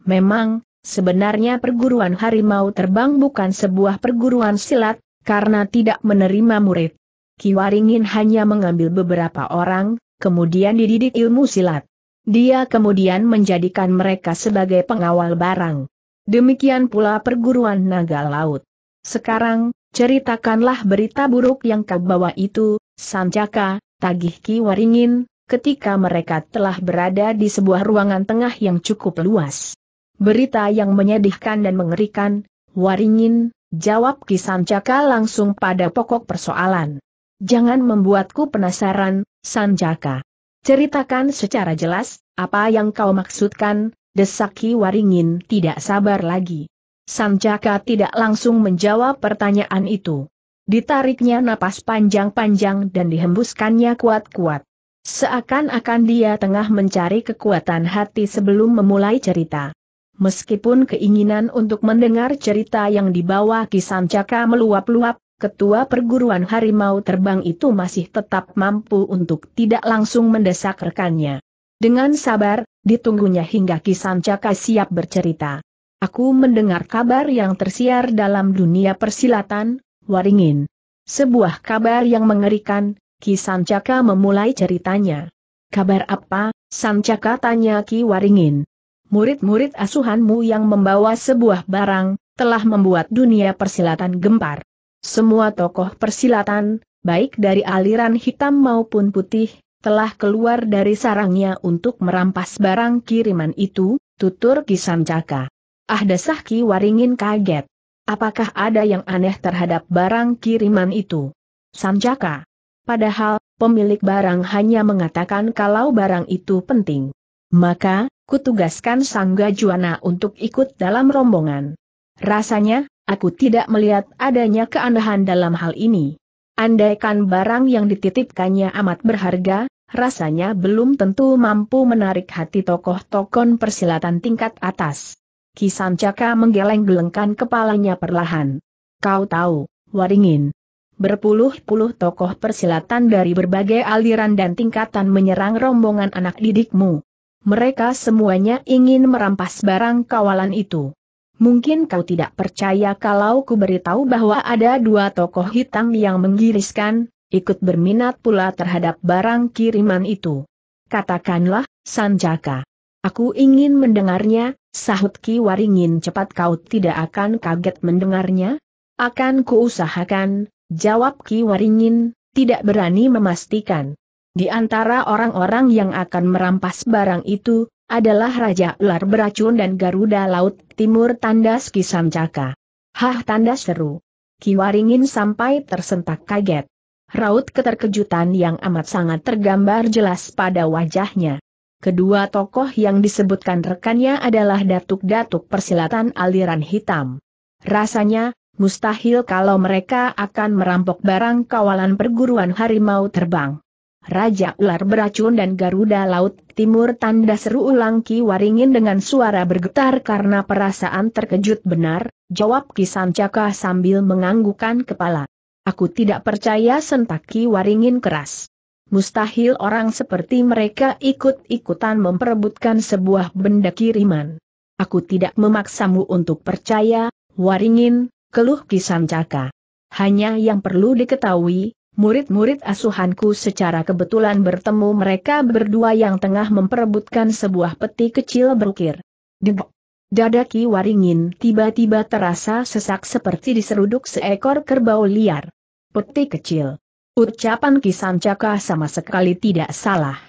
Memang, sebenarnya perguruan harimau terbang bukan sebuah perguruan silat, karena tidak menerima murid. Kiwaringin hanya mengambil beberapa orang, kemudian dididik ilmu silat. Dia kemudian menjadikan mereka sebagai pengawal barang. Demikian pula perguruan naga laut. Sekarang, ceritakanlah berita buruk yang kau bawa itu, Sancaka, tagih Ki Waringin, ketika mereka telah berada di sebuah ruangan tengah yang cukup luas. Berita yang menyedihkan dan mengerikan, Waringin, jawab Ki Sanjaka langsung pada pokok persoalan. Jangan membuatku penasaran, Sanjaka. Ceritakan secara jelas, apa yang kau maksudkan, desak Ki Waringin tidak sabar lagi. Sanjaka tidak langsung menjawab pertanyaan itu. Ditariknya napas panjang-panjang dan dihembuskannya kuat-kuat. Seakan-akan dia tengah mencari kekuatan hati sebelum memulai cerita. Meskipun keinginan untuk mendengar cerita yang dibawa Kisancaka meluap-luap, ketua perguruan harimau terbang itu masih tetap mampu untuk tidak langsung mendesak rekannya. Dengan sabar, ditunggunya hingga Kisancaka siap bercerita. Aku mendengar kabar yang tersiar dalam dunia persilatan, Waringin. Sebuah kabar yang mengerikan, Ki Sancaka memulai ceritanya. Kabar apa, Sancaka tanya Ki Waringin. Murid-murid asuhanmu yang membawa sebuah barang, telah membuat dunia persilatan gempar. Semua tokoh persilatan, baik dari aliran hitam maupun putih, telah keluar dari sarangnya untuk merampas barang kiriman itu, tutur Ki Sancaka. Ah desah Ki Waringin kaget. Apakah ada yang aneh terhadap barang kiriman itu? Sanjaka? Padahal, pemilik barang hanya mengatakan kalau barang itu penting. Maka, kutugaskan Sangga Juana untuk ikut dalam rombongan. Rasanya, aku tidak melihat adanya keanehan dalam hal ini. Andaikan barang yang dititipkannya amat berharga, rasanya belum tentu mampu menarik hati tokoh-tokoh persilatan tingkat atas. Kisanjaka menggeleng-gelengkan kepalanya perlahan. Kau tahu, Waringin. Berpuluh-puluh tokoh persilatan dari berbagai aliran dan tingkatan menyerang rombongan anak didikmu. Mereka semuanya ingin merampas barang kawalan itu. Mungkin kau tidak percaya kalau ku beritahu bahwa ada dua tokoh hitam yang menggiriskan, ikut berminat pula terhadap barang kiriman itu. Katakanlah, Sanjaka. Aku ingin mendengarnya, Sahut Ki Waringin cepat kau tidak akan kaget mendengarnya? Akan kuusahakan, jawab Ki Waringin, tidak berani memastikan. Di antara orang-orang yang akan merampas barang itu, adalah Raja Ular Beracun dan Garuda Laut Timur Tandas Kisamcaka. Hah Tanda seru. Ki Waringin sampai tersentak kaget. Raut keterkejutan yang amat sangat tergambar jelas pada wajahnya. Kedua tokoh yang disebutkan rekannya adalah datuk-datuk persilatan aliran hitam. Rasanya, mustahil kalau mereka akan merampok barang kawalan perguruan harimau terbang. Raja ular beracun dan Garuda Laut Timur tanda seru ulang Ki Waringin dengan suara bergetar karena perasaan terkejut benar, jawab Ki Sancaka sambil menganggukan kepala. Aku tidak percaya sentak Ki Waringin keras mustahil orang seperti mereka ikut-ikutan memperebutkan sebuah benda kiriman. Aku tidak memaksamu untuk percaya, waringin, keluh kisancaka. Hanya yang perlu diketahui, murid-murid asuhanku secara kebetulan bertemu mereka berdua yang tengah memperebutkan sebuah peti kecil berukir. Dibok. Dada Waringin tiba-tiba terasa sesak seperti diseruduk seekor kerbau liar. Peti kecil. Ucapan Kisanjaka sama sekali tidak salah.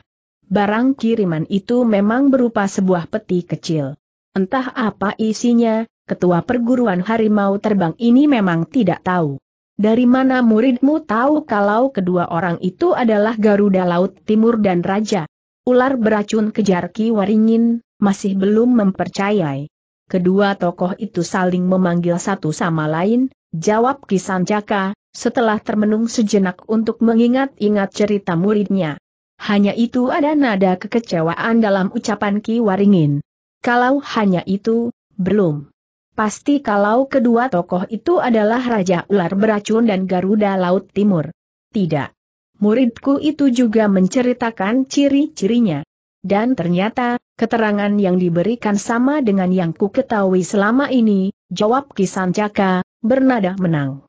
Barang kiriman itu memang berupa sebuah peti kecil. Entah apa isinya, ketua perguruan harimau terbang ini memang tidak tahu. Dari mana muridmu tahu kalau kedua orang itu adalah Garuda Laut Timur dan Raja? Ular beracun kejar Ki Waringin, masih belum mempercayai. Kedua tokoh itu saling memanggil satu sama lain, jawab Kisanjaka. Setelah termenung sejenak untuk mengingat-ingat cerita muridnya. Hanya itu ada nada kekecewaan dalam ucapan Ki Waringin. Kalau hanya itu, belum. Pasti kalau kedua tokoh itu adalah Raja Ular Beracun dan Garuda Laut Timur. Tidak. Muridku itu juga menceritakan ciri-cirinya. Dan ternyata, keterangan yang diberikan sama dengan yang ku ketahui selama ini, jawab Ki Sancaka, bernada menang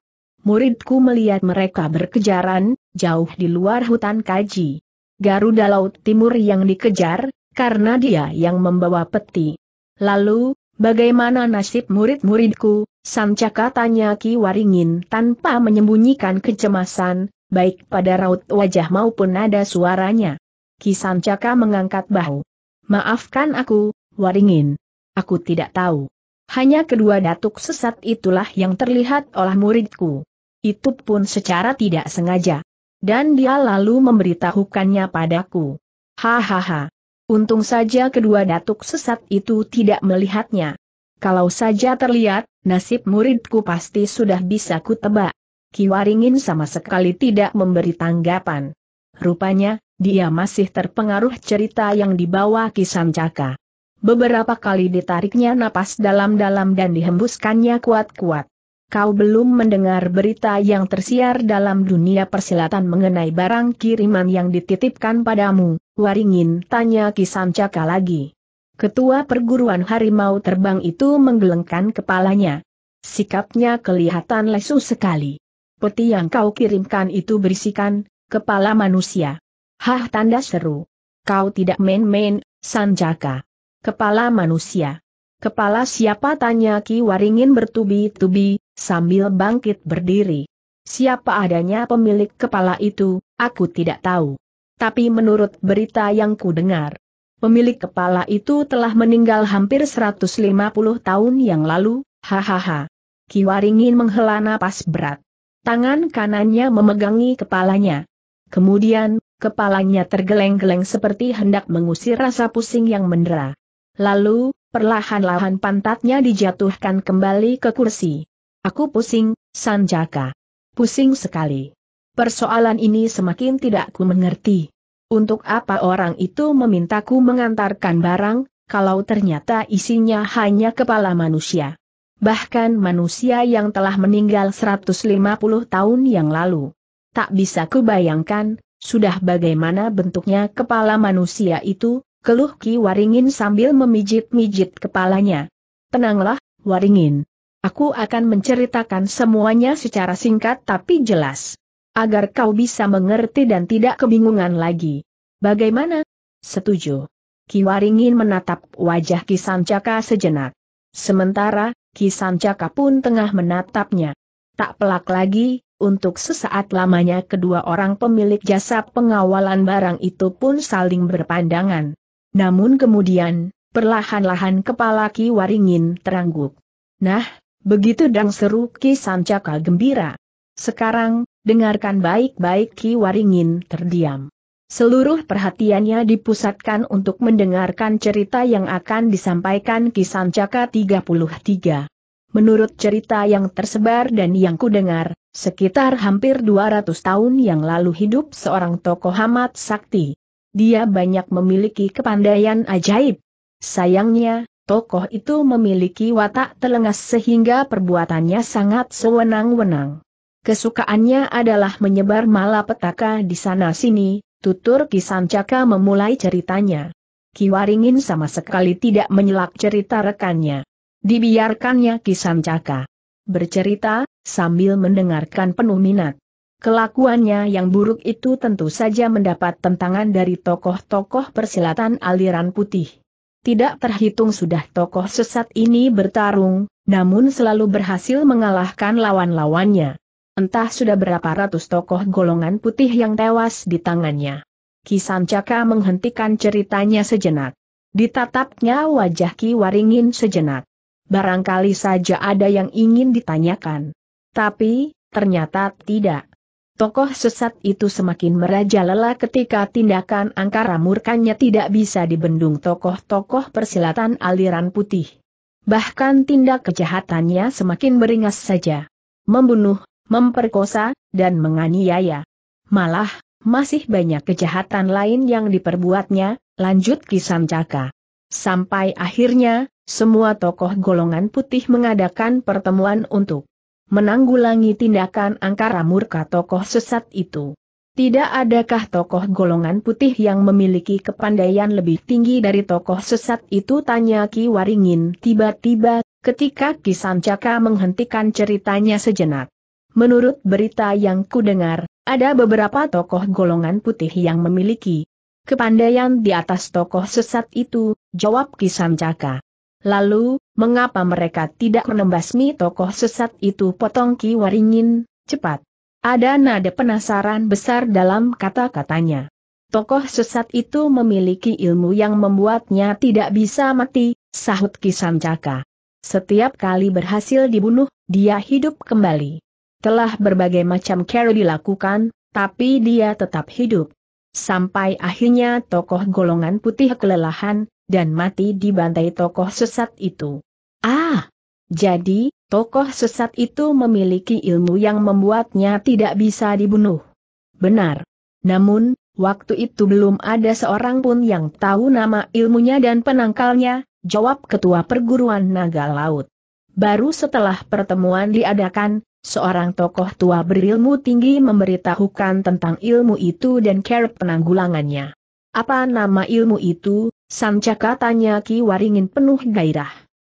muridku melihat mereka berkejaran, jauh di luar hutan kaji. Garuda Laut Timur yang dikejar, karena dia yang membawa peti. Lalu, bagaimana nasib murid-muridku, Sancaka tanya Ki Waringin tanpa menyembunyikan kecemasan, baik pada raut wajah maupun nada suaranya. Ki Sancaka mengangkat bahu. Maafkan aku, Waringin. Aku tidak tahu. Hanya kedua datuk sesat itulah yang terlihat oleh muridku. Itu pun secara tidak sengaja. Dan dia lalu memberitahukannya padaku. Hahaha. Untung saja kedua datuk sesat itu tidak melihatnya. Kalau saja terlihat, nasib muridku pasti sudah bisa kutebak. Kiwaringin sama sekali tidak memberi tanggapan. Rupanya, dia masih terpengaruh cerita yang dibawa Kisancaka. Beberapa kali ditariknya napas dalam-dalam dan dihembuskannya kuat-kuat kau belum mendengar berita yang tersiar dalam dunia persilatan mengenai barang kiriman yang dititipkan padamu, Waringin tanya Ki Sanjaka lagi. Ketua perguruan harimau terbang itu menggelengkan kepalanya. Sikapnya kelihatan lesu sekali. Peti yang kau kirimkan itu berisikan, kepala manusia. Hah tanda seru. Kau tidak main-main, Sanjaka. Kepala manusia. Kepala siapa tanya Ki Waringin bertubi-tubi, sambil bangkit berdiri. Siapa adanya pemilik kepala itu, aku tidak tahu. Tapi menurut berita yang ku dengar, pemilik kepala itu telah meninggal hampir 150 tahun yang lalu, hahaha. Kiwaringin menghela napas berat. Tangan kanannya memegangi kepalanya. Kemudian, kepalanya tergeleng-geleng seperti hendak mengusir rasa pusing yang mendera. Lalu, perlahan-lahan pantatnya dijatuhkan kembali ke kursi. Aku pusing, Sanjaka. Pusing sekali. Persoalan ini semakin tidak ku mengerti. Untuk apa orang itu memintaku mengantarkan barang, kalau ternyata isinya hanya kepala manusia. Bahkan manusia yang telah meninggal 150 tahun yang lalu. Tak bisa kubayangkan, sudah bagaimana bentuknya kepala manusia itu, keluh Ki Waringin sambil memijit-mijit kepalanya. Tenanglah, Waringin. Aku akan menceritakan semuanya secara singkat tapi jelas. Agar kau bisa mengerti dan tidak kebingungan lagi. Bagaimana? Setuju. Ki Waringin menatap wajah Ki Kisancaka sejenak. Sementara, Ki Kisancaka pun tengah menatapnya. Tak pelak lagi, untuk sesaat lamanya kedua orang pemilik jasa pengawalan barang itu pun saling berpandangan. Namun kemudian, perlahan-lahan kepala Ki Waringin terangguk. Nah, Begitu dang seru Ki Sancaka gembira. Sekarang, dengarkan baik-baik Ki Waringin terdiam. Seluruh perhatiannya dipusatkan untuk mendengarkan cerita yang akan disampaikan Kisan Sancaka 33. Menurut cerita yang tersebar dan yang kudengar, sekitar hampir 200 tahun yang lalu hidup seorang tokoh amat sakti. Dia banyak memiliki kepandaian ajaib. Sayangnya, tokoh itu memiliki watak telengas sehingga perbuatannya sangat sewenang-wenang. Kesukaannya adalah menyebar malapetaka di sana-sini, tutur Kisancaka memulai ceritanya. Kiwaringin sama sekali tidak menyelak cerita rekannya. Dibiarkannya Kisancaka bercerita, sambil mendengarkan penuh minat. Kelakuannya yang buruk itu tentu saja mendapat tentangan dari tokoh-tokoh persilatan aliran putih. Tidak terhitung sudah tokoh sesat ini bertarung, namun selalu berhasil mengalahkan lawan-lawannya. Entah sudah berapa ratus tokoh golongan putih yang tewas di tangannya. Caka menghentikan ceritanya sejenak. Ditatapnya wajah Ki Waringin sejenak. Barangkali saja ada yang ingin ditanyakan. Tapi, ternyata tidak. Tokoh sesat itu semakin merajalela ketika tindakan angkara murkanya tidak bisa dibendung tokoh-tokoh persilatan aliran putih. Bahkan tindak kejahatannya semakin beringas saja. Membunuh, memperkosa, dan menganiaya. Malah, masih banyak kejahatan lain yang diperbuatnya, lanjut caka. Sampai akhirnya, semua tokoh golongan putih mengadakan pertemuan untuk menanggulangi tindakan angkara murka tokoh sesat itu. Tidak adakah tokoh golongan putih yang memiliki kepandaian lebih tinggi dari tokoh sesat itu tanya Ki Waringin tiba-tiba, ketika Ki Sancaka menghentikan ceritanya sejenak. Menurut berita yang kudengar, ada beberapa tokoh golongan putih yang memiliki kepandaian di atas tokoh sesat itu, jawab Ki Sancaka. Lalu, mengapa mereka tidak menembasmi tokoh sesat itu potong Ki Waringin, cepat. Ada nada penasaran besar dalam kata-katanya. Tokoh sesat itu memiliki ilmu yang membuatnya tidak bisa mati, sahut Ki Sancaka. Setiap kali berhasil dibunuh, dia hidup kembali. Telah berbagai macam cara dilakukan, tapi dia tetap hidup. Sampai akhirnya tokoh golongan putih kelelahan, dan mati di dibantai tokoh sesat itu. Ah! Jadi, tokoh sesat itu memiliki ilmu yang membuatnya tidak bisa dibunuh. Benar. Namun, waktu itu belum ada seorang pun yang tahu nama ilmunya dan penangkalnya, jawab ketua perguruan naga laut. Baru setelah pertemuan diadakan, seorang tokoh tua berilmu tinggi memberitahukan tentang ilmu itu dan cara penanggulangannya. Apa nama ilmu itu, Sancaka tanya Ki Waringin penuh gairah.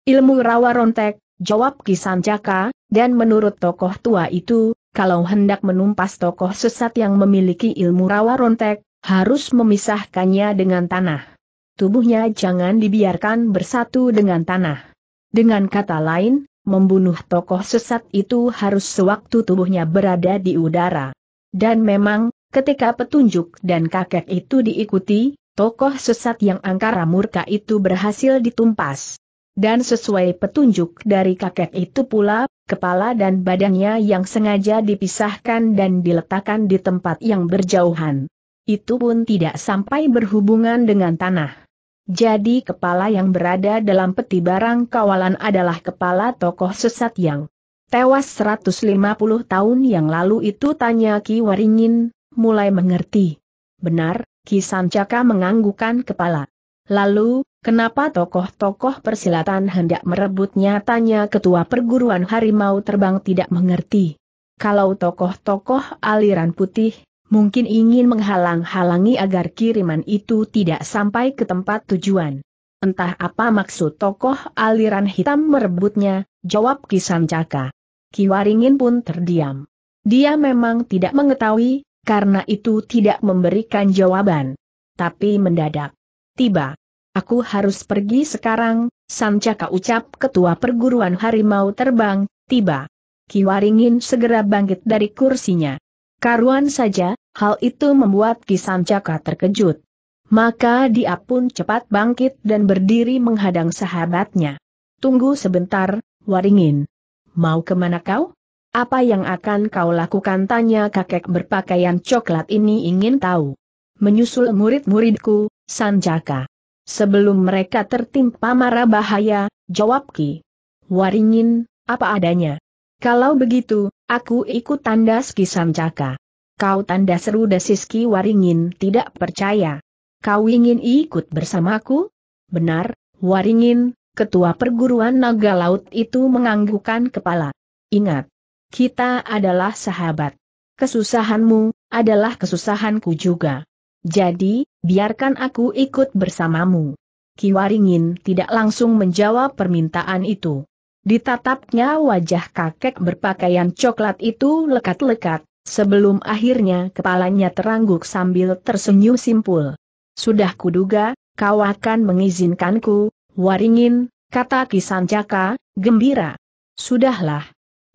Ilmu rawa rontek, jawab Ki Sancaka, dan menurut tokoh tua itu, kalau hendak menumpas tokoh sesat yang memiliki ilmu rawa rontek, harus memisahkannya dengan tanah. Tubuhnya jangan dibiarkan bersatu dengan tanah. Dengan kata lain, membunuh tokoh sesat itu harus sewaktu tubuhnya berada di udara. Dan memang, ketika petunjuk dan kakek itu diikuti, tokoh sesat yang angkara murka itu berhasil ditumpas. Dan sesuai petunjuk dari kakek itu pula, kepala dan badannya yang sengaja dipisahkan dan diletakkan di tempat yang berjauhan. Itu pun tidak sampai berhubungan dengan tanah. Jadi kepala yang berada dalam peti barang kawalan adalah kepala tokoh sesat yang tewas 150 tahun yang lalu itu tanya Ki Waringin, mulai mengerti. Benar, Kisancaka menganggukan kepala. Lalu, kenapa tokoh-tokoh persilatan hendak merebutnya tanya ketua perguruan harimau terbang tidak mengerti. Kalau tokoh-tokoh aliran putih, mungkin ingin menghalang-halangi agar kiriman itu tidak sampai ke tempat tujuan. Entah apa maksud tokoh aliran hitam merebutnya, jawab Ki Kiwaringin pun terdiam. Dia memang tidak mengetahui, karena itu tidak memberikan jawaban. Tapi mendadak. Tiba. Aku harus pergi sekarang, Sancaka ucap ketua perguruan harimau terbang, tiba. Kiwaringin segera bangkit dari kursinya. Karuan saja, hal itu membuat Ki Kisancaka terkejut. Maka dia pun cepat bangkit dan berdiri menghadang sahabatnya. Tunggu sebentar, Waringin. Mau kemana kau? Apa yang akan kau lakukan tanya kakek berpakaian coklat ini ingin tahu. Menyusul murid-muridku, Sanjaka. Sebelum mereka tertimpa mara bahaya, jawab Ki. Waringin, apa adanya. Kalau begitu, aku ikut tanda Ki Sanjaka. Kau tanda seru desis Ki Waringin tidak percaya. Kau ingin ikut bersamaku? Benar, Waringin, ketua perguruan naga laut itu menganggukkan kepala. Ingat, kita adalah sahabat. Kesusahanmu adalah kesusahanku juga. Jadi, biarkan aku ikut bersamamu. Kiwaringin tidak langsung menjawab permintaan itu. Ditatapnya wajah kakek berpakaian coklat itu lekat-lekat, sebelum akhirnya kepalanya terangguk sambil tersenyum simpul. Sudah kuduga, kau akan mengizinkanku, Waringin, kata Sanjaka, gembira. Sudahlah,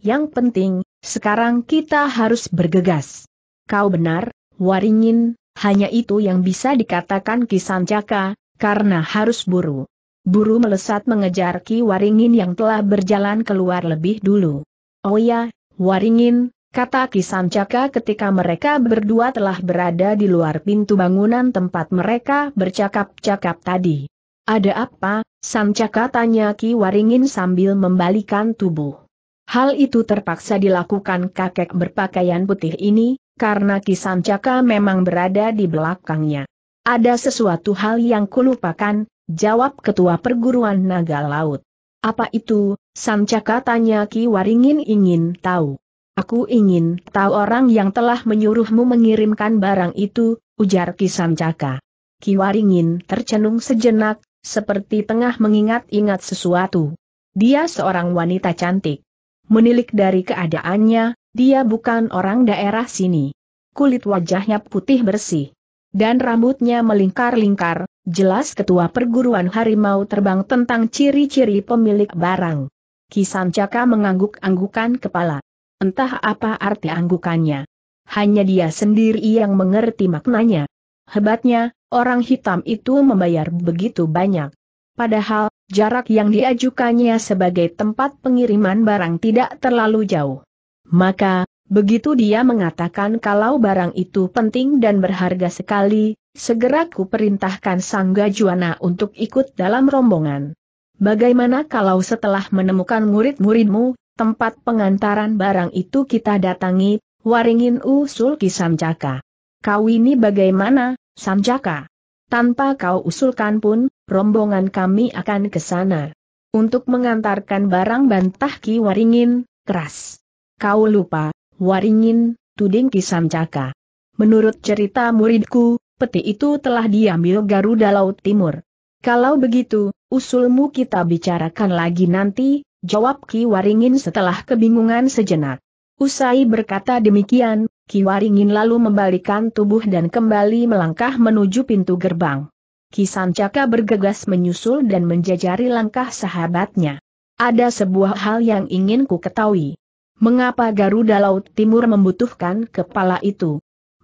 yang penting, sekarang kita harus bergegas. Kau benar, Waringin, hanya itu yang bisa dikatakan Ki Sancaka, karena harus buru. Buru melesat mengejar Ki Waringin yang telah berjalan keluar lebih dulu. Oh ya, Waringin, kata Ki Sancaka ketika mereka berdua telah berada di luar pintu bangunan tempat mereka bercakap-cakap tadi. Ada apa, Sancaka tanya Ki Waringin sambil membalikan tubuh. Hal itu terpaksa dilakukan kakek berpakaian putih ini, karena caka memang berada di belakangnya. Ada sesuatu hal yang kulupakan, jawab ketua perguruan naga laut. Apa itu, Sancaka tanya Ki Waringin ingin tahu. Aku ingin tahu orang yang telah menyuruhmu mengirimkan barang itu, ujar Ki Sancaka. Ki Waringin tercenung sejenak, seperti tengah mengingat-ingat sesuatu. Dia seorang wanita cantik. Menilik dari keadaannya, dia bukan orang daerah sini. Kulit wajahnya putih bersih. Dan rambutnya melingkar-lingkar, jelas ketua perguruan harimau terbang tentang ciri-ciri pemilik barang. Caka mengangguk-anggukan kepala. Entah apa arti anggukannya. Hanya dia sendiri yang mengerti maknanya. Hebatnya, orang hitam itu membayar begitu banyak. Padahal, Jarak yang diajukannya sebagai tempat pengiriman barang tidak terlalu jauh. Maka, begitu dia mengatakan kalau barang itu penting dan berharga sekali, segera ku perintahkan Sangga Gajuana untuk ikut dalam rombongan. Bagaimana kalau setelah menemukan murid-muridmu, tempat pengantaran barang itu kita datangi, waringin usul Ki Samjaka. Kau ini bagaimana, Samjaka? Tanpa kau usulkan pun, rombongan kami akan ke sana. Untuk mengantarkan barang bantah Ki Waringin, keras. Kau lupa, Waringin, tuding Ki Samcaka. Menurut cerita muridku, peti itu telah diambil Garuda Laut Timur. Kalau begitu, usulmu kita bicarakan lagi nanti, jawab Ki Waringin setelah kebingungan sejenak. Usai berkata demikian, Ki Waringin lalu membalikan tubuh dan kembali melangkah menuju pintu gerbang. Ki Sancaka bergegas menyusul dan menjajari langkah sahabatnya. Ada sebuah hal yang ingin ku ketahui. Mengapa Garuda Laut Timur membutuhkan kepala itu?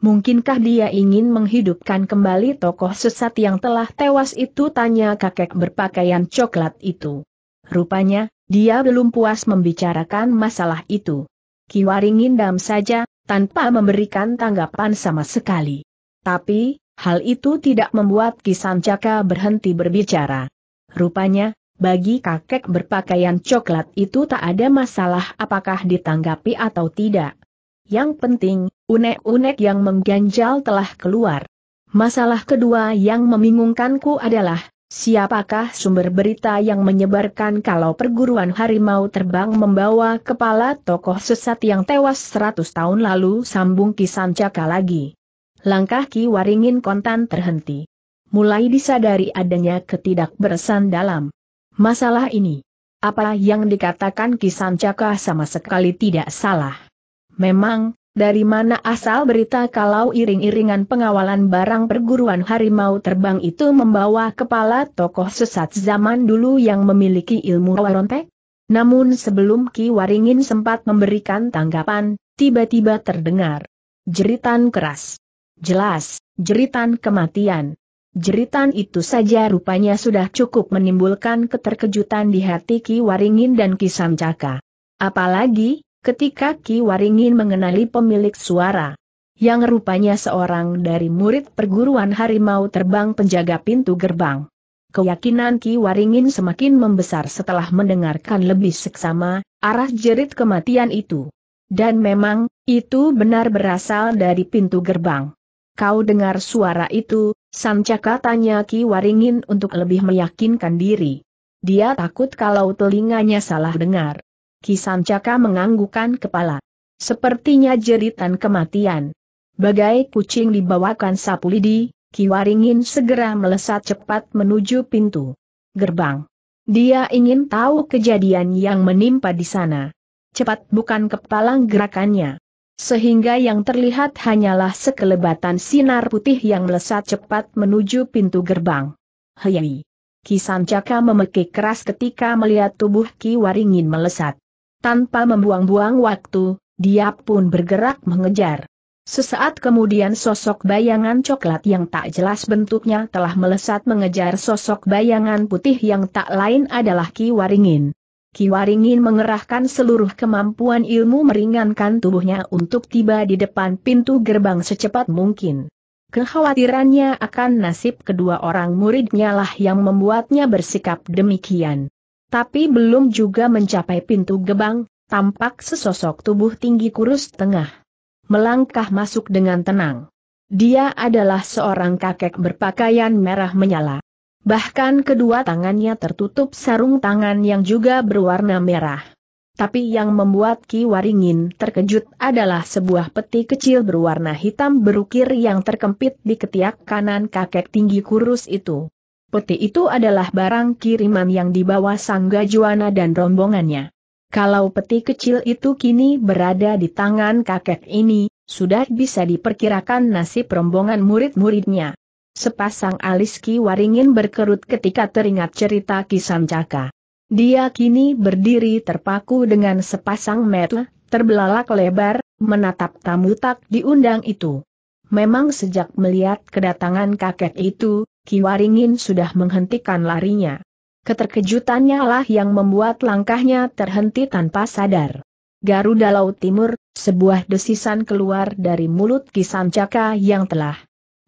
Mungkinkah dia ingin menghidupkan kembali tokoh sesat yang telah tewas itu? Tanya kakek berpakaian coklat itu. Rupanya, dia belum puas membicarakan masalah itu. Kiwaringin dam saja, tanpa memberikan tanggapan sama sekali. Tapi, hal itu tidak membuat Caka berhenti berbicara. Rupanya, bagi kakek berpakaian coklat itu tak ada masalah apakah ditanggapi atau tidak. Yang penting, unek-unek yang mengganjal telah keluar. Masalah kedua yang membingungkanku adalah, Siapakah sumber berita yang menyebarkan kalau perguruan harimau terbang membawa kepala tokoh sesat yang tewas 100 tahun lalu sambung kisan caka lagi. Langkah Ki Waringin kontan terhenti. Mulai disadari adanya ketidakberesan dalam masalah ini. Apa yang dikatakan kisan caka sama sekali tidak salah. Memang, dari mana asal berita kalau iring-iringan pengawalan barang perguruan harimau terbang itu membawa kepala tokoh sesat zaman dulu yang memiliki ilmu warontek? Namun sebelum Ki Waringin sempat memberikan tanggapan, tiba-tiba terdengar jeritan keras. Jelas, jeritan kematian. Jeritan itu saja rupanya sudah cukup menimbulkan keterkejutan di hati Ki Waringin dan Ki Samcaka. Apalagi, ketika Ki Waringin mengenali pemilik suara. Yang rupanya seorang dari murid perguruan harimau terbang penjaga pintu gerbang. Keyakinan Ki Waringin semakin membesar setelah mendengarkan lebih seksama, arah jerit kematian itu. Dan memang, itu benar berasal dari pintu gerbang. Kau dengar suara itu, Sancaka tanya Ki Waringin untuk lebih meyakinkan diri. Dia takut kalau telinganya salah dengar. Kisancaka menganggukan kepala. Sepertinya jeritan kematian. Bagai kucing dibawakan sapu lidi, Ki Waringin segera melesat cepat menuju pintu gerbang. Dia ingin tahu kejadian yang menimpa di sana. Cepat bukan kepalang gerakannya. Sehingga yang terlihat hanyalah sekelebatan sinar putih yang melesat cepat menuju pintu gerbang. Hei! Kisancaka memekik keras ketika melihat tubuh Ki Waringin melesat. Tanpa membuang-buang waktu, dia pun bergerak mengejar. Sesaat kemudian sosok bayangan coklat yang tak jelas bentuknya telah melesat mengejar sosok bayangan putih yang tak lain adalah Ki Waringin. Ki Waringin mengerahkan seluruh kemampuan ilmu meringankan tubuhnya untuk tiba di depan pintu gerbang secepat mungkin. Kekhawatirannya akan nasib kedua orang muridnya lah yang membuatnya bersikap demikian. Tapi belum juga mencapai pintu gebang, tampak sesosok tubuh tinggi kurus tengah. Melangkah masuk dengan tenang. Dia adalah seorang kakek berpakaian merah menyala. Bahkan kedua tangannya tertutup sarung tangan yang juga berwarna merah. Tapi yang membuat Ki Waringin terkejut adalah sebuah peti kecil berwarna hitam berukir yang terkempit di ketiak kanan kakek tinggi kurus itu. Peti itu adalah barang kiriman yang dibawa Sangga Juana dan rombongannya. Kalau peti kecil itu kini berada di tangan kakek ini, sudah bisa diperkirakan nasib rombongan murid-muridnya. Sepasang aliski Waringin berkerut ketika teringat cerita kisah Caka. Dia kini berdiri terpaku dengan sepasang mata, terbelalak lebar, menatap tamu tak diundang itu. Memang sejak melihat kedatangan kakek itu, Ki Waringin sudah menghentikan larinya. Keterkejutannya lah yang membuat langkahnya terhenti tanpa sadar. Garuda Laut Timur, sebuah desisan keluar dari mulut Ki Kisancaka yang telah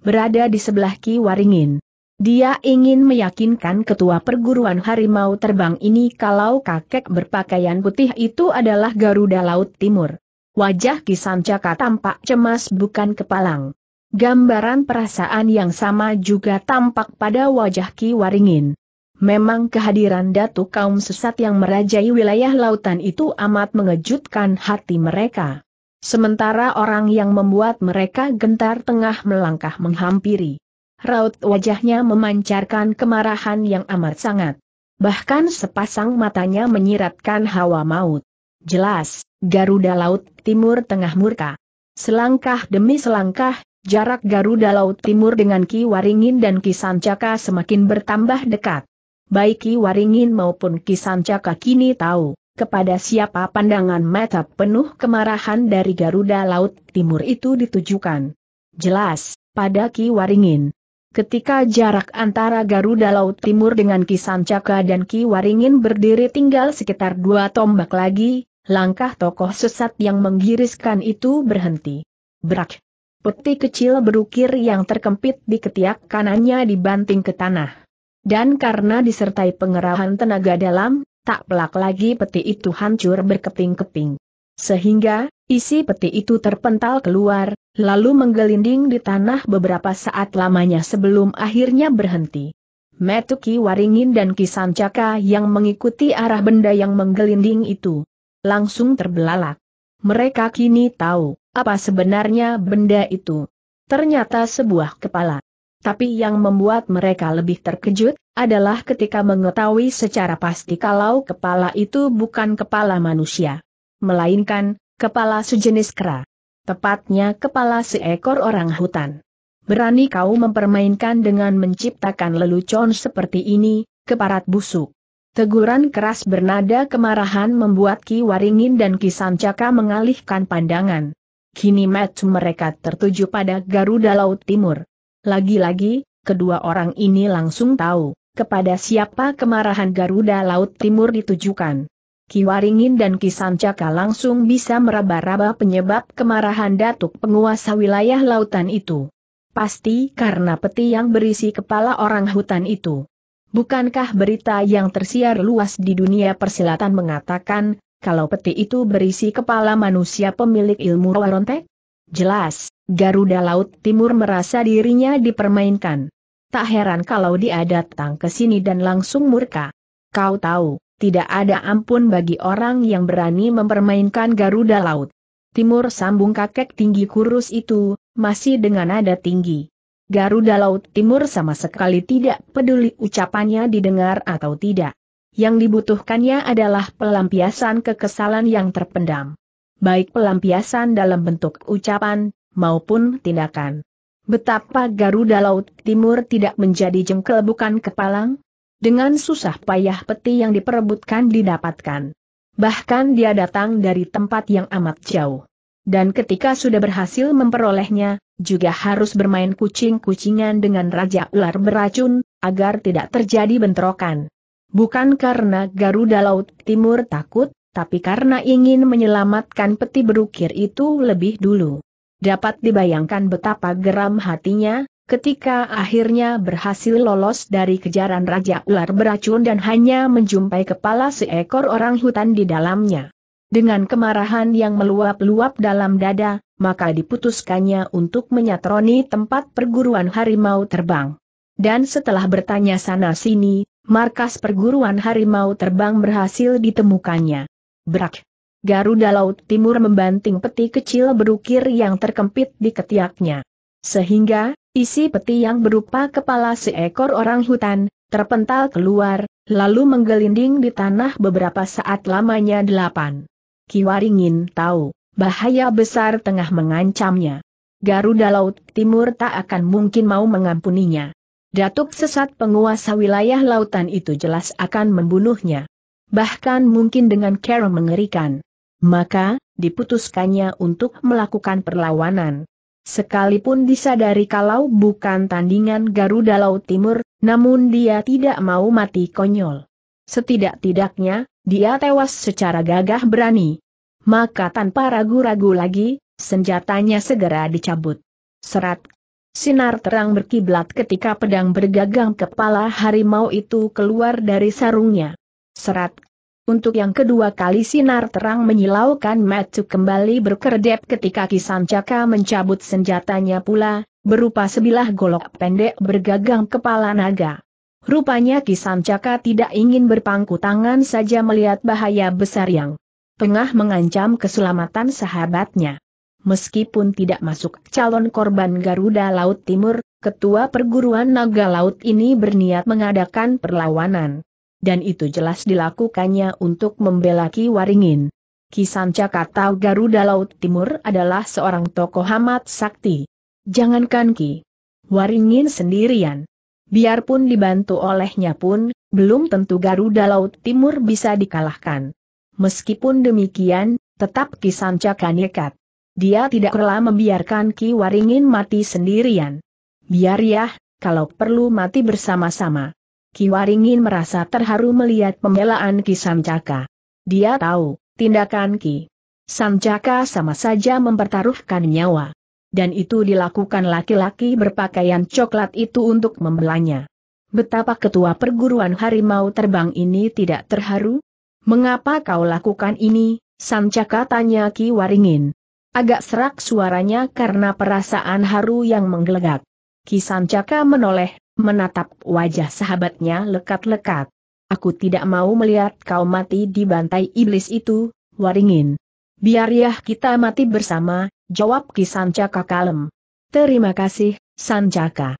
berada di sebelah Ki Waringin. Dia ingin meyakinkan ketua perguruan harimau terbang ini kalau kakek berpakaian putih itu adalah Garuda Laut Timur. Wajah Ki Kisancaka tampak cemas bukan kepalang. Gambaran perasaan yang sama juga tampak pada wajah Ki Waringin. Memang kehadiran datu kaum sesat yang merajai wilayah lautan itu amat mengejutkan hati mereka. Sementara orang yang membuat mereka gentar tengah melangkah menghampiri. Raut wajahnya memancarkan kemarahan yang amat sangat. Bahkan sepasang matanya menyiratkan hawa maut. Jelas, Garuda Laut Timur tengah murka. Selangkah demi selangkah, Jarak Garuda Laut Timur dengan Ki Waringin dan Ki Sancaka semakin bertambah dekat. Baik Ki Waringin maupun Ki Sancaka kini tahu kepada siapa pandangan mata penuh kemarahan dari Garuda Laut Timur itu ditujukan. Jelas, pada Ki Waringin. Ketika jarak antara Garuda Laut Timur dengan Ki Sancaka dan Ki Waringin berdiri tinggal sekitar dua tombak lagi, langkah tokoh sesat yang menggiriskan itu berhenti. Berak, Peti kecil berukir yang terkempit di ketiak kanannya dibanting ke tanah. Dan karena disertai pengerahan tenaga dalam, tak pelak lagi peti itu hancur berkeping-keping. Sehingga, isi peti itu terpental keluar, lalu menggelinding di tanah beberapa saat lamanya sebelum akhirnya berhenti. Metuki Waringin dan Kisancaka yang mengikuti arah benda yang menggelinding itu. Langsung terbelalak. Mereka kini tahu apa sebenarnya benda itu? Ternyata sebuah kepala. Tapi yang membuat mereka lebih terkejut, adalah ketika mengetahui secara pasti kalau kepala itu bukan kepala manusia. Melainkan, kepala sejenis kera. Tepatnya kepala seekor orang hutan. Berani kau mempermainkan dengan menciptakan lelucon seperti ini, keparat busuk. Teguran keras bernada kemarahan membuat Ki Waringin dan Ki Sancaka mengalihkan pandangan. Kini match mereka tertuju pada Garuda Laut Timur. Lagi-lagi, kedua orang ini langsung tahu, kepada siapa kemarahan Garuda Laut Timur ditujukan. Ki Waringin dan Ki Kisancaka langsung bisa meraba-raba penyebab kemarahan Datuk penguasa wilayah lautan itu. Pasti karena peti yang berisi kepala orang hutan itu. Bukankah berita yang tersiar luas di dunia persilatan mengatakan, kalau peti itu berisi kepala manusia pemilik ilmu warontek? Jelas, Garuda Laut Timur merasa dirinya dipermainkan. Tak heran kalau dia datang ke sini dan langsung murka. Kau tahu, tidak ada ampun bagi orang yang berani mempermainkan Garuda Laut. Timur sambung kakek tinggi kurus itu, masih dengan nada tinggi. Garuda Laut Timur sama sekali tidak peduli ucapannya didengar atau tidak. Yang dibutuhkannya adalah pelampiasan kekesalan yang terpendam. Baik pelampiasan dalam bentuk ucapan, maupun tindakan. Betapa Garuda Laut Timur tidak menjadi jengkel bukan kepalang? Dengan susah payah peti yang diperebutkan didapatkan. Bahkan dia datang dari tempat yang amat jauh. Dan ketika sudah berhasil memperolehnya, juga harus bermain kucing-kucingan dengan Raja Ular beracun, agar tidak terjadi bentrokan. Bukan karena Garuda Laut Timur takut, tapi karena ingin menyelamatkan peti berukir itu lebih dulu. Dapat dibayangkan betapa geram hatinya, ketika akhirnya berhasil lolos dari kejaran Raja Ular beracun dan hanya menjumpai kepala seekor orang hutan di dalamnya. Dengan kemarahan yang meluap-luap dalam dada, maka diputuskannya untuk menyatroni tempat perguruan harimau terbang. Dan setelah bertanya sana-sini, markas perguruan harimau terbang berhasil ditemukannya. Brak! Garuda Laut Timur membanting peti kecil berukir yang terkempit di ketiaknya. Sehingga, isi peti yang berupa kepala seekor orang hutan, terpental keluar, lalu menggelinding di tanah beberapa saat lamanya delapan. Kiwaringin tahu, bahaya besar tengah mengancamnya. Garuda Laut Timur tak akan mungkin mau mengampuninya. Datuk sesat penguasa wilayah lautan itu jelas akan membunuhnya. Bahkan mungkin dengan cara mengerikan. Maka, diputuskannya untuk melakukan perlawanan. Sekalipun disadari kalau bukan tandingan Garuda Laut Timur, namun dia tidak mau mati konyol. Setidak-tidaknya, dia tewas secara gagah berani. Maka tanpa ragu-ragu lagi, senjatanya segera dicabut. Serat Sinar terang berkiblat ketika pedang bergagang kepala harimau itu keluar dari sarungnya. Serat. Untuk yang kedua kali sinar terang menyilaukan Matsu kembali berkedip ketika Kisancaka mencabut senjatanya pula, berupa sebilah golok pendek bergagang kepala naga. Rupanya Kisancaka tidak ingin berpangku tangan saja melihat bahaya besar yang tengah mengancam keselamatan sahabatnya. Meskipun tidak masuk calon korban Garuda Laut Timur, ketua perguruan naga laut ini berniat mengadakan perlawanan. Dan itu jelas dilakukannya untuk membela Ki Waringin. Kisancak atau Garuda Laut Timur adalah seorang tokoh amat sakti. Jangankan Ki Waringin sendirian. Biarpun dibantu olehnya pun, belum tentu Garuda Laut Timur bisa dikalahkan. Meskipun demikian, tetap Kisancaka nekat. Dia tidak rela membiarkan Ki Waringin mati sendirian. Biar ya, kalau perlu mati bersama-sama. Ki Waringin merasa terharu melihat pembelaan Ki Samcaka. Dia tahu, tindakan Ki Samcaka sama saja mempertaruhkan nyawa. Dan itu dilakukan laki-laki berpakaian coklat itu untuk membelanya. Betapa ketua perguruan harimau terbang ini tidak terharu? Mengapa kau lakukan ini? Samcaka tanya Ki Waringin. Agak serak suaranya karena perasaan haru yang menggelegak. Caka menoleh, menatap wajah sahabatnya lekat-lekat. Aku tidak mau melihat kau mati di bantai iblis itu, waringin. Biar ya kita mati bersama, jawab Caka kalem. Terima kasih, Sancaka.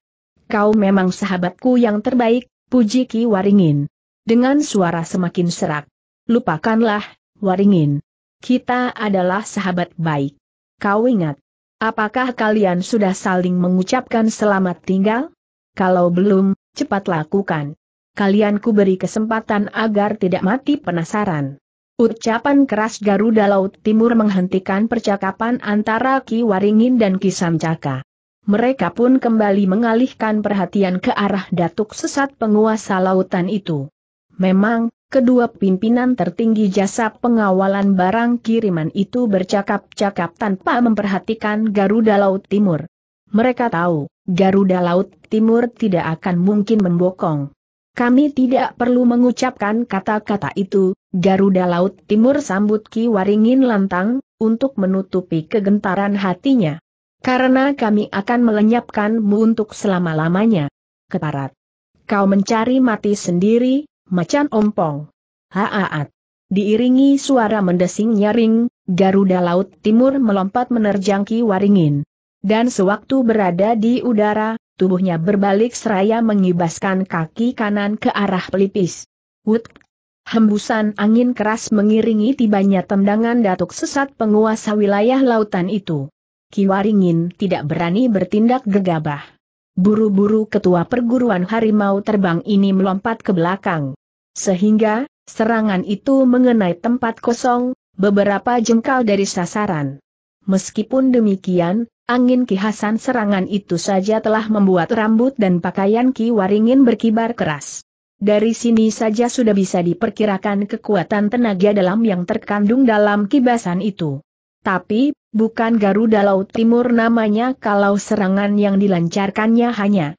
Kau memang sahabatku yang terbaik, puji Ki Waringin. Dengan suara semakin serak. Lupakanlah, Waringin. Kita adalah sahabat baik. Kau ingat? Apakah kalian sudah saling mengucapkan selamat tinggal? Kalau belum, cepat lakukan. Kalian ku beri kesempatan agar tidak mati penasaran. Ucapan keras Garuda Laut Timur menghentikan percakapan antara Ki Waringin dan Ki Samcaka. Mereka pun kembali mengalihkan perhatian ke arah datuk sesat penguasa lautan itu. Memang, Kedua pimpinan tertinggi jasa pengawalan barang kiriman itu bercakap-cakap tanpa memperhatikan Garuda Laut Timur. Mereka tahu, Garuda Laut Timur tidak akan mungkin membokong. Kami tidak perlu mengucapkan kata-kata itu, Garuda Laut Timur sambut Ki Waringin lantang, untuk menutupi kegentaran hatinya. Karena kami akan melenyapkanmu untuk selama-lamanya. Keparat. Kau mencari mati sendiri, macan ompong. Haaat. Diiringi suara mendesing nyaring, Garuda Laut Timur melompat menerjang Ki Waringin. Dan sewaktu berada di udara, tubuhnya berbalik seraya mengibaskan kaki kanan ke arah pelipis. Wut! Hembusan angin keras mengiringi tibanya tendangan datuk sesat penguasa wilayah lautan itu. Ki Waringin tidak berani bertindak gegabah. Buru-buru ketua perguruan harimau terbang ini melompat ke belakang. Sehingga, serangan itu mengenai tempat kosong, beberapa jengkal dari sasaran. Meskipun demikian, angin kihasan serangan itu saja telah membuat rambut dan pakaian Ki Waringin berkibar keras. Dari sini saja sudah bisa diperkirakan kekuatan tenaga dalam yang terkandung dalam kibasan itu. Tapi, bukan Garuda Laut Timur namanya kalau serangan yang dilancarkannya hanya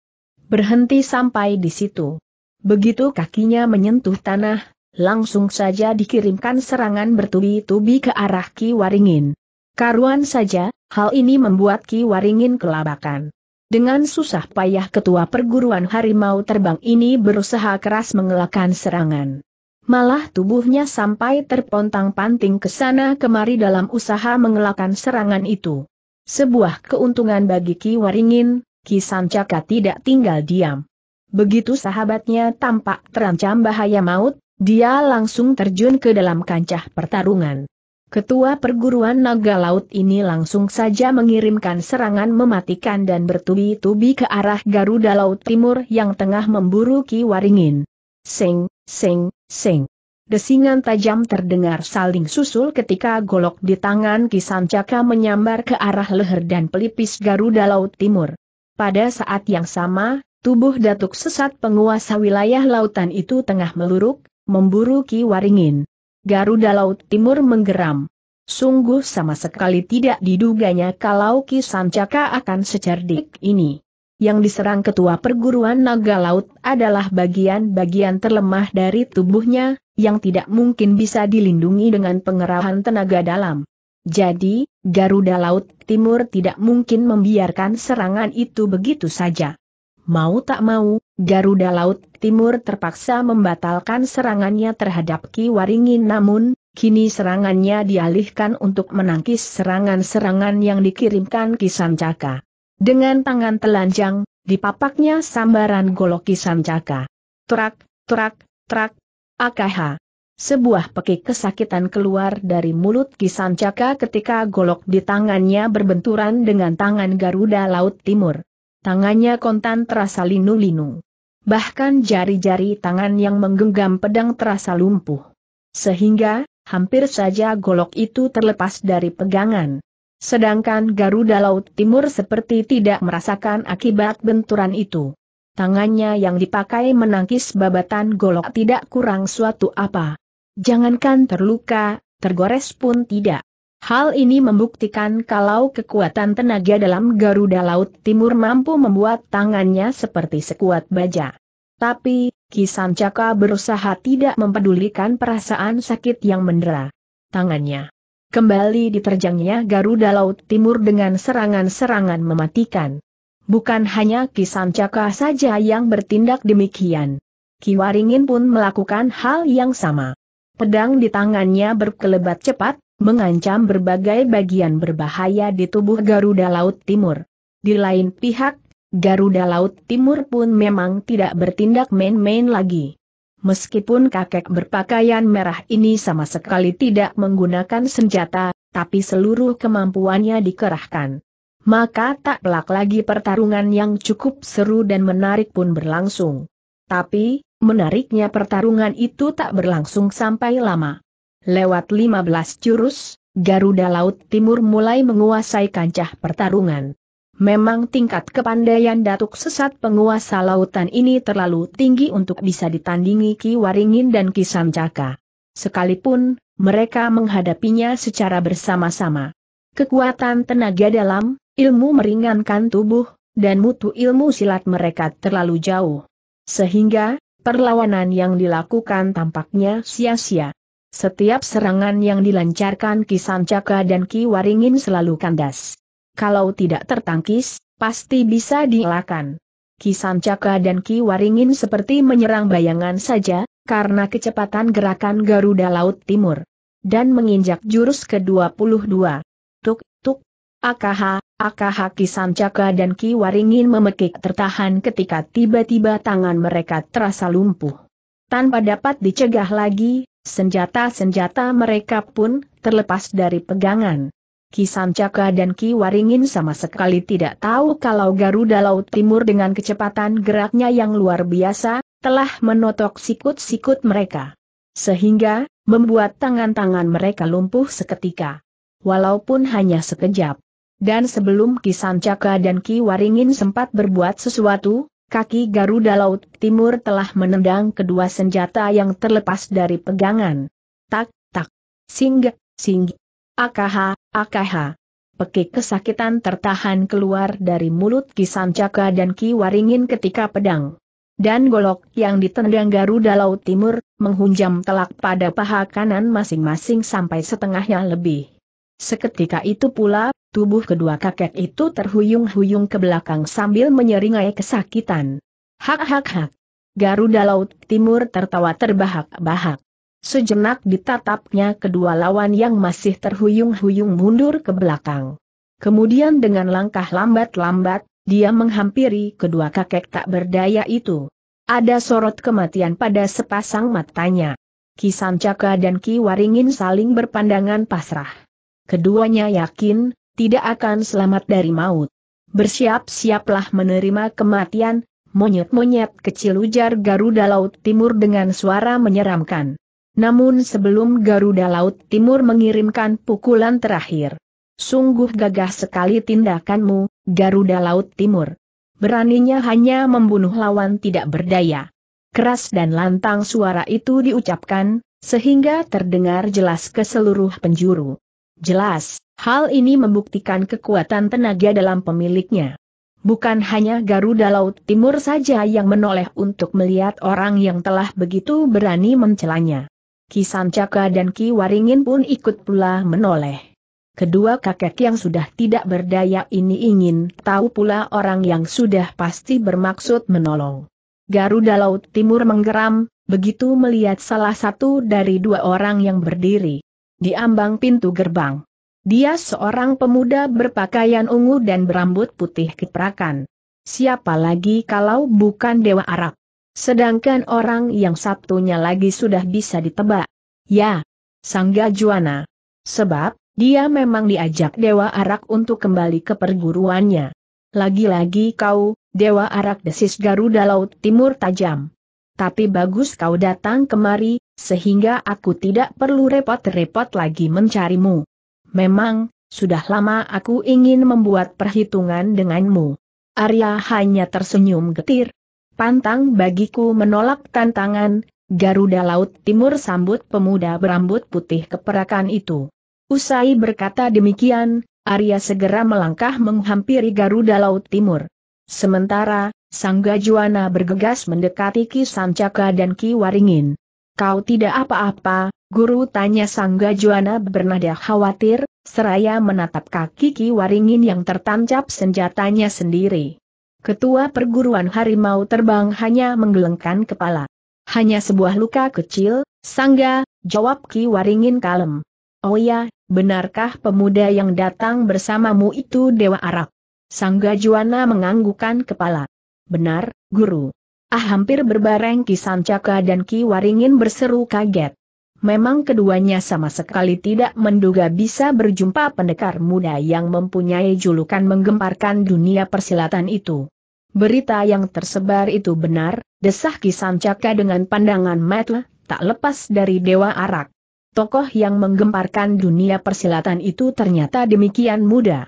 berhenti sampai di situ. Begitu kakinya menyentuh tanah, langsung saja dikirimkan serangan bertubi-tubi ke arah Ki Waringin. Karuan saja, hal ini membuat Ki Waringin kelabakan. Dengan susah payah ketua perguruan harimau terbang ini berusaha keras mengelakkan serangan. Malah tubuhnya sampai terpontang-panting ke sana kemari dalam usaha mengelakkan serangan itu. Sebuah keuntungan bagi Ki Waringin, Ki Sancaka tidak tinggal diam. Begitu sahabatnya tampak terancam bahaya maut, dia langsung terjun ke dalam kancah pertarungan. Ketua perguruan naga laut ini langsung saja mengirimkan serangan mematikan dan bertubi-tubi ke arah Garuda Laut Timur yang tengah memburu Ki Waringin. Sing, sing, sing. Desingan tajam terdengar saling susul ketika golok di tangan Ki Sancaka menyambar ke arah leher dan pelipis Garuda Laut Timur. Pada saat yang sama, Tubuh Datuk Sesat penguasa wilayah lautan itu tengah meluruk, memburu Ki Waringin. Garuda Laut Timur menggeram. Sungguh sama sekali tidak diduganya kalau Ki Sancaka akan secerdik ini. Yang diserang ketua perguruan naga laut adalah bagian-bagian terlemah dari tubuhnya, yang tidak mungkin bisa dilindungi dengan pengerahan tenaga dalam. Jadi, Garuda Laut Timur tidak mungkin membiarkan serangan itu begitu saja. Mau tak mau, Garuda Laut Timur terpaksa membatalkan serangannya terhadap Ki Waringin. namun, kini serangannya dialihkan untuk menangkis serangan-serangan yang dikirimkan Ki Sancaka. Dengan tangan telanjang, dipapaknya sambaran golok Ki Sancaka. Trak, trak, trak, akaha. Sebuah pekik kesakitan keluar dari mulut Ki Sancaka ketika golok di tangannya berbenturan dengan tangan Garuda Laut Timur. Tangannya kontan terasa linu-linu. Bahkan jari-jari tangan yang menggenggam pedang terasa lumpuh. Sehingga, hampir saja golok itu terlepas dari pegangan. Sedangkan Garuda Laut Timur seperti tidak merasakan akibat benturan itu. Tangannya yang dipakai menangkis babatan golok tidak kurang suatu apa. Jangankan terluka, tergores pun tidak. Hal ini membuktikan kalau kekuatan tenaga dalam Garuda Laut Timur mampu membuat tangannya seperti sekuat baja. Tapi, Kisan Caka berusaha tidak mempedulikan perasaan sakit yang mendera tangannya. Kembali diterjangnya Garuda Laut Timur dengan serangan-serangan mematikan. Bukan hanya Kisan Caka saja yang bertindak demikian. Kiwaringin pun melakukan hal yang sama. Pedang di tangannya berkelebat cepat, mengancam berbagai bagian berbahaya di tubuh Garuda Laut Timur. Di lain pihak, Garuda Laut Timur pun memang tidak bertindak main-main lagi. Meskipun kakek berpakaian merah ini sama sekali tidak menggunakan senjata, tapi seluruh kemampuannya dikerahkan. Maka tak pelak lagi pertarungan yang cukup seru dan menarik pun berlangsung. Tapi, menariknya pertarungan itu tak berlangsung sampai lama. Lewat 15 jurus, Garuda Laut Timur mulai menguasai kancah pertarungan. Memang tingkat kepandaian Datuk Sesat penguasa lautan ini terlalu tinggi untuk bisa ditandingi Ki Waringin dan Ki Sancaka. Sekalipun, mereka menghadapinya secara bersama-sama. Kekuatan tenaga dalam, ilmu meringankan tubuh, dan mutu ilmu silat mereka terlalu jauh. Sehingga, perlawanan yang dilakukan tampaknya sia-sia. Setiap serangan yang dilancarkan Ki Sancaka dan Ki Waringin selalu kandas. Kalau tidak tertangkis, pasti bisa dielakkan. Sancaka dan Ki Waringin seperti menyerang bayangan saja, karena kecepatan gerakan Garuda Laut Timur. Dan menginjak jurus ke-22. Tuk, tuk, akaha, Ki Sancaka dan Ki Waringin memekik tertahan ketika tiba-tiba tangan mereka terasa lumpuh. Tanpa dapat dicegah lagi, Senjata-senjata mereka pun terlepas dari pegangan. Kisan Caka dan Ki Waringin sama sekali tidak tahu kalau Garuda Laut Timur dengan kecepatan geraknya yang luar biasa, telah menotok sikut-sikut mereka. Sehingga, membuat tangan-tangan mereka lumpuh seketika. Walaupun hanya sekejap. Dan sebelum Kisan Caka dan Ki Waringin sempat berbuat sesuatu, kaki Garuda Laut Timur telah menendang kedua senjata yang terlepas dari pegangan. Tak, tak, sing, sing, akaha, akaha. Pekik kesakitan tertahan keluar dari mulut Kisancaka dan Ki Waringin ketika pedang dan golok yang ditendang Garuda Laut Timur, menghunjam telak pada paha kanan masing-masing sampai setengahnya lebih. Seketika itu pula, tubuh kedua kakek itu terhuyung-huyung ke belakang sambil menyeringai kesakitan. Hak hak hak. Garuda Laut Timur tertawa terbahak-bahak. Sejenak ditatapnya kedua lawan yang masih terhuyung-huyung mundur ke belakang. Kemudian dengan langkah lambat-lambat, dia menghampiri kedua kakek tak berdaya itu. Ada sorot kematian pada sepasang matanya. Kisancaka Caka dan Ki Waringin saling berpandangan pasrah keduanya yakin, tidak akan selamat dari maut. Bersiap-siaplah menerima kematian, monyet-monyet kecil ujar Garuda Laut Timur dengan suara menyeramkan. Namun sebelum Garuda Laut Timur mengirimkan pukulan terakhir. Sungguh gagah sekali tindakanmu, Garuda Laut Timur. Beraninya hanya membunuh lawan tidak berdaya. Keras dan lantang suara itu diucapkan, sehingga terdengar jelas ke seluruh penjuru. Jelas, hal ini membuktikan kekuatan tenaga dalam pemiliknya. Bukan hanya Garuda Laut Timur saja yang menoleh untuk melihat orang yang telah begitu berani mencelanya. Kisan Caka dan Ki Waringin pun ikut pula menoleh. Kedua kakek yang sudah tidak berdaya ini ingin tahu pula orang yang sudah pasti bermaksud menolong. Garuda Laut Timur menggeram, begitu melihat salah satu dari dua orang yang berdiri di ambang pintu gerbang. Dia seorang pemuda berpakaian ungu dan berambut putih keprakan. Siapa lagi kalau bukan Dewa Arab? Sedangkan orang yang satunya lagi sudah bisa ditebak. Ya, Sangga Juana. Sebab, dia memang diajak Dewa Arak untuk kembali ke perguruannya. Lagi-lagi kau, Dewa Arak desis Garuda Laut Timur tajam tapi bagus kau datang kemari, sehingga aku tidak perlu repot-repot lagi mencarimu. Memang, sudah lama aku ingin membuat perhitungan denganmu. Arya hanya tersenyum getir. Pantang bagiku menolak tantangan, Garuda Laut Timur sambut pemuda berambut putih keperakan itu. Usai berkata demikian, Arya segera melangkah menghampiri Garuda Laut Timur. Sementara, Sang Gajuana bergegas mendekati Ki Sancaka dan Ki Waringin. Kau tidak apa-apa, guru tanya Sang Gajuana bernada khawatir, seraya menatap kaki Ki Waringin yang tertancap senjatanya sendiri. Ketua perguruan harimau terbang hanya menggelengkan kepala. Hanya sebuah luka kecil, Sangga, jawab Ki Waringin kalem. Oh ya, benarkah pemuda yang datang bersamamu itu Dewa Arak? Sangga Juana menganggukan kepala. Benar, guru. Ah hampir berbareng Ki Sancaka dan Ki Waringin berseru kaget. Memang keduanya sama sekali tidak menduga bisa berjumpa pendekar muda yang mempunyai julukan menggemparkan dunia persilatan itu. Berita yang tersebar itu benar, desah Ki Sancaka dengan pandangan mata, tak lepas dari Dewa Arak. Tokoh yang menggemparkan dunia persilatan itu ternyata demikian muda.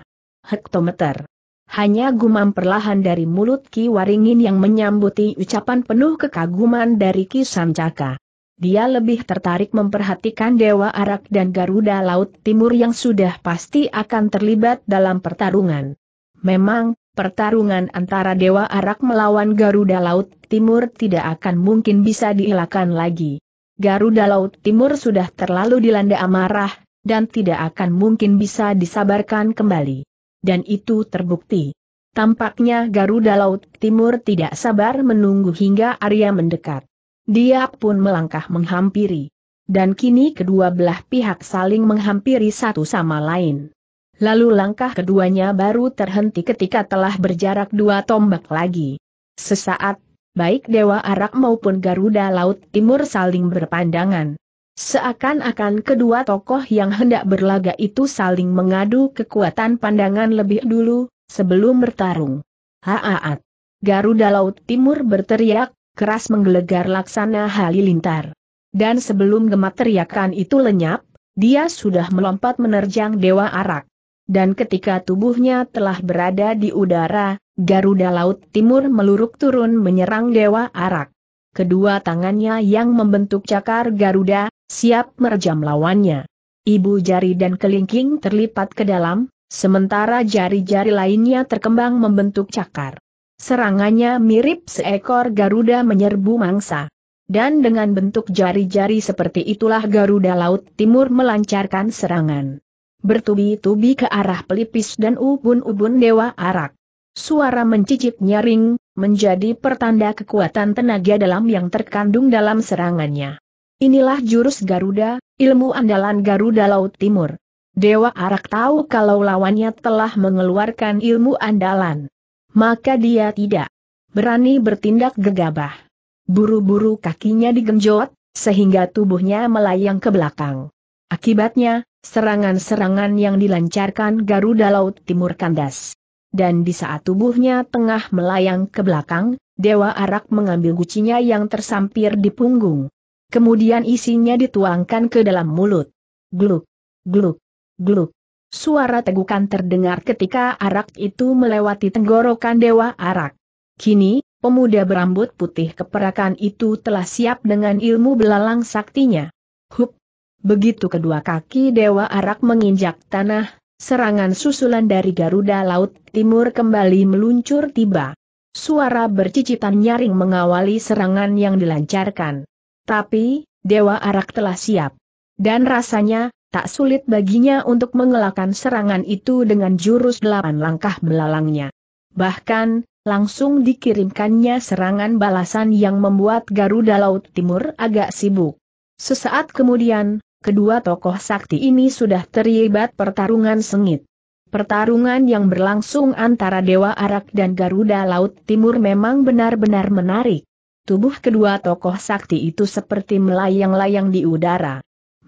Hektometer hanya gumam perlahan dari mulut Ki Waringin yang menyambuti ucapan penuh kekaguman dari Ki Sancaka. Dia lebih tertarik memperhatikan Dewa Arak dan Garuda Laut Timur yang sudah pasti akan terlibat dalam pertarungan. Memang, pertarungan antara Dewa Arak melawan Garuda Laut Timur tidak akan mungkin bisa dielakkan lagi. Garuda Laut Timur sudah terlalu dilanda amarah, dan tidak akan mungkin bisa disabarkan kembali dan itu terbukti. Tampaknya Garuda Laut Timur tidak sabar menunggu hingga Arya mendekat. Dia pun melangkah menghampiri. Dan kini kedua belah pihak saling menghampiri satu sama lain. Lalu langkah keduanya baru terhenti ketika telah berjarak dua tombak lagi. Sesaat, baik Dewa Arak maupun Garuda Laut Timur saling berpandangan. Seakan-akan kedua tokoh yang hendak berlaga itu saling mengadu kekuatan pandangan lebih dulu, sebelum bertarung. Haaat! Garuda Laut Timur berteriak, keras menggelegar laksana halilintar. Dan sebelum gemetar teriakan itu lenyap, dia sudah melompat menerjang Dewa Arak. Dan ketika tubuhnya telah berada di udara, Garuda Laut Timur meluruk turun menyerang Dewa Arak kedua tangannya yang membentuk cakar Garuda, siap merejam lawannya. Ibu jari dan kelingking terlipat ke dalam, sementara jari-jari lainnya terkembang membentuk cakar. Serangannya mirip seekor Garuda menyerbu mangsa. Dan dengan bentuk jari-jari seperti itulah Garuda Laut Timur melancarkan serangan. Bertubi-tubi ke arah pelipis dan ubun-ubun Dewa Arak. Suara mencicit nyaring, menjadi pertanda kekuatan tenaga dalam yang terkandung dalam serangannya. Inilah jurus Garuda, ilmu andalan Garuda Laut Timur. Dewa Arak tahu kalau lawannya telah mengeluarkan ilmu andalan. Maka dia tidak berani bertindak gegabah. Buru-buru kakinya digenjot, sehingga tubuhnya melayang ke belakang. Akibatnya, serangan-serangan yang dilancarkan Garuda Laut Timur kandas. Dan di saat tubuhnya tengah melayang ke belakang, Dewa Arak mengambil gucinya yang tersampir di punggung. Kemudian isinya dituangkan ke dalam mulut. Gluk, gluk, gluk. Suara tegukan terdengar ketika arak itu melewati tenggorokan dewa arak. Kini, pemuda berambut putih keperakan itu telah siap dengan ilmu belalang saktinya. Hup! Begitu kedua kaki dewa arak menginjak tanah, serangan susulan dari Garuda Laut Timur kembali meluncur tiba. Suara bercicitan nyaring mengawali serangan yang dilancarkan. Tapi, Dewa Arak telah siap. Dan rasanya, tak sulit baginya untuk mengelakkan serangan itu dengan jurus delapan langkah belalangnya. Bahkan, langsung dikirimkannya serangan balasan yang membuat Garuda Laut Timur agak sibuk. Sesaat kemudian, kedua tokoh sakti ini sudah terlibat pertarungan sengit. Pertarungan yang berlangsung antara Dewa Arak dan Garuda Laut Timur memang benar-benar menarik. Tubuh kedua tokoh sakti itu seperti melayang-layang di udara.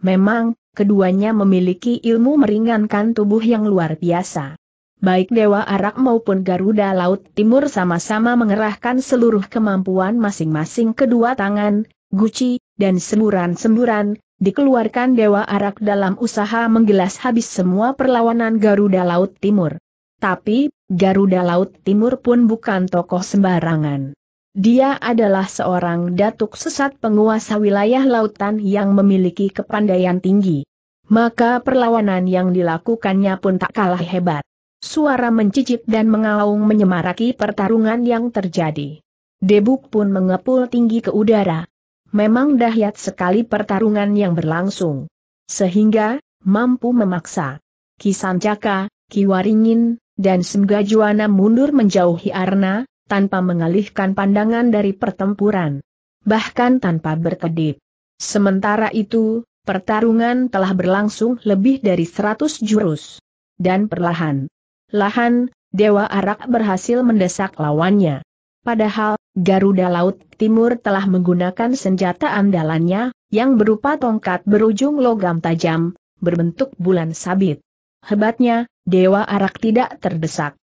Memang, keduanya memiliki ilmu meringankan tubuh yang luar biasa. Baik Dewa Arak maupun Garuda Laut Timur sama-sama mengerahkan seluruh kemampuan masing-masing kedua tangan, guci, dan semburan-semburan, dikeluarkan Dewa Arak dalam usaha menggelas habis semua perlawanan Garuda Laut Timur. Tapi, Garuda Laut Timur pun bukan tokoh sembarangan. Dia adalah seorang datuk sesat penguasa wilayah lautan yang memiliki kepandaian tinggi. Maka perlawanan yang dilakukannya pun tak kalah hebat. Suara mencicip dan mengaung menyemaraki pertarungan yang terjadi. Debuk pun mengepul tinggi ke udara. Memang dahyat sekali pertarungan yang berlangsung. Sehingga, mampu memaksa. Kisancaka, Kiwaringin, dan Semgajuana mundur menjauhi Arna, tanpa mengalihkan pandangan dari pertempuran. Bahkan tanpa berkedip. Sementara itu, pertarungan telah berlangsung lebih dari 100 jurus. Dan perlahan. Lahan, Dewa Arak berhasil mendesak lawannya. Padahal, Garuda Laut Timur telah menggunakan senjata andalannya, yang berupa tongkat berujung logam tajam, berbentuk bulan sabit. Hebatnya, Dewa Arak tidak terdesak.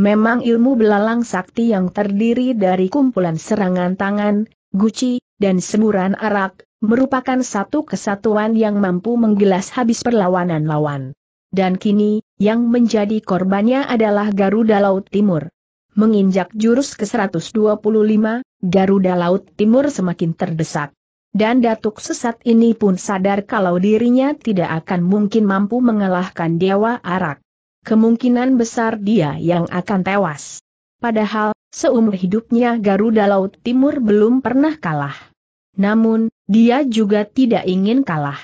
Memang ilmu belalang sakti yang terdiri dari kumpulan serangan tangan, guci, dan semburan arak, merupakan satu kesatuan yang mampu menggelas habis perlawanan lawan. Dan kini, yang menjadi korbannya adalah Garuda Laut Timur. Menginjak jurus ke-125, Garuda Laut Timur semakin terdesak. Dan Datuk Sesat ini pun sadar kalau dirinya tidak akan mungkin mampu mengalahkan Dewa Arak kemungkinan besar dia yang akan tewas. Padahal, seumur hidupnya Garuda Laut Timur belum pernah kalah. Namun, dia juga tidak ingin kalah.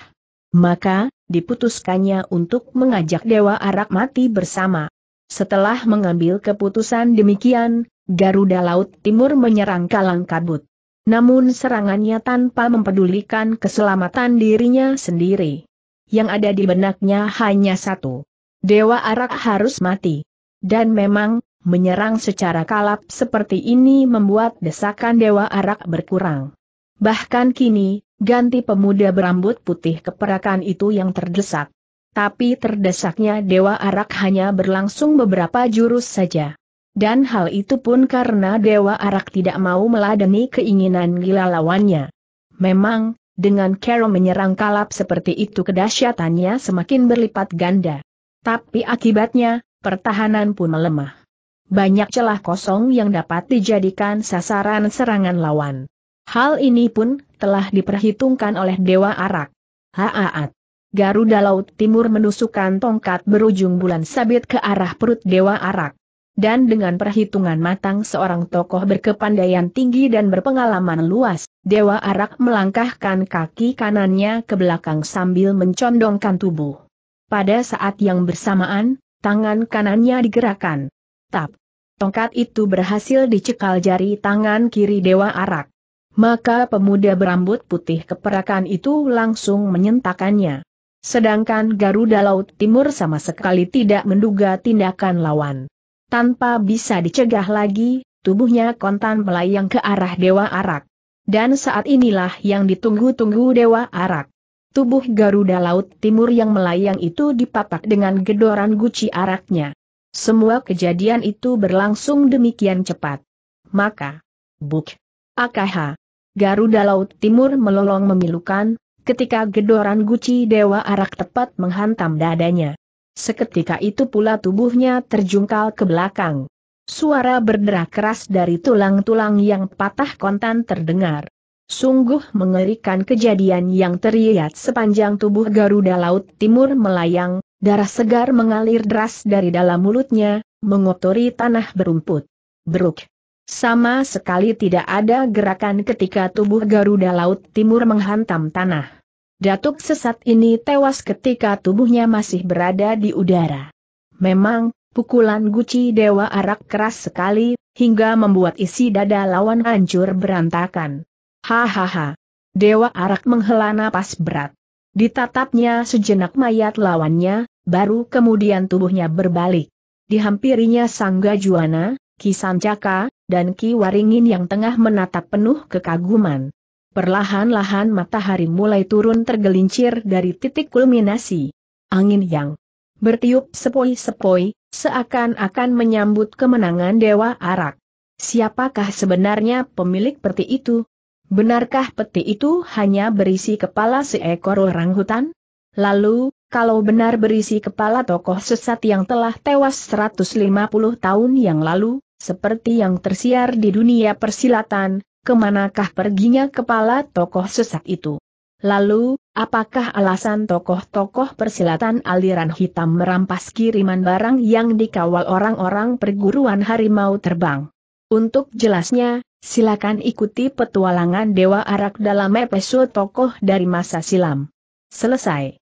Maka, diputuskannya untuk mengajak Dewa Arak mati bersama. Setelah mengambil keputusan demikian, Garuda Laut Timur menyerang Kalang Kabut. Namun serangannya tanpa mempedulikan keselamatan dirinya sendiri. Yang ada di benaknya hanya satu. Dewa Arak harus mati. Dan memang, menyerang secara kalap seperti ini membuat desakan Dewa Arak berkurang. Bahkan kini, ganti pemuda berambut putih keperakan itu yang terdesak. Tapi terdesaknya Dewa Arak hanya berlangsung beberapa jurus saja. Dan hal itu pun karena Dewa Arak tidak mau meladeni keinginan gila lawannya. Memang, dengan Carol menyerang kalap seperti itu kedahsyatannya semakin berlipat ganda. Tapi akibatnya, pertahanan pun melemah. Banyak celah kosong yang dapat dijadikan sasaran serangan lawan. Hal ini pun telah diperhitungkan oleh Dewa Arak. Haaat. Garuda Laut Timur menusukkan tongkat berujung bulan sabit ke arah perut Dewa Arak. Dan dengan perhitungan matang seorang tokoh berkepandaian tinggi dan berpengalaman luas, Dewa Arak melangkahkan kaki kanannya ke belakang sambil mencondongkan tubuh. Pada saat yang bersamaan, tangan kanannya digerakkan. Tap. Tongkat itu berhasil dicekal jari tangan kiri Dewa Arak. Maka pemuda berambut putih keperakan itu langsung menyentakannya. Sedangkan Garuda Laut Timur sama sekali tidak menduga tindakan lawan. Tanpa bisa dicegah lagi, tubuhnya kontan melayang ke arah Dewa Arak. Dan saat inilah yang ditunggu-tunggu Dewa Arak. Tubuh Garuda Laut Timur yang melayang itu dipapak dengan gedoran guci araknya. Semua kejadian itu berlangsung demikian cepat. Maka, Buk, AKH, Garuda Laut Timur melolong memilukan, ketika gedoran guci Dewa Arak tepat menghantam dadanya. Seketika itu pula tubuhnya terjungkal ke belakang. Suara berderak keras dari tulang-tulang yang patah kontan terdengar. Sungguh mengerikan kejadian yang terlihat sepanjang tubuh Garuda Laut Timur melayang, darah segar mengalir deras dari dalam mulutnya, mengotori tanah berumput. Beruk. Sama sekali tidak ada gerakan ketika tubuh Garuda Laut Timur menghantam tanah. Datuk sesat ini tewas ketika tubuhnya masih berada di udara. Memang, pukulan guci dewa arak keras sekali, hingga membuat isi dada lawan hancur berantakan. Hahaha. Dewa Arak menghela napas berat. Ditatapnya sejenak mayat lawannya, baru kemudian tubuhnya berbalik. Dihampirinya Sangga Juana, Ki Sancaka, dan Ki Waringin yang tengah menatap penuh kekaguman. Perlahan-lahan matahari mulai turun tergelincir dari titik kulminasi. Angin yang bertiup sepoi-sepoi, seakan-akan menyambut kemenangan Dewa Arak. Siapakah sebenarnya pemilik peti itu? Benarkah peti itu hanya berisi kepala seekor orang hutan? Lalu, kalau benar berisi kepala tokoh sesat yang telah tewas 150 tahun yang lalu, seperti yang tersiar di dunia persilatan, kemanakah perginya kepala tokoh sesat itu? Lalu, apakah alasan tokoh-tokoh persilatan aliran hitam merampas kiriman barang yang dikawal orang-orang perguruan harimau terbang? Untuk jelasnya, silakan ikuti petualangan Dewa Arak dalam episode tokoh dari masa silam. Selesai.